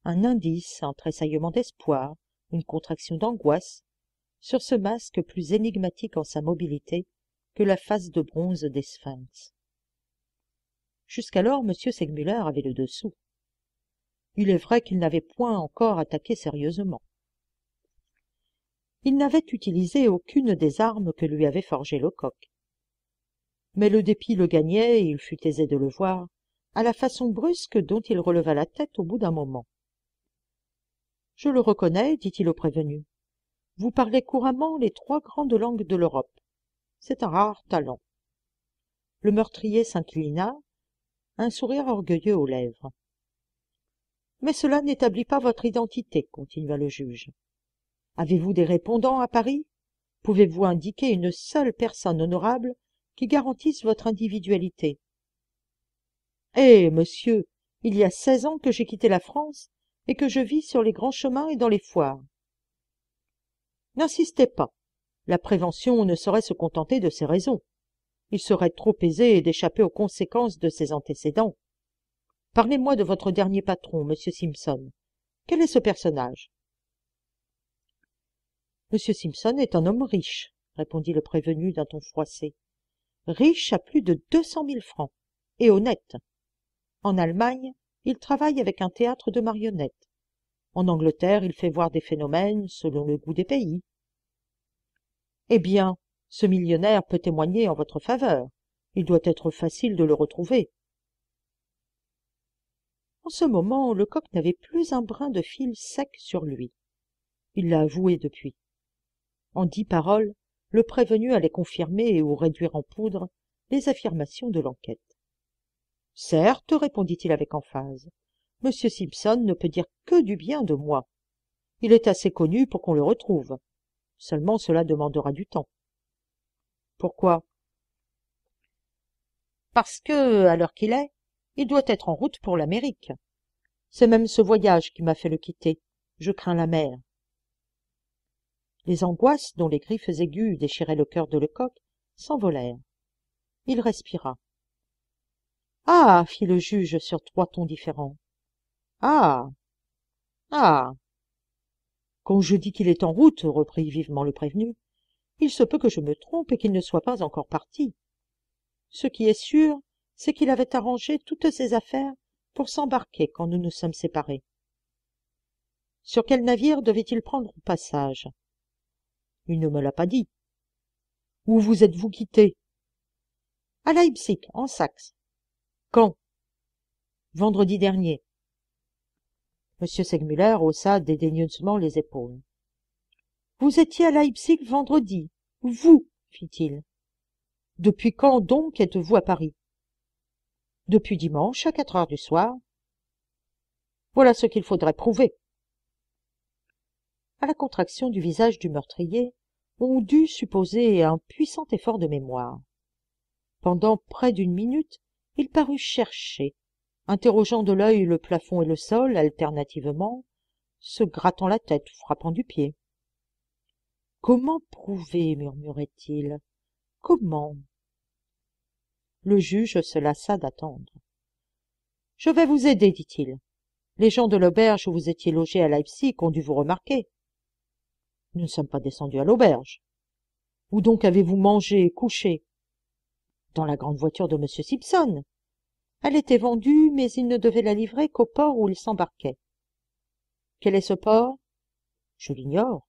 un indice un tressaillement d'espoir une contraction d'angoisse sur ce masque plus énigmatique en sa mobilité que la face de bronze des sphinx jusqu'alors m segmuller avait le dessous il est vrai qu'il n'avait point encore attaqué sérieusement il n'avait utilisé aucune des armes que lui avait forgées lecoq mais le dépit le gagnait et il fut aisé de le voir à la façon brusque dont il releva la tête au bout d'un moment je le reconnais dit-il au prévenu vous parlez couramment les trois grandes langues de l'europe c'est un rare talent le meurtrier s'inclina un sourire orgueilleux aux lèvres mais cela n'établit pas votre identité continua le juge avez-vous des répondants à paris pouvez-vous indiquer une seule personne honorable qui garantisse votre individualité eh monsieur il y a seize ans que j'ai quitté la france et que je vis sur les grands chemins et dans les foires n'insistez pas la prévention ne saurait se contenter de ces raisons il serait trop aisé d'échapper aux conséquences de ses antécédents parlez-moi de votre dernier patron Monsieur simpson quel est ce personnage Monsieur simpson est un homme riche répondit le prévenu d'un ton froissé riche à plus de deux cent mille francs et honnête en allemagne il travaille avec un théâtre de marionnettes en angleterre il fait voir des phénomènes selon le goût des pays eh bien ce millionnaire peut témoigner en votre faveur il doit être facile de le retrouver en ce moment lecoq n'avait plus un brin de fil sec sur lui il l'a avoué depuis en dix paroles le prévenu allait confirmer ou réduire en poudre les affirmations de l'enquête certes répondit-il avec emphase m simpson ne peut dire que du bien de moi il est assez connu pour qu'on le retrouve seulement cela demandera du temps pourquoi parce que à l'heure qu'il est il doit être en route pour l'amérique c'est même ce voyage qui m'a fait le quitter je crains la mer les angoisses dont les griffes aiguës déchiraient le cœur de lecoq s'envolèrent il respira ah fit le juge sur trois tons différents ah ah quand je dis qu'il est en route reprit vivement le prévenu il se peut que je me trompe et qu'il ne soit pas encore parti ce qui est sûr c'est qu'il avait arrangé toutes ses affaires pour s'embarquer quand nous nous sommes séparés sur quel navire devait-il prendre passage il ne me l'a pas dit où vous êtes-vous quitté ?»« à leipzig en saxe quand vendredi dernier m segmuller haussa dédaigneusement les épaules vous étiez à leipzig vendredi vous fit-il depuis quand donc êtes-vous à paris depuis dimanche à quatre heures du soir voilà ce qu'il faudrait prouver à la contraction du visage du meurtrier on dut supposer un puissant effort de mémoire pendant près d'une minute il parut chercher interrogeant de l'œil le plafond et le sol alternativement se grattant la tête ou frappant du pied comment prouver murmurait-il comment le juge se lassa d'attendre je vais vous aider dit-il les gens de l'auberge où vous étiez logé à leipzig ont dû vous remarquer nous ne sommes pas descendus à l'auberge où donc avez-vous mangé couché dans la grande voiture de m simpson elle était vendue mais il ne devait la livrer qu'au port où il s'embarquait quel est ce port je l'ignore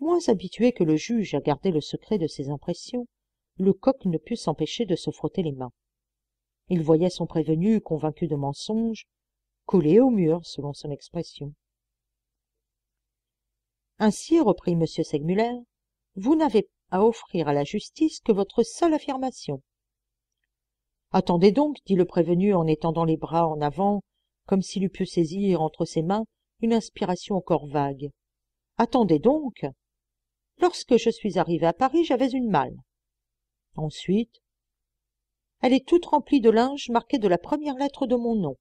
moins habitué que le juge à garder le secret de ses impressions lecoq ne put s'empêcher de se frotter les mains il voyait son prévenu convaincu de mensonge collé au mur selon son expression ainsi reprit m segmuller vous n'avez à offrir à la justice que votre seule affirmation attendez donc dit le prévenu en étendant les bras en avant comme s'il eût pu saisir entre ses mains une inspiration encore vague attendez donc lorsque je suis arrivé à paris j'avais une malle ensuite elle est toute remplie de linge marqué de la première lettre de mon nom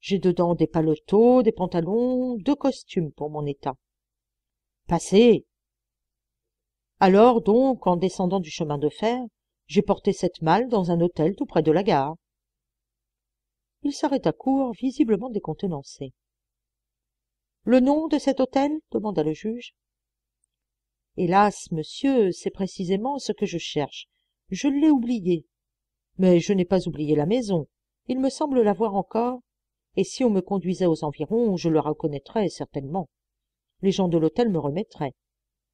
j'ai dedans des paletots des pantalons deux costumes pour mon état passez alors donc en descendant du chemin de fer j'ai porté cette malle dans un hôtel tout près de la gare il s'arrêta court visiblement décontenancé le nom de cet hôtel demanda le juge hélas monsieur c'est précisément ce que je cherche je l'ai oublié mais je n'ai pas oublié la maison il me semble la voir encore et si on me conduisait aux environs je le reconnaîtrais certainement les gens de l'hôtel me remettraient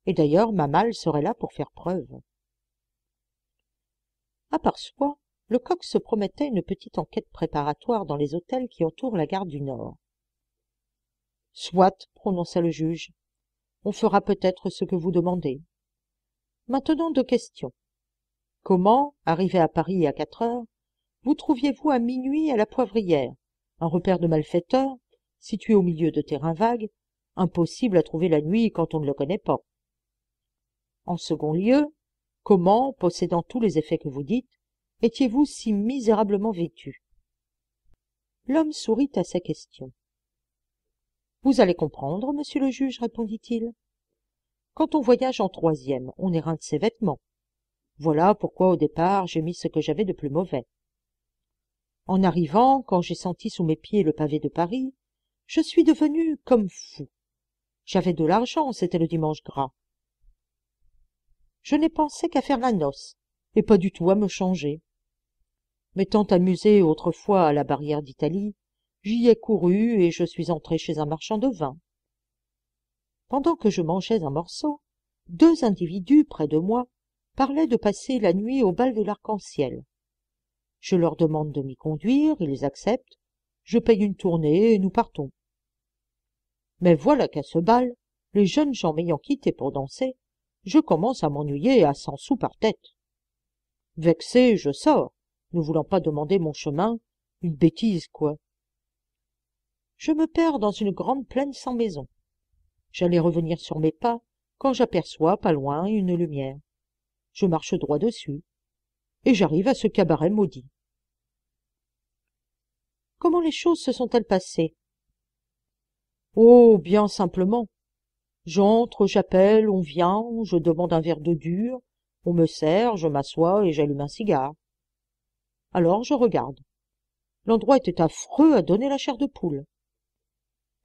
et d'ailleurs ma malle serait là pour faire preuve à part soi le coq se promettait une petite enquête préparatoire dans les hôtels qui entourent la gare du nord soit prononça le juge on fera peut-être ce que vous demandez maintenant deux questions comment arrivé à paris à quatre heures vous trouviez-vous à minuit à la poivrière un repère de malfaiteurs situé au milieu de terrains vagues impossible à trouver la nuit quand on ne le connaît pas en second lieu, comment, possédant tous les effets que vous dites, étiez-vous si misérablement vêtu L'homme sourit à sa question. Vous allez comprendre, monsieur le juge, répondit-il. Quand on voyage en troisième, on éreinte ses vêtements. Voilà pourquoi au départ j'ai mis ce que j'avais de plus mauvais. En arrivant, quand j'ai senti sous mes pieds le pavé de Paris, je suis devenu comme fou. J'avais de l'argent, c'était le dimanche gras je n'ai pensé qu'à faire la noce et pas du tout à me changer m'étant amusé autrefois à la barrière d'italie j'y ai couru et je suis entré chez un marchand de vin. pendant que je mangeais un morceau deux individus près de moi parlaient de passer la nuit au bal de l'arc-en-ciel je leur demande de m'y conduire ils acceptent je paye une tournée et nous partons mais voilà qu'à ce bal les jeunes gens m'ayant quitté pour danser je commence à m'ennuyer à cent sous par tête. Vexé, je sors, ne voulant pas demander mon chemin, une bêtise, quoi. Je me perds dans une grande plaine sans maison. J'allais revenir sur mes pas quand j'aperçois pas loin une lumière. Je marche droit dessus, et j'arrive à ce cabaret maudit. Comment les choses se sont-elles passées Oh, bien simplement j'entre j'appelle on vient je demande un verre d'eau dure on me sert je m'assois et j'allume un cigare alors je regarde l'endroit était affreux à donner la chair de poule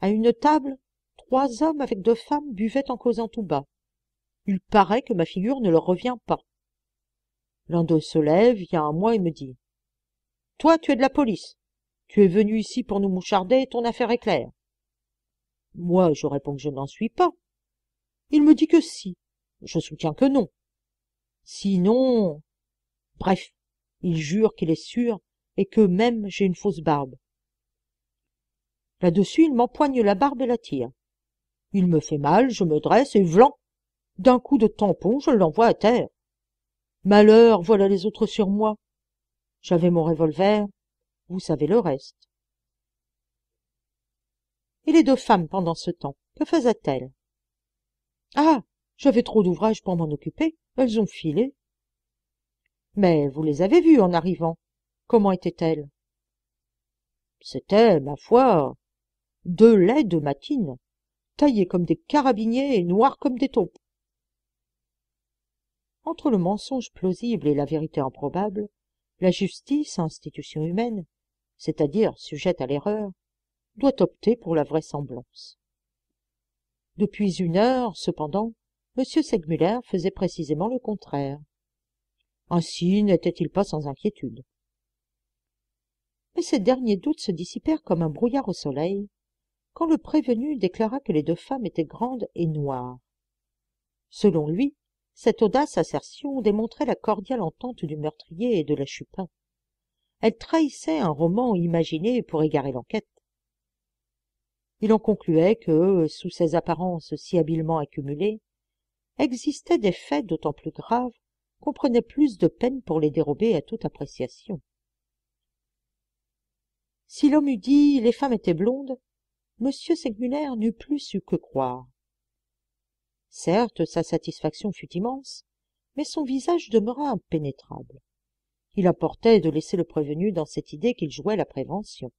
à une table trois hommes avec deux femmes buvaient en causant tout bas il paraît que ma figure ne leur revient pas l'un d'eux se lève vient à moi et me dit toi tu es de la police tu es venu ici pour nous moucharder ton affaire est claire moi je réponds que je n'en suis pas il me dit que si. Je soutiens que non. Sinon, bref, il jure qu'il est sûr et que même j'ai une fausse barbe. Là-dessus, il m'empoigne la barbe et la tire. Il me fait mal, je me dresse et vlan. D'un coup de tampon, je l'envoie à terre. Malheur, voilà les autres sur moi. J'avais mon revolver, vous savez le reste. Et les deux femmes pendant ce temps, que faisaient-elles ah j'avais trop d'ouvrages pour m'en occuper elles ont filé mais vous les avez vues en arrivant comment étaient-elles C'était, ma foi deux de matines, taillées comme des carabiniers et noirs comme des taupes entre le mensonge plausible et la vérité improbable la justice institution humaine c'est-à-dire sujette à l'erreur doit opter pour la vraisemblance depuis une heure, cependant, M. Segmuller faisait précisément le contraire. Ainsi n'était-il pas sans inquiétude. Mais ces derniers doutes se dissipèrent comme un brouillard au soleil, quand le prévenu déclara que les deux femmes étaient grandes et noires. Selon lui, cette audace assertion démontrait la cordiale entente du meurtrier et de la Chupin. Elle trahissait un roman imaginé pour égarer l'enquête il en concluait que, sous ces apparences si habilement accumulées, existaient des faits d'autant plus graves qu'on prenait plus de peine pour les dérober à toute appréciation. Si l'homme eût dit les femmes étaient blondes, M. Segmuller n'eût plus su que croire. Certes, sa satisfaction fut immense, mais son visage demeura impénétrable. Il importait de laisser le prévenu dans cette idée qu'il jouait la prévention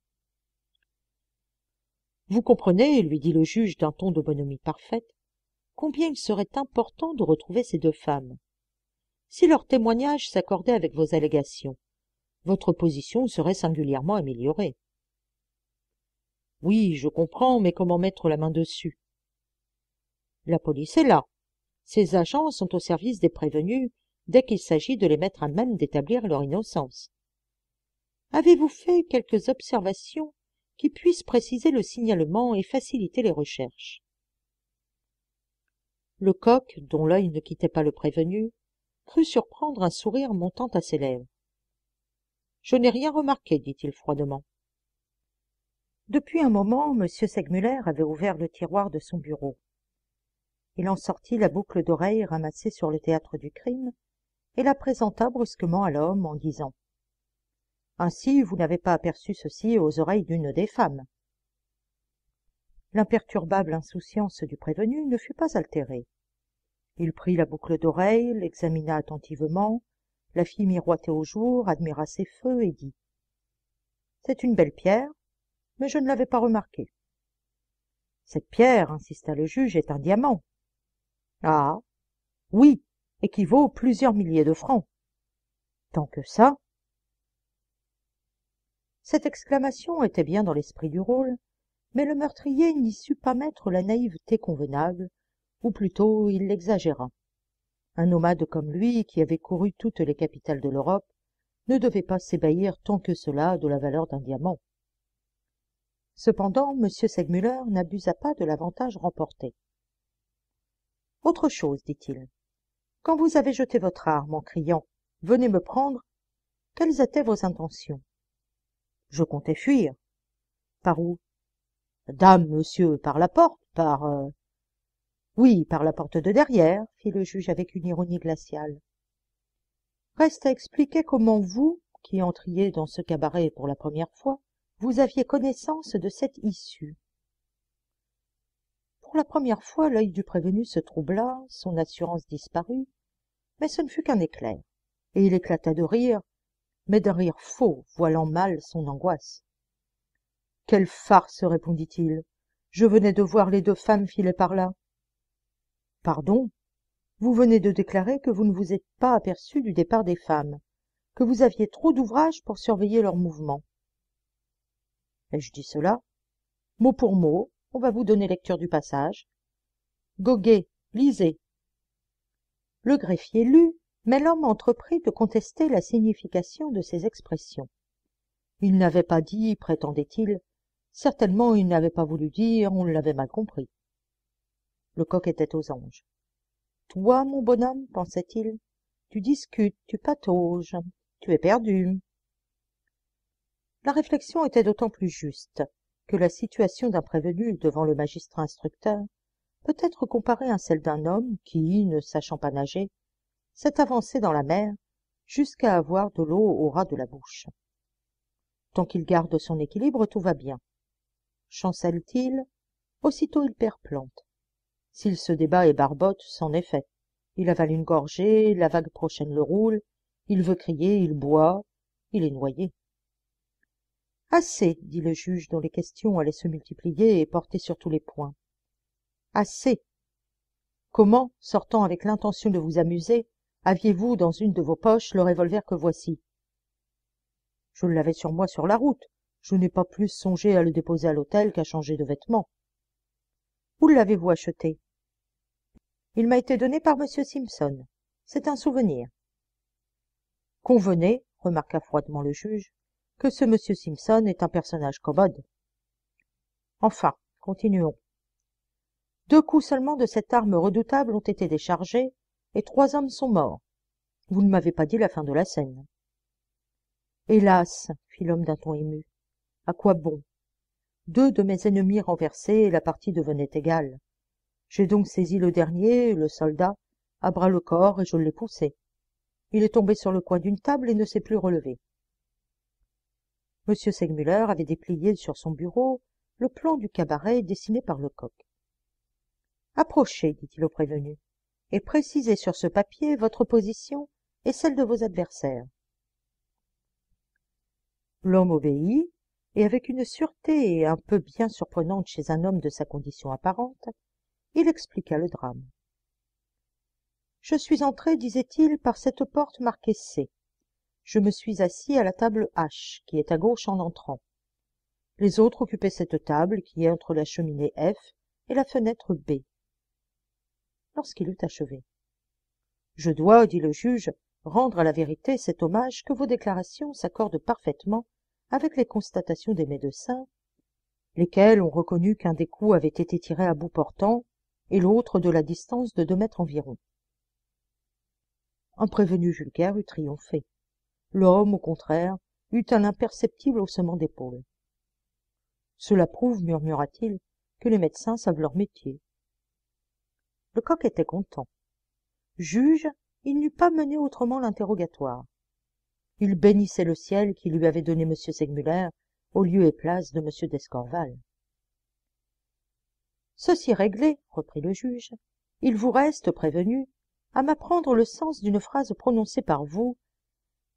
vous comprenez lui dit le juge d'un ton de bonhomie parfaite combien il serait important de retrouver ces deux femmes si leur témoignage s'accordait avec vos allégations votre position serait singulièrement améliorée oui je comprends mais comment mettre la main dessus la police est là ses agents sont au service des prévenus dès qu'il s'agit de les mettre à même d'établir leur innocence avez-vous fait quelques observations qui puisse préciser le signalement et faciliter les recherches. Le coq, dont l'œil ne quittait pas le prévenu, crut surprendre un sourire montant à ses lèvres. Je n'ai rien remarqué, dit-il froidement. Depuis un moment, M. Segmuller avait ouvert le tiroir de son bureau. Il en sortit la boucle d'oreille ramassée sur le théâtre du crime et la présenta brusquement à l'homme en disant ainsi vous n'avez pas aperçu ceci aux oreilles d'une des femmes l'imperturbable insouciance du prévenu ne fut pas altérée il prit la boucle d'oreille l'examina attentivement la fit miroiter au jour admira ses feux et dit c'est une belle pierre mais je ne l'avais pas remarquée cette pierre insista le juge est un diamant ah oui équivaut qui plusieurs milliers de francs tant que ça cette exclamation était bien dans l'esprit du rôle mais le meurtrier n'y sut pas mettre la naïveté convenable ou plutôt il l'exagéra un nomade comme lui qui avait couru toutes les capitales de l'europe ne devait pas s'ébahir tant que cela de la valeur d'un diamant cependant m segmuller n'abusa pas de l'avantage remporté autre chose dit-il quand vous avez jeté votre arme en criant venez me prendre quelles étaient vos intentions je comptais fuir par où dame monsieur par la porte par euh, oui par la porte de derrière fit le juge avec une ironie glaciale reste à expliquer comment vous qui entriez dans ce cabaret pour la première fois vous aviez connaissance de cette issue pour la première fois l'œil du prévenu se troubla son assurance disparut mais ce ne fut qu'un éclair et il éclata de rire mais d'un rire faux voilant mal son angoisse quelle farce répondit-il je venais de voir les deux femmes filer par là pardon vous venez de déclarer que vous ne vous êtes pas aperçu du départ des femmes que vous aviez trop d'ouvrage pour surveiller leurs mouvements ai-je dit cela mot pour mot on va vous donner lecture du passage goguet lisez le greffier lut mais l'homme entreprit de contester la signification de ces expressions il n'avait pas dit prétendait-il certainement il n'avait pas voulu dire on l'avait mal compris le coq était aux anges toi mon bonhomme pensait-il tu discutes tu patauges tu es perdu la réflexion était d'autant plus juste que la situation d'un prévenu devant le magistrat instructeur peut être comparée à celle d'un homme qui ne sachant pas nager s'est avancé dans la mer jusqu'à avoir de l'eau au ras de la bouche tant qu'il garde son équilibre tout va bien chancelle t il aussitôt il perd plante s'il se débat et barbote c'en est fait il avale une gorgée la vague prochaine le roule il veut crier il boit il est noyé assez dit le juge dont les questions allaient se multiplier et porter sur tous les points assez comment sortant avec l'intention de vous amuser aviez-vous dans une de vos poches le revolver que voici je l'avais sur moi sur la route je n'ai pas plus songé à le déposer à l'hôtel qu'à changer de vêtements où l'avez-vous acheté il m'a été donné par m simpson c'est un souvenir convenez remarqua froidement le juge que ce m simpson est un personnage commode enfin continuons deux coups seulement de cette arme redoutable ont été déchargés et trois hommes sont morts vous ne m'avez pas dit la fin de la scène hélas fit l'homme d'un ton ému à quoi bon deux de mes ennemis renversés et la partie devenait égale j'ai donc saisi le dernier le soldat à bras-le-corps et je l'ai poussé il est tombé sur le coin d'une table et ne s'est plus relevé m segmuller avait déplié sur son bureau le plan du cabaret dessiné par lecoq approchez dit-il au prévenu et précisez sur ce papier votre position et celle de vos adversaires. L'homme obéit, et avec une sûreté un peu bien surprenante chez un homme de sa condition apparente, il expliqua le drame. Je suis entré, disait-il, par cette porte marquée C. Je me suis assis à la table H, qui est à gauche en entrant. Les autres occupaient cette table qui est entre la cheminée F et la fenêtre B lorsqu'il eut achevé je dois dit le juge rendre à la vérité cet hommage que vos déclarations s'accordent parfaitement avec les constatations des médecins lesquels ont reconnu qu'un des coups avait été tiré à bout portant et l'autre de la distance de deux mètres environ un prévenu vulgaire eut triomphé l'homme au contraire eut un imperceptible haussement d'épaules cela prouve murmura-t-il que les médecins savent leur métier le coq était content juge il n'eût pas mené autrement l'interrogatoire il bénissait le ciel qui lui avait donné m segmuller au lieu et place de m d'escorval ceci réglé reprit le juge il vous reste prévenu, à m'apprendre le sens d'une phrase prononcée par vous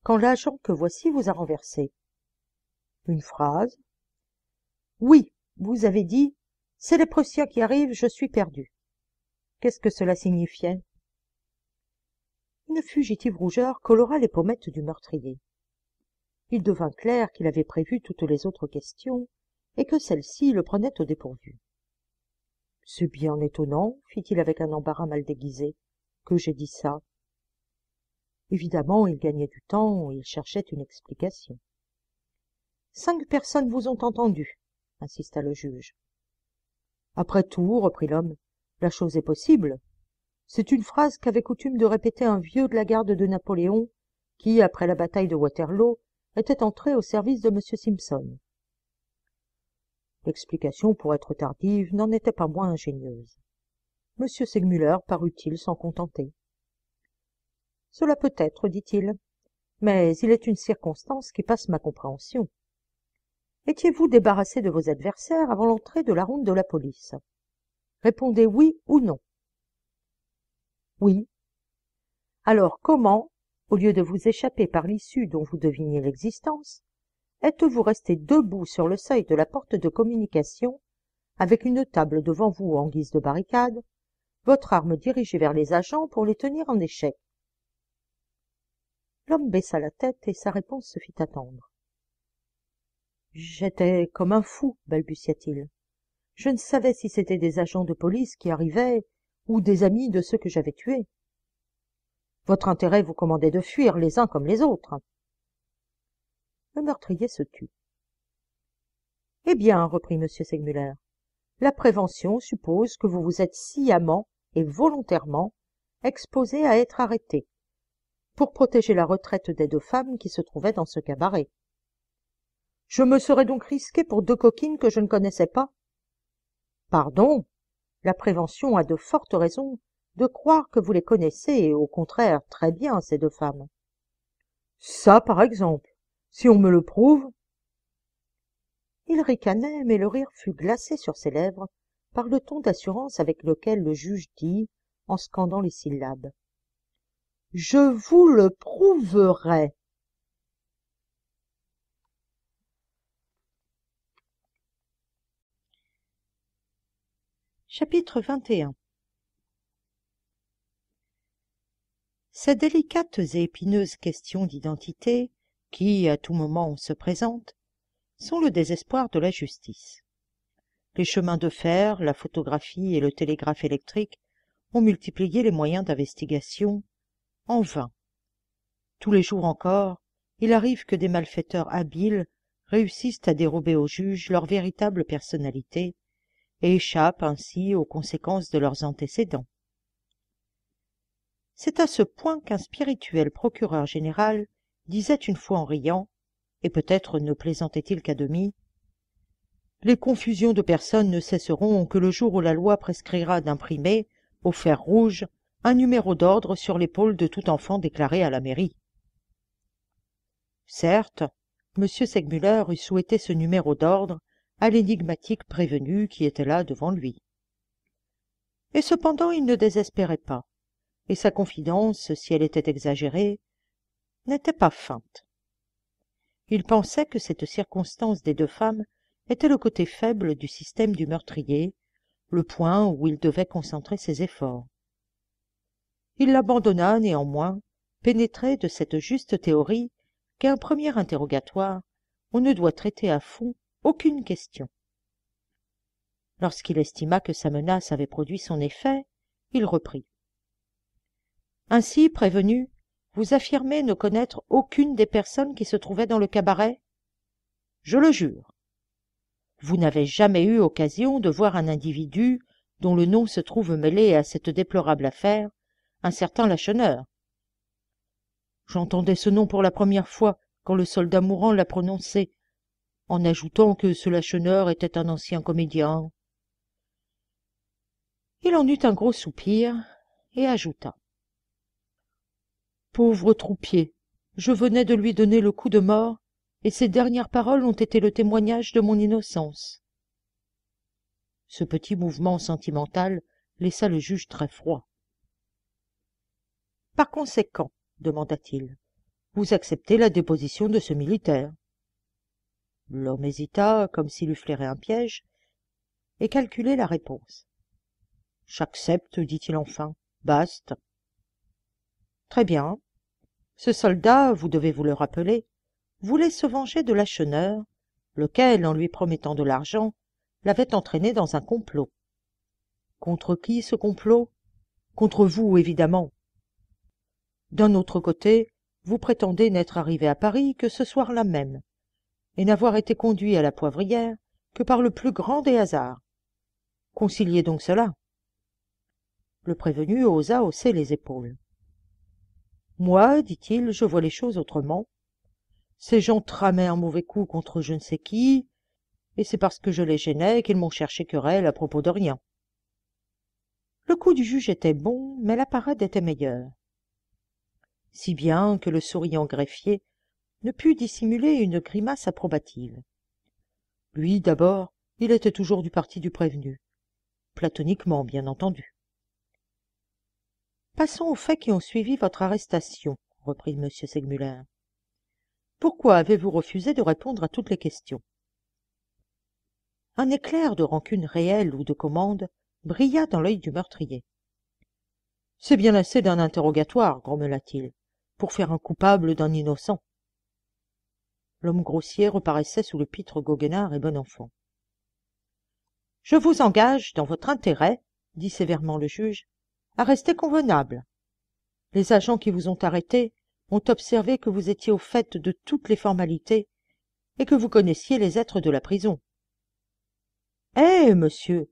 quand l'agent que voici vous a renversé une phrase oui vous avez dit c'est les prussiens qui arrivent je suis perdu qu'est-ce que cela signifiait une fugitive rougeur colora les pommettes du meurtrier il devint clair qu'il avait prévu toutes les autres questions et que celle-ci le prenait au dépourvu c'est bien étonnant fit-il avec un embarras mal déguisé que j'ai dit ça évidemment il gagnait du temps il cherchait une explication cinq personnes vous ont entendu insista le juge après tout reprit l'homme la chose est possible c'est une phrase qu'avait coutume de répéter un vieux de la garde de napoléon qui après la bataille de waterloo était entré au service de m simpson l'explication pour être tardive n'en était pas moins ingénieuse m segmuller parut-il s'en contenter cela peut être dit-il mais il est une circonstance qui passe ma compréhension étiez-vous débarrassé de vos adversaires avant l'entrée de la ronde de la police Répondez oui ou non. Oui. Alors comment, au lieu de vous échapper par l'issue dont vous devinez l'existence, êtes-vous resté debout sur le seuil de la porte de communication, avec une table devant vous en guise de barricade, votre arme dirigée vers les agents pour les tenir en échec L'homme baissa la tête et sa réponse se fit attendre. J'étais comme un fou, balbutia-t-il je ne savais si c'étaient des agents de police qui arrivaient ou des amis de ceux que j'avais tués votre intérêt vous commandait de fuir les uns comme les autres le meurtrier se tut eh bien reprit m segmuller la prévention suppose que vous vous êtes sciemment et volontairement exposé à être arrêté pour protéger la retraite des deux femmes qui se trouvaient dans ce cabaret je me serais donc risqué pour deux coquines que je ne connaissais pas pardon la prévention a de fortes raisons de croire que vous les connaissez au contraire très bien ces deux femmes ça par exemple si on me le prouve il ricanait mais le rire fut glacé sur ses lèvres par le ton d'assurance avec lequel le juge dit en scandant les syllabes je vous le prouverai Chapitre 21 Ces délicates et épineuses questions d'identité, qui à tout moment se présentent, sont le désespoir de la justice. Les chemins de fer, la photographie et le télégraphe électrique ont multiplié les moyens d'investigation en vain. Tous les jours encore, il arrive que des malfaiteurs habiles réussissent à dérober aux juges leur véritable personnalité et échappent ainsi aux conséquences de leurs antécédents c'est à ce point qu'un spirituel procureur général disait une fois en riant et peut-être ne plaisantait il qu'à demi les confusions de personnes ne cesseront que le jour où la loi prescrira d'imprimer au fer rouge un numéro d'ordre sur l'épaule de tout enfant déclaré à la mairie certes m segmuller eût souhaité ce numéro d'ordre à l'énigmatique prévenu qui était là devant lui et cependant il ne désespérait pas et sa confidence si elle était exagérée n'était pas feinte il pensait que cette circonstance des deux femmes était le côté faible du système du meurtrier le point où il devait concentrer ses efforts il l'abandonna néanmoins pénétré de cette juste théorie qu'un premier interrogatoire on ne doit traiter à fond aucune question lorsqu'il estima que sa menace avait produit son effet il reprit ainsi prévenu vous affirmez ne connaître aucune des personnes qui se trouvaient dans le cabaret je le jure vous n'avez jamais eu occasion de voir un individu dont le nom se trouve mêlé à cette déplorable affaire un certain lacheneur j'entendais ce nom pour la première fois quand le soldat mourant l'a prononcé en ajoutant que ce lacheneur était un ancien comédien il en eut un gros soupir et ajouta pauvre troupier je venais de lui donner le coup de mort et ses dernières paroles ont été le témoignage de mon innocence ce petit mouvement sentimental laissa le juge très froid par conséquent demanda-t-il vous acceptez la déposition de ce militaire l'homme hésita comme s'il eût flairé un piège et calculait la réponse j'accepte dit-il enfin Baste. très bien ce soldat vous devez vous le rappeler voulait se venger de lacheneur lequel en lui promettant de l'argent l'avait entraîné dans un complot contre qui ce complot contre vous évidemment d'un autre côté vous prétendez n'être arrivé à paris que ce soir-là même et n'avoir été conduit à la poivrière que par le plus grand des hasards conciliez donc cela le prévenu osa hausser les épaules moi dit-il je vois les choses autrement ces gens tramaient un mauvais coup contre je ne sais qui et c'est parce que je les gênais qu'ils m'ont cherché querelle à propos de rien le coup du juge était bon mais la parade était meilleure si bien que le souriant greffier ne put dissimuler une grimace approbative lui d'abord il était toujours du parti du prévenu platoniquement bien entendu passons aux faits qui ont suivi votre arrestation reprit m segmuller pourquoi avez-vous refusé de répondre à toutes les questions un éclair de rancune réelle ou de commande brilla dans l'œil du meurtrier c'est bien assez d'un interrogatoire grommela-t-il pour faire un coupable d'un innocent l'homme grossier reparaissait sous le pitre goguenard et bon enfant je vous engage dans votre intérêt dit sévèrement le juge à rester convenable les agents qui vous ont arrêté ont observé que vous étiez au fait de toutes les formalités et que vous connaissiez les êtres de la prison eh monsieur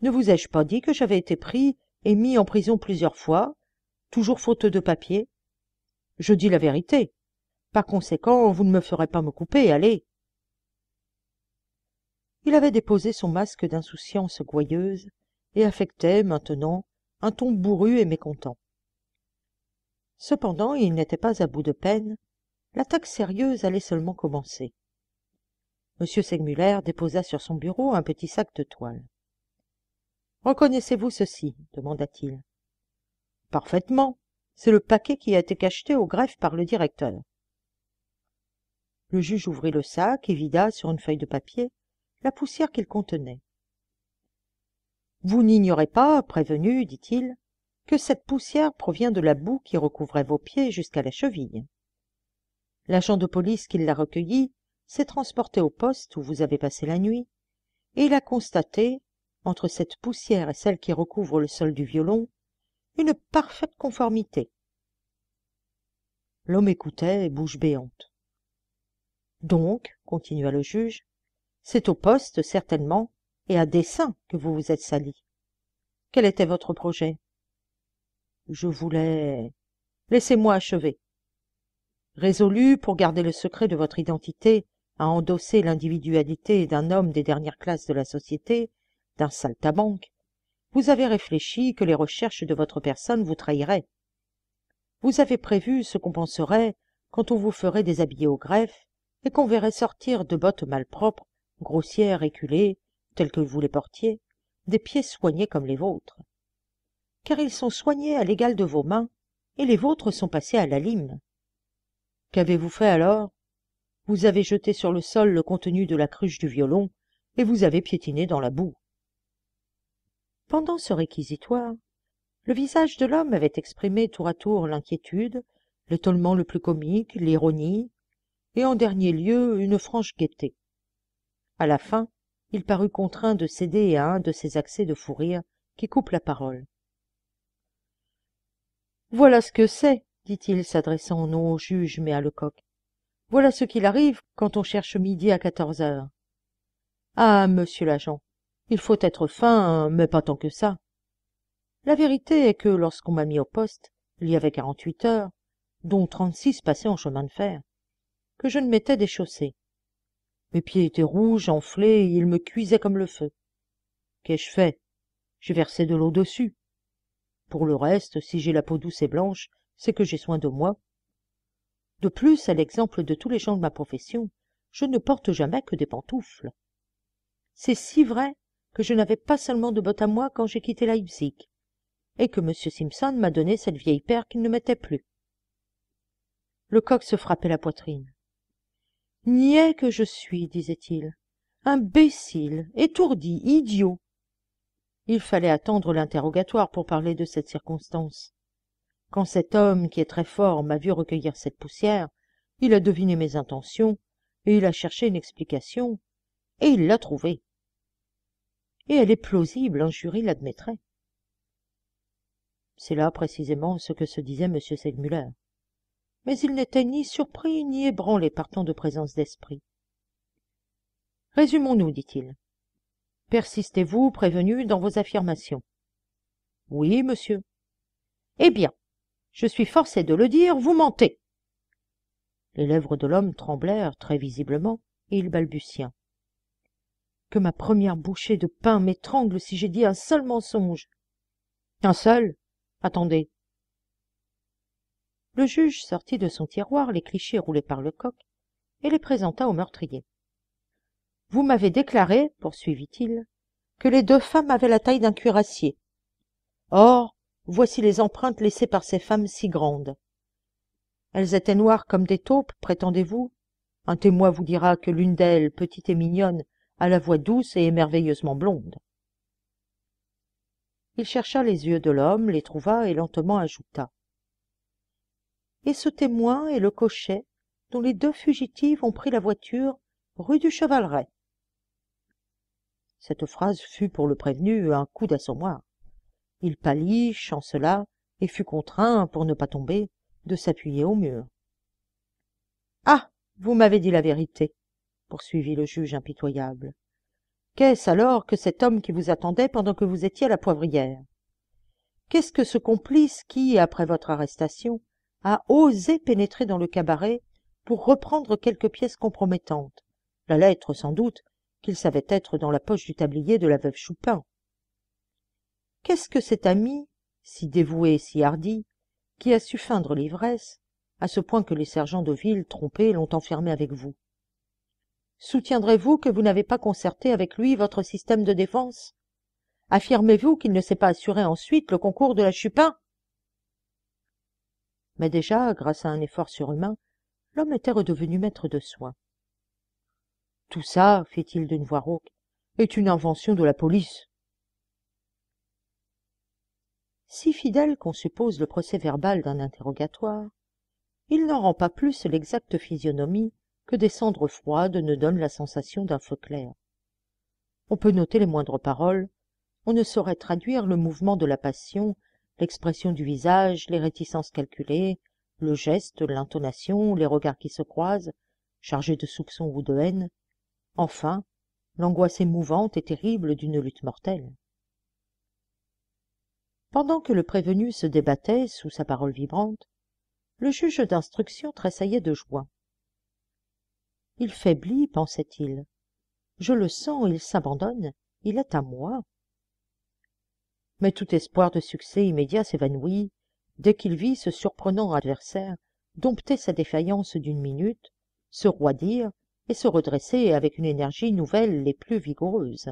ne vous ai-je pas dit que j'avais été pris et mis en prison plusieurs fois toujours faute de papier je dis la vérité par conséquent, vous ne me ferez pas me couper, allez. Il avait déposé son masque d'insouciance gouailleuse et affectait maintenant un ton bourru et mécontent. Cependant, il n'était pas à bout de peine, l'attaque sérieuse allait seulement commencer. M. Segmuller déposa sur son bureau un petit sac de toile. Reconnaissez-vous ceci demanda-t-il. Parfaitement. C'est le paquet qui a été cacheté au greffe par le directeur le juge ouvrit le sac et vida sur une feuille de papier la poussière qu'il contenait vous n'ignorez pas prévenu dit-il que cette poussière provient de la boue qui recouvrait vos pieds jusqu'à la cheville l'agent de police qui l'a recueillie s'est transporté au poste où vous avez passé la nuit et il a constaté entre cette poussière et celle qui recouvre le sol du violon une parfaite conformité l'homme écoutait bouche béante donc continua le juge c'est au poste certainement et à dessein que vous vous êtes sali quel était votre projet je voulais laissez-moi achever résolu pour garder le secret de votre identité à endosser l'individualité d'un homme des dernières classes de la société d'un saltabanque, vous avez réfléchi que les recherches de votre personne vous trahiraient vous avez prévu ce qu'on penserait quand on vous ferait déshabiller au greffe et qu'on verrait sortir de bottes malpropres grossières éculées telles que vous les portiez des pieds soignés comme les vôtres car ils sont soignés à l'égal de vos mains et les vôtres sont passés à la lime qu'avez-vous fait alors vous avez jeté sur le sol le contenu de la cruche du violon et vous avez piétiné dans la boue pendant ce réquisitoire le visage de l'homme avait exprimé tour à tour l'inquiétude l'étonnement le plus comique l'ironie et en dernier lieu une franche gaieté à la fin il parut contraint de céder à un de ces accès de fou rire qui coupent la parole voilà ce que c'est dit-il s'adressant non au juge mais à lecoq voilà ce qu'il arrive quand on cherche midi à quatorze heures ah monsieur l'agent il faut être fin mais pas tant que ça la vérité est que lorsqu'on m'a mis au poste il y avait quarante-huit heures dont trente-six passaient en chemin de fer que je ne m'étais chaussées. Mes pieds étaient rouges, enflés, et ils me cuisaient comme le feu. Qu'ai-je fait J'ai versé de l'eau dessus. Pour le reste, si j'ai la peau douce et blanche, c'est que j'ai soin de moi. De plus, à l'exemple de tous les gens de ma profession, je ne porte jamais que des pantoufles. C'est si vrai que je n'avais pas seulement de bottes à moi quand j'ai quitté Leipzig, et que M. Simpson m'a donné cette vieille paire qu'il ne mettait plus. Le coq se frappait la poitrine niais que je suis disait-il imbécile étourdi idiot il fallait attendre l'interrogatoire pour parler de cette circonstance quand cet homme qui est très fort m'a vu recueillir cette poussière il a deviné mes intentions et il a cherché une explication et il l'a trouvée et elle est plausible un jury l'admettrait c'est là précisément ce que se disait m segmuller mais il n'était ni surpris ni ébranlé par tant de présence d'esprit résumons nous dit-il persistez vous prévenu dans vos affirmations oui monsieur eh bien je suis forcé de le dire vous mentez les lèvres de l'homme tremblèrent très visiblement et il balbutia que ma première bouchée de pain m'étrangle si j'ai dit un seul mensonge un seul attendez le juge sortit de son tiroir les clichés roulés par le coq et les présenta au meurtrier vous m'avez déclaré poursuivit-il que les deux femmes avaient la taille d'un cuirassier or voici les empreintes laissées par ces femmes si grandes elles étaient noires comme des taupes prétendez-vous un témoin vous dira que l'une d'elles petite et mignonne a la voix douce et merveilleusement blonde. Il chercha les yeux de l'homme, les trouva et lentement ajouta et ce témoin est le cocher dont les deux fugitives ont pris la voiture rue du chevaleret cette phrase fut pour le prévenu un coup d'assommoir il pâlit chancela et fut contraint pour ne pas tomber de s'appuyer au mur ah vous m'avez dit la vérité poursuivit le juge impitoyable qu'est-ce alors que cet homme qui vous attendait pendant que vous étiez à la poivrière qu'est-ce que ce complice qui après votre arrestation a osé pénétrer dans le cabaret pour reprendre quelques pièces compromettantes, la lettre sans doute qu'il savait être dans la poche du tablier de la veuve Chupin. Qu'est-ce que cet ami, si dévoué, si hardi, qui a su feindre l'ivresse, à ce point que les sergents de ville trompés l'ont enfermé avec vous Soutiendrez-vous que vous n'avez pas concerté avec lui votre système de défense Affirmez-vous qu'il ne s'est pas assuré ensuite le concours de la Chupin mais déjà, grâce à un effort surhumain, l'homme était redevenu maître de soins. « Tout ça, fit-il d'une voix rauque, est une invention de la police. Si fidèle qu'on suppose le procès-verbal d'un interrogatoire, il n'en rend pas plus l'exacte physionomie que des cendres froides ne donnent la sensation d'un feu clair. On peut noter les moindres paroles, on ne saurait traduire le mouvement de la passion l'expression du visage les réticences calculées le geste l'intonation les regards qui se croisent chargés de soupçons ou de haine enfin l'angoisse émouvante et terrible d'une lutte mortelle pendant que le prévenu se débattait sous sa parole vibrante le juge d'instruction tressaillait de joie il faiblit pensait-il je le sens il s'abandonne il est à moi mais tout espoir de succès immédiat s'évanouit dès qu'il vit ce surprenant adversaire dompter sa défaillance d'une minute se roidir et se redresser avec une énergie nouvelle et plus vigoureuse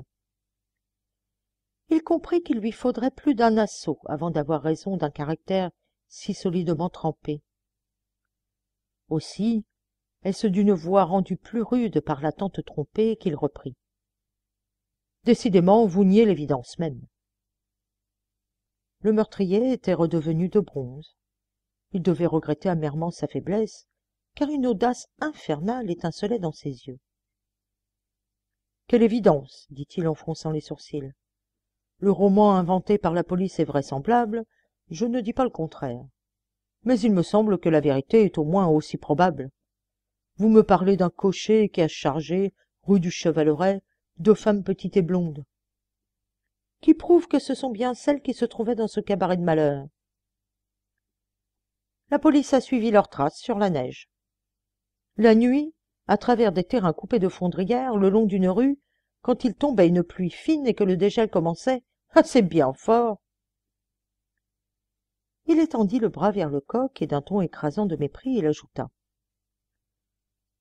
il comprit qu'il lui faudrait plus d'un assaut avant d'avoir raison d'un caractère si solidement trempé aussi est-ce d'une voix rendue plus rude par l'attente trompée qu'il reprit décidément vous niez l'évidence même le meurtrier était redevenu de bronze il devait regretter amèrement sa faiblesse car une audace infernale étincelait dans ses yeux quelle évidence dit-il en fronçant les sourcils le roman inventé par la police est vraisemblable je ne dis pas le contraire mais il me semble que la vérité est au moins aussi probable vous me parlez d'un cocher qui a chargé rue du chevaleret deux femmes petites et blondes qui prouvent que ce sont bien celles qui se trouvaient dans ce cabaret de malheur. La police a suivi leurs traces sur la neige. La nuit, à travers des terrains coupés de fondrières, le long d'une rue, quand il tombait une pluie fine et que le dégel commençait, c'est bien fort. Il étendit le bras vers le coq et d'un ton écrasant de mépris, il ajouta.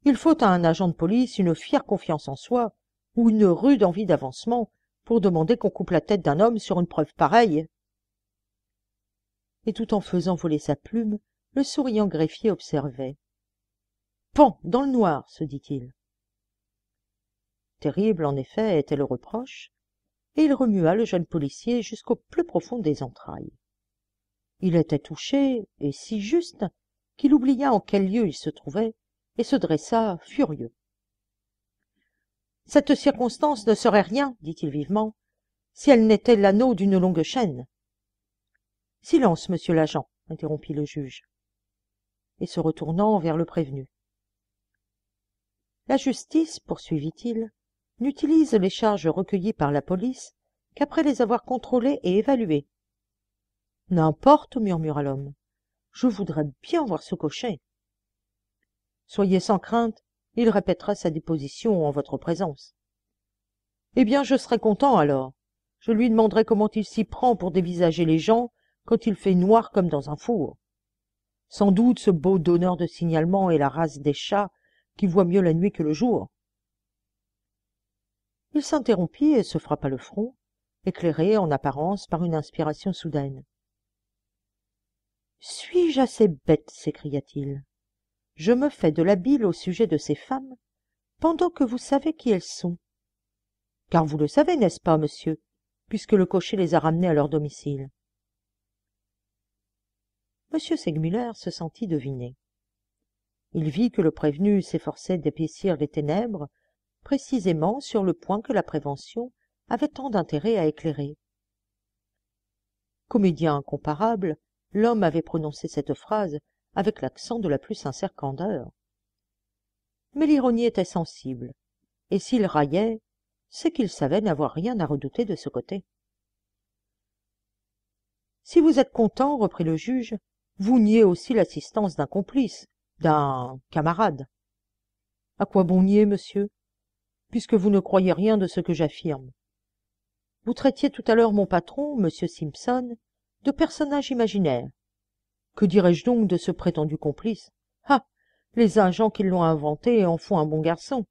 Il faut à un agent de police une fière confiance en soi, ou une rude envie d'avancement, pour demander qu'on coupe la tête d'un homme sur une preuve pareille et tout en faisant voler sa plume le souriant greffier observait pan dans le noir se dit-il terrible en effet était le reproche et il remua le jeune policier jusqu'au plus profond des entrailles il était touché et si juste qu'il oublia en quel lieu il se trouvait et se dressa furieux cette circonstance ne serait rien dit-il vivement si elle n'était l'anneau d'une longue chaîne silence monsieur l'agent interrompit le juge et se retournant vers le prévenu la justice poursuivit-il n'utilise les charges recueillies par la police qu'après les avoir contrôlées et évaluées n'importe murmura l'homme je voudrais bien voir ce cocher soyez sans crainte il répétera sa déposition en votre présence eh bien je serai content alors je lui demanderai comment il s'y prend pour dévisager les gens quand il fait noir comme dans un four sans doute ce beau donneur de signalement est la race des chats qui voient mieux la nuit que le jour il s'interrompit et se frappa le front éclairé en apparence par une inspiration soudaine suis-je assez bête s'écria-t-il je me fais de la bile au sujet de ces femmes, pendant que vous savez qui elles sont. Car vous le savez, n'est-ce pas, monsieur, puisque le cocher les a ramenées à leur domicile. M. Segmuller se sentit deviné. Il vit que le prévenu s'efforçait d'épaissir les ténèbres, précisément sur le point que la prévention avait tant d'intérêt à éclairer. Comédien incomparable, l'homme avait prononcé cette phrase avec l'accent de la plus sincère candeur mais l'ironie était sensible et s'il raillait c'est qu'il savait n'avoir rien à redouter de ce côté si vous êtes content reprit le juge vous niez aussi l'assistance d'un complice d'un camarade à quoi bon nier monsieur puisque vous ne croyez rien de ce que j'affirme vous traitiez tout à l'heure mon patron m simpson de personnage imaginaire que dirais-je donc de ce prétendu complice ah les agents qui l'ont inventé en font un bon garçon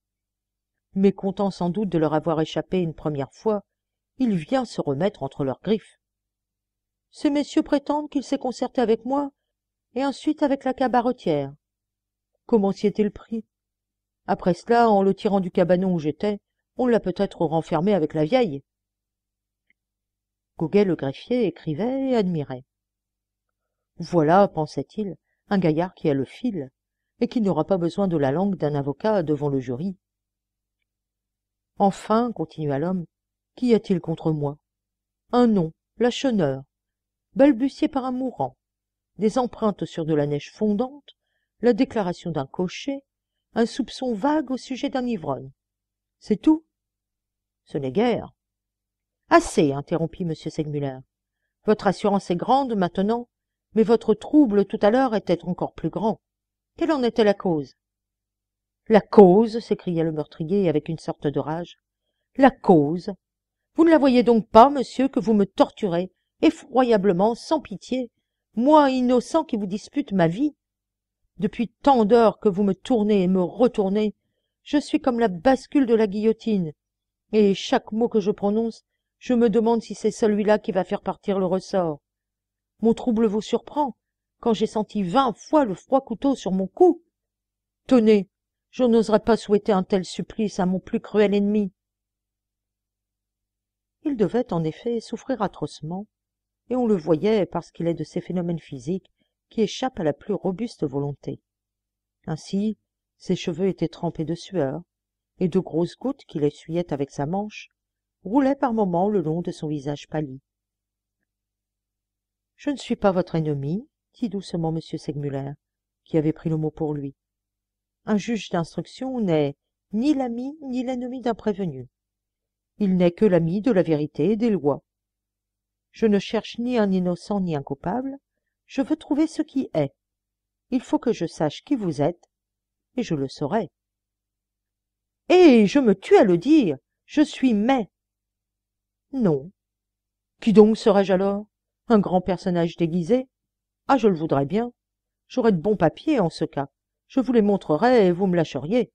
mécontent sans doute de leur avoir échappé une première fois il vient se remettre entre leurs griffes ces messieurs prétendent qu'il s'est concerté avec moi et ensuite avec la cabaretière comment s'y est-il pris après cela en le tirant du cabanon où j'étais on l'a peut-être renfermé avec la vieille goguet le greffier écrivait et admirait voilà pensait-il un gaillard qui a le fil et qui n'aura pas besoin de la langue d'un avocat devant le jury enfin continua l'homme qu'y a-t-il contre moi un nom lacheneur balbutié par un mourant des empreintes sur de la neige fondante la déclaration d'un cocher un soupçon vague au sujet d'un ivrogne c'est tout ce n'est guère assez interrompit m segmuller votre assurance est grande maintenant mais votre trouble tout à l'heure était encore plus grand. Quelle en était la cause La cause s'écria le meurtrier avec une sorte de rage. La cause Vous ne la voyez donc pas, monsieur, que vous me torturez, effroyablement, sans pitié, moi innocent qui vous dispute ma vie Depuis tant d'heures que vous me tournez et me retournez, je suis comme la bascule de la guillotine, et chaque mot que je prononce, je me demande si c'est celui-là qui va faire partir le ressort mon trouble vous surprend quand j'ai senti vingt fois le froid couteau sur mon cou tenez je n'oserais pas souhaiter un tel supplice à mon plus cruel ennemi il devait en effet souffrir atrocement et on le voyait parce qu'il est de ces phénomènes physiques qui échappent à la plus robuste volonté ainsi ses cheveux étaient trempés de sueur et de grosses gouttes qu'il essuyait avec sa manche roulaient par moments le long de son visage pâli je ne suis pas votre ennemi dit doucement m segmuller qui avait pris le mot pour lui un juge d'instruction n'est ni l'ami ni l'ennemi d'un prévenu il n'est que l'ami de la vérité et des lois je ne cherche ni un innocent ni un coupable je veux trouver ce qui est il faut que je sache qui vous êtes et je le saurai eh je me tue à le dire je suis mais. — non qui donc serais-je alors un grand personnage déguisé ah je le voudrais bien j'aurais de bons papiers en ce cas je vous les montrerai et vous me lâcheriez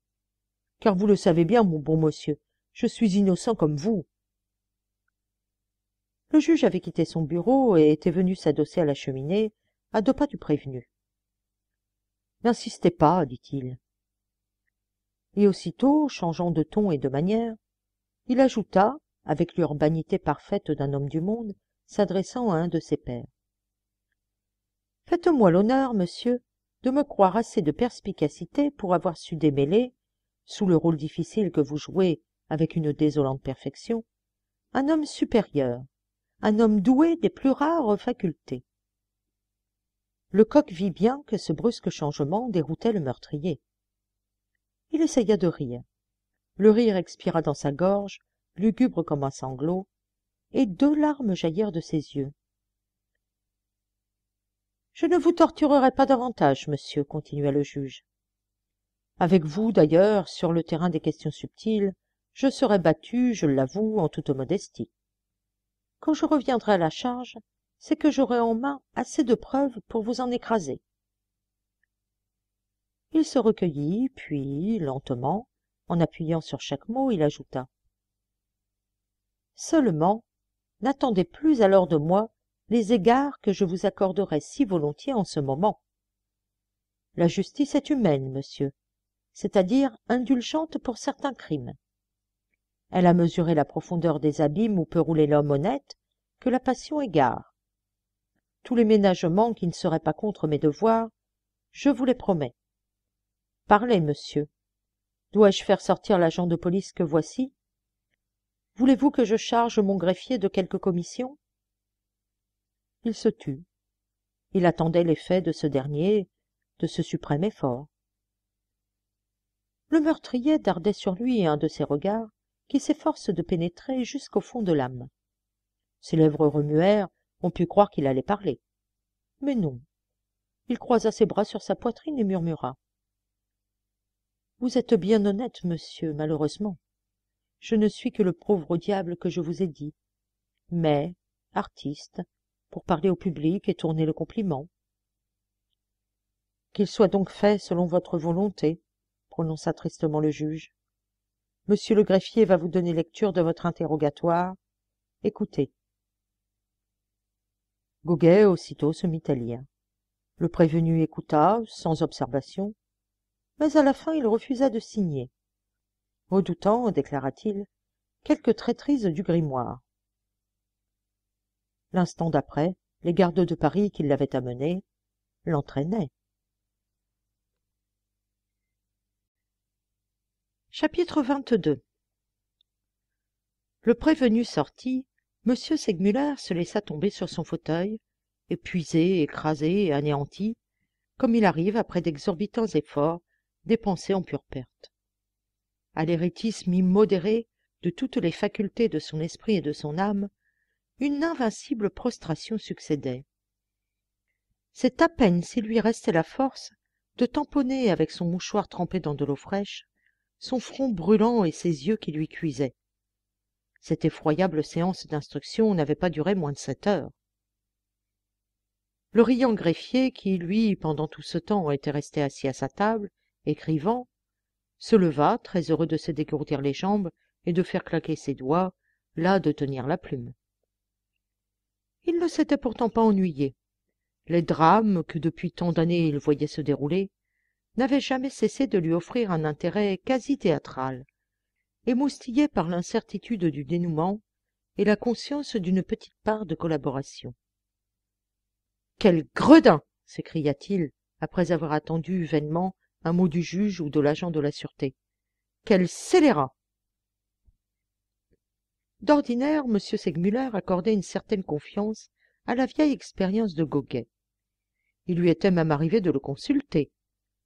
car vous le savez bien mon bon monsieur je suis innocent comme vous le juge avait quitté son bureau et était venu s'adosser à la cheminée à deux pas du prévenu n'insistez pas dit-il et aussitôt changeant de ton et de manière il ajouta avec l'urbanité parfaite d'un homme du monde s'adressant à un de ses pères. faites-moi l'honneur monsieur de me croire assez de perspicacité pour avoir su démêler sous le rôle difficile que vous jouez avec une désolante perfection un homme supérieur un homme doué des plus rares facultés lecoq vit bien que ce brusque changement déroutait le meurtrier il essaya de rire le rire expira dans sa gorge lugubre comme un sanglot et deux larmes jaillirent de ses yeux je ne vous torturerai pas davantage monsieur continua le juge avec vous d'ailleurs sur le terrain des questions subtiles je serai battu je l'avoue en toute modestie quand je reviendrai à la charge c'est que j'aurai en main assez de preuves pour vous en écraser il se recueillit puis lentement en appuyant sur chaque mot il ajouta seulement n'attendez plus alors de moi les égards que je vous accorderais si volontiers en ce moment la justice est humaine monsieur c'est-à-dire indulgente pour certains crimes elle a mesuré la profondeur des abîmes où peut rouler l'homme honnête que la passion égare tous les ménagements qui ne seraient pas contre mes devoirs je vous les promets parlez monsieur dois-je faire sortir l'agent de police que voici voulez-vous que je charge mon greffier de quelque commission il se tut il attendait l'effet de ce dernier de ce suprême effort le meurtrier dardait sur lui un de ses regards qui s'efforce de pénétrer jusqu'au fond de l'âme ses lèvres remuèrent on put croire qu'il allait parler mais non il croisa ses bras sur sa poitrine et murmura vous êtes bien honnête monsieur malheureusement je ne suis que le pauvre diable que je vous ai dit mais artiste pour parler au public et tourner le compliment qu'il soit donc fait selon votre volonté prononça tristement le juge monsieur le greffier va vous donner lecture de votre interrogatoire écoutez goguet aussitôt se mit à lire le prévenu écouta sans observation mais à la fin il refusa de signer redoutant déclara-t-il quelque traîtrise du grimoire l'instant d'après les gardes de paris qui l'avaient amené l'entraînaient chapitre le prévenu sorti m segmuller se laissa tomber sur son fauteuil épuisé écrasé anéanti comme il arrive après d'exorbitants efforts dépensés en pure perte à l'hérétisme immodéré de toutes les facultés de son esprit et de son âme une invincible prostration succédait c'est à peine s'il lui restait la force de tamponner avec son mouchoir trempé dans de l'eau fraîche son front brûlant et ses yeux qui lui cuisaient cette effroyable séance d'instruction n'avait pas duré moins de sept heures le riant greffier qui lui pendant tout ce temps était resté assis à sa table écrivant se leva très heureux de se dégourdir les jambes et de faire claquer ses doigts là de tenir la plume il ne s'était pourtant pas ennuyé les drames que depuis tant d'années il voyait se dérouler n'avaient jamais cessé de lui offrir un intérêt quasi théâtral émoustillé par l'incertitude du dénouement et la conscience d'une petite part de collaboration quel gredin s'écria-t-il après avoir attendu vainement un mot du juge ou de l'agent de la sûreté quel scélérat d'ordinaire m segmuller accordait une certaine confiance à la vieille expérience de goguet il lui était même arrivé de le consulter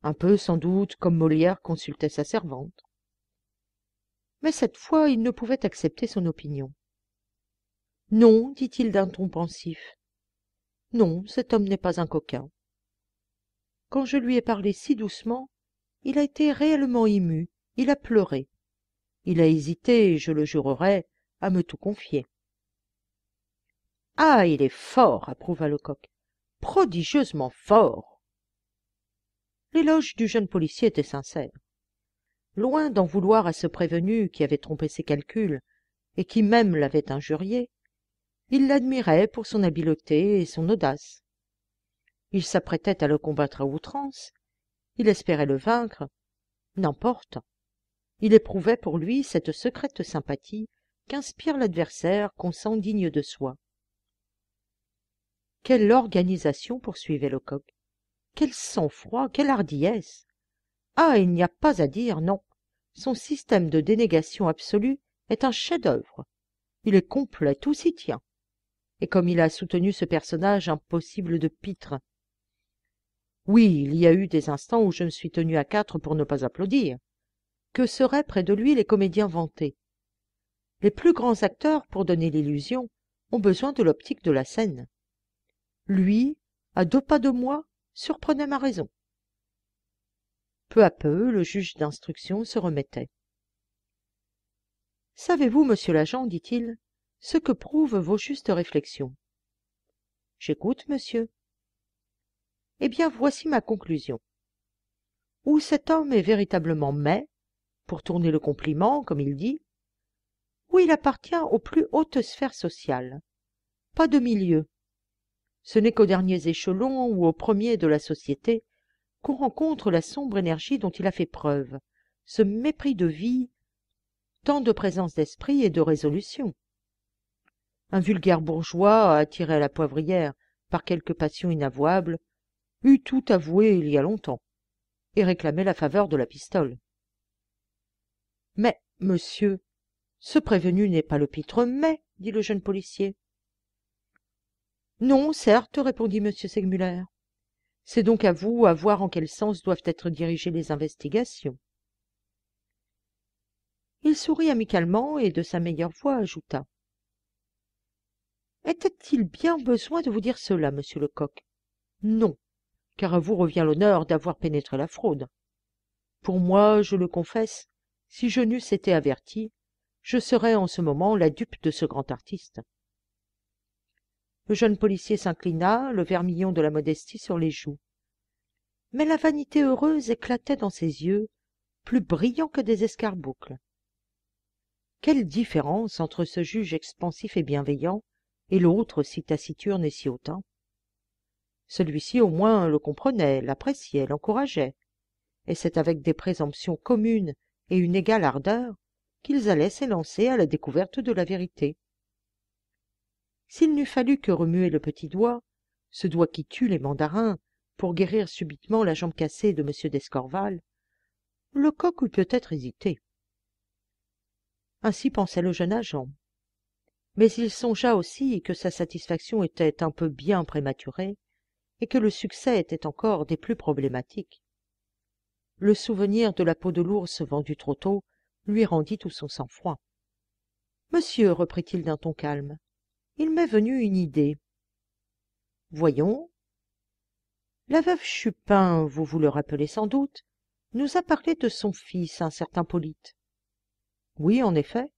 un peu sans doute comme molière consultait sa servante mais cette fois il ne pouvait accepter son opinion non dit-il d'un ton pensif non cet homme n'est pas un coquin quand je lui ai parlé si doucement il a été réellement ému il a pleuré il a hésité je le jurerais à me tout confier ah il est fort approuva lecoq prodigieusement fort l'éloge du jeune policier était sincère loin d'en vouloir à ce prévenu qui avait trompé ses calculs et qui même l'avait injurié il l'admirait pour son habileté et son audace il s'apprêtait à le combattre à outrance il espérait le vaincre N'importe. il éprouvait pour lui cette secrète sympathie qu'inspire l'adversaire qu'on sent digne de soi quelle organisation poursuivait lecoq quel sang-froid quelle hardiesse ah il n'y a pas à dire non son système de dénégation absolue est un chef-d'œuvre il est complet tout s'y tient et comme il a soutenu ce personnage impossible de pitre oui il y a eu des instants où je me suis tenu à quatre pour ne pas applaudir que seraient près de lui les comédiens vantés les plus grands acteurs pour donner l'illusion ont besoin de l'optique de la scène lui à deux pas de moi surprenait ma raison peu à peu le juge d'instruction se remettait savez-vous monsieur l'agent dit-il ce que prouvent vos justes réflexions j'écoute monsieur eh bien voici ma conclusion ou cet homme est véritablement mais, pour tourner le compliment comme il dit ou il appartient aux plus hautes sphères sociales pas de milieu ce n'est qu'aux derniers échelons ou aux premiers de la société qu'on rencontre la sombre énergie dont il a fait preuve ce mépris de vie tant de présence d'esprit et de résolution un vulgaire bourgeois attiré à la poivrière par quelque passion inavouable tout avoué il y a longtemps et réclamé la faveur de la pistole mais monsieur ce prévenu n'est pas le pitre mais, » dit le jeune policier non certes répondit m segmuller c'est donc à vous à voir en quel sens doivent être dirigées les investigations il sourit amicalement et de sa meilleure voix ajouta était-il bien besoin de vous dire cela monsieur lecoq non car à vous revient l'honneur d'avoir pénétré la fraude pour moi je le confesse si je n'eusse été averti je serais en ce moment la dupe de ce grand artiste le jeune policier s'inclina le vermillon de la modestie sur les joues mais la vanité heureuse éclatait dans ses yeux plus brillant que des escarboucles quelle différence entre ce juge expansif et bienveillant et l'autre si taciturne et si hautain celui-ci au moins le comprenait l'appréciait l'encourageait et c'est avec des présomptions communes et une égale ardeur qu'ils allaient s'élancer à la découverte de la vérité s'il n'eût fallu que remuer le petit doigt ce doigt qui tue les mandarins pour guérir subitement la jambe cassée de m d'escorval lecoq eût peut-être hésité ainsi pensait le jeune agent mais il songea aussi que sa satisfaction était un peu bien prématurée et que le succès était encore des plus problématiques. Le souvenir de la peau de l'ours vendue trop tôt lui rendit tout son sang-froid. Monsieur, reprit-il d'un ton calme, il m'est venu une idée. Voyons. La veuve Chupin, vous vous le rappelez sans doute, nous a parlé de son fils, un certain Polyte. Oui, en effet.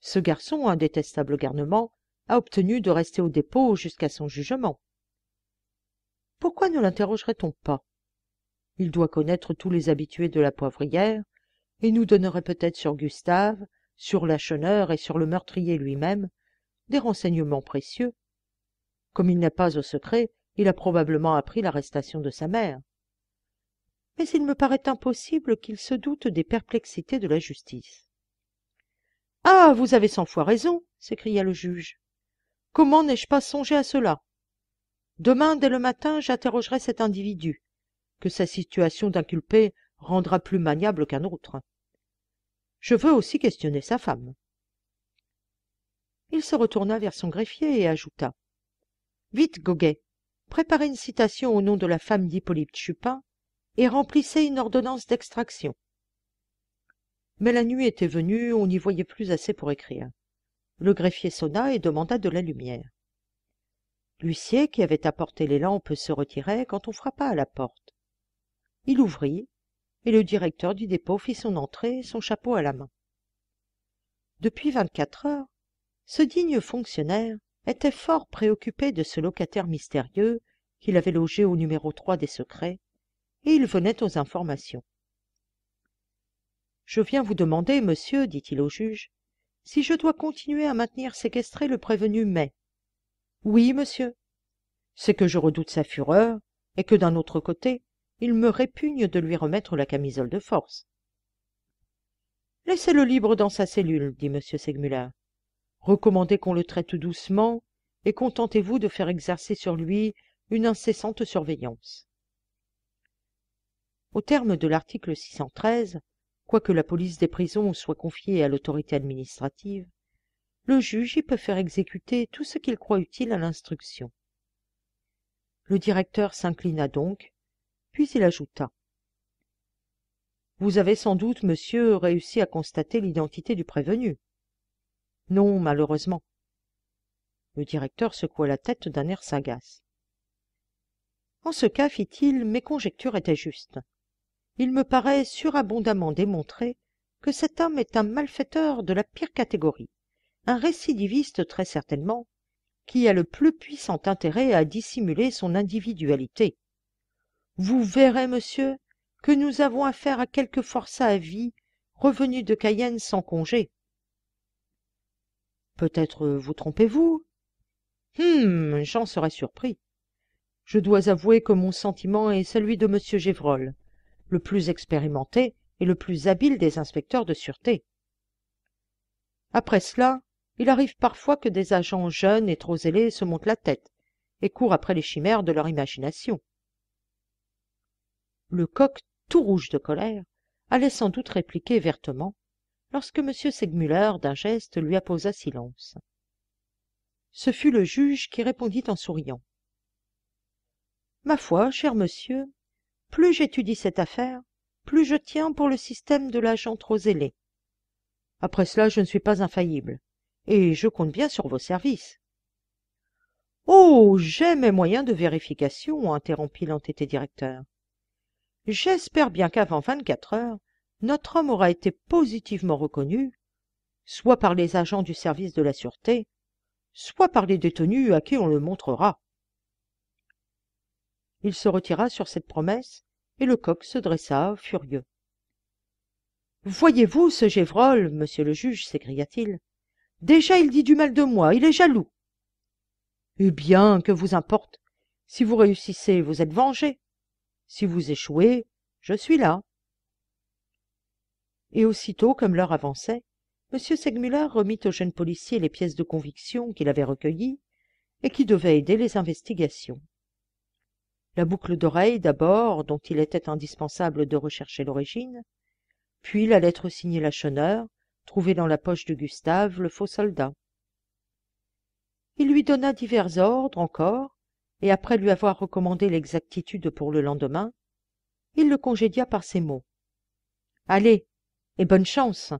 Ce garçon, un détestable garnement, a obtenu de rester au dépôt jusqu'à son jugement pourquoi ne linterrogerait on pas il doit connaître tous les habitués de la poivrière et nous donnerait peut-être sur gustave sur lacheneur et sur le meurtrier lui-même des renseignements précieux comme il n'est pas au secret il a probablement appris l'arrestation de sa mère mais il me paraît impossible qu'il se doute des perplexités de la justice ah vous avez cent fois raison s'écria le juge comment n'ai-je pas songé à cela Demain, dès le matin, j'interrogerai cet individu, que sa situation d'inculpé rendra plus maniable qu'un autre. Je veux aussi questionner sa femme. Il se retourna vers son greffier et ajouta Vite, Goguet, préparez une citation au nom de la femme d'Hippolyte Chupin et remplissez une ordonnance d'extraction. Mais la nuit était venue, on n'y voyait plus assez pour écrire. Le greffier sonna et demanda de la lumière l'huissier qui avait apporté les lampes se retirait quand on frappa à la porte il ouvrit et le directeur du dépôt fit son entrée son chapeau à la main depuis vingt-quatre heures ce digne fonctionnaire était fort préoccupé de ce locataire mystérieux qu'il avait logé au numéro des secrets et il venait aux informations je viens vous demander monsieur dit-il au juge si je dois continuer à maintenir séquestré le prévenu mai oui monsieur c'est que je redoute sa fureur et que d'un autre côté il me répugne de lui remettre la camisole de force laissez-le libre dans sa cellule dit m segmuller recommandez qu'on le traite doucement et contentez-vous de faire exercer sur lui une incessante surveillance au terme de l'article quoique la police des prisons soit confiée à l'autorité administrative le juge y peut faire exécuter tout ce qu'il croit utile à l'instruction le directeur s'inclina donc puis il ajouta vous avez sans doute monsieur réussi à constater l'identité du prévenu non malheureusement le directeur secoua la tête d'un air sagace en ce cas fit-il mes conjectures étaient justes il me paraît surabondamment démontré que cet homme est un malfaiteur de la pire catégorie un récidiviste très certainement, qui a le plus puissant intérêt à dissimuler son individualité. Vous verrez, monsieur, que nous avons affaire à quelque forçat à vie, revenu de Cayenne sans congé. Peut-être euh, vous trompez-vous Hum, j'en serais surpris. Je dois avouer que mon sentiment est celui de M. Gévrol, le plus expérimenté et le plus habile des inspecteurs de sûreté. Après cela, il arrive parfois que des agents jeunes et trop zélés se montent la tête et courent après les chimères de leur imagination le coq tout rouge de colère allait sans doute répliquer vertement lorsque m segmuller d'un geste lui apposa silence ce fut le juge qui répondit en souriant ma foi cher monsieur plus j'étudie cette affaire plus je tiens pour le système de l'agent trop zélé après cela je ne suis pas infaillible et je compte bien sur vos services oh j'ai mes moyens de vérification interrompit l'entêté directeur j'espère bien qu'avant vingt-quatre heures notre homme aura été positivement reconnu soit par les agents du service de la sûreté soit par les détenus à qui on le montrera il se retira sur cette promesse et le coq se dressa furieux voyez-vous ce gévrol monsieur le juge s'écria-t-il Déjà il dit du mal de moi, il est jaloux. Eh bien, que vous importe Si vous réussissez, vous êtes vengé. Si vous échouez, je suis là. Et aussitôt, comme l'heure avançait, M. Segmuller remit au jeune policier les pièces de conviction qu'il avait recueillies et qui devaient aider les investigations. La boucle d'oreille d'abord, dont il était indispensable de rechercher l'origine, puis la lettre signée Lacheneur, trouvé dans la poche de gustave le faux soldat il lui donna divers ordres encore et après lui avoir recommandé l'exactitude pour le lendemain il le congédia par ces mots allez et bonne chance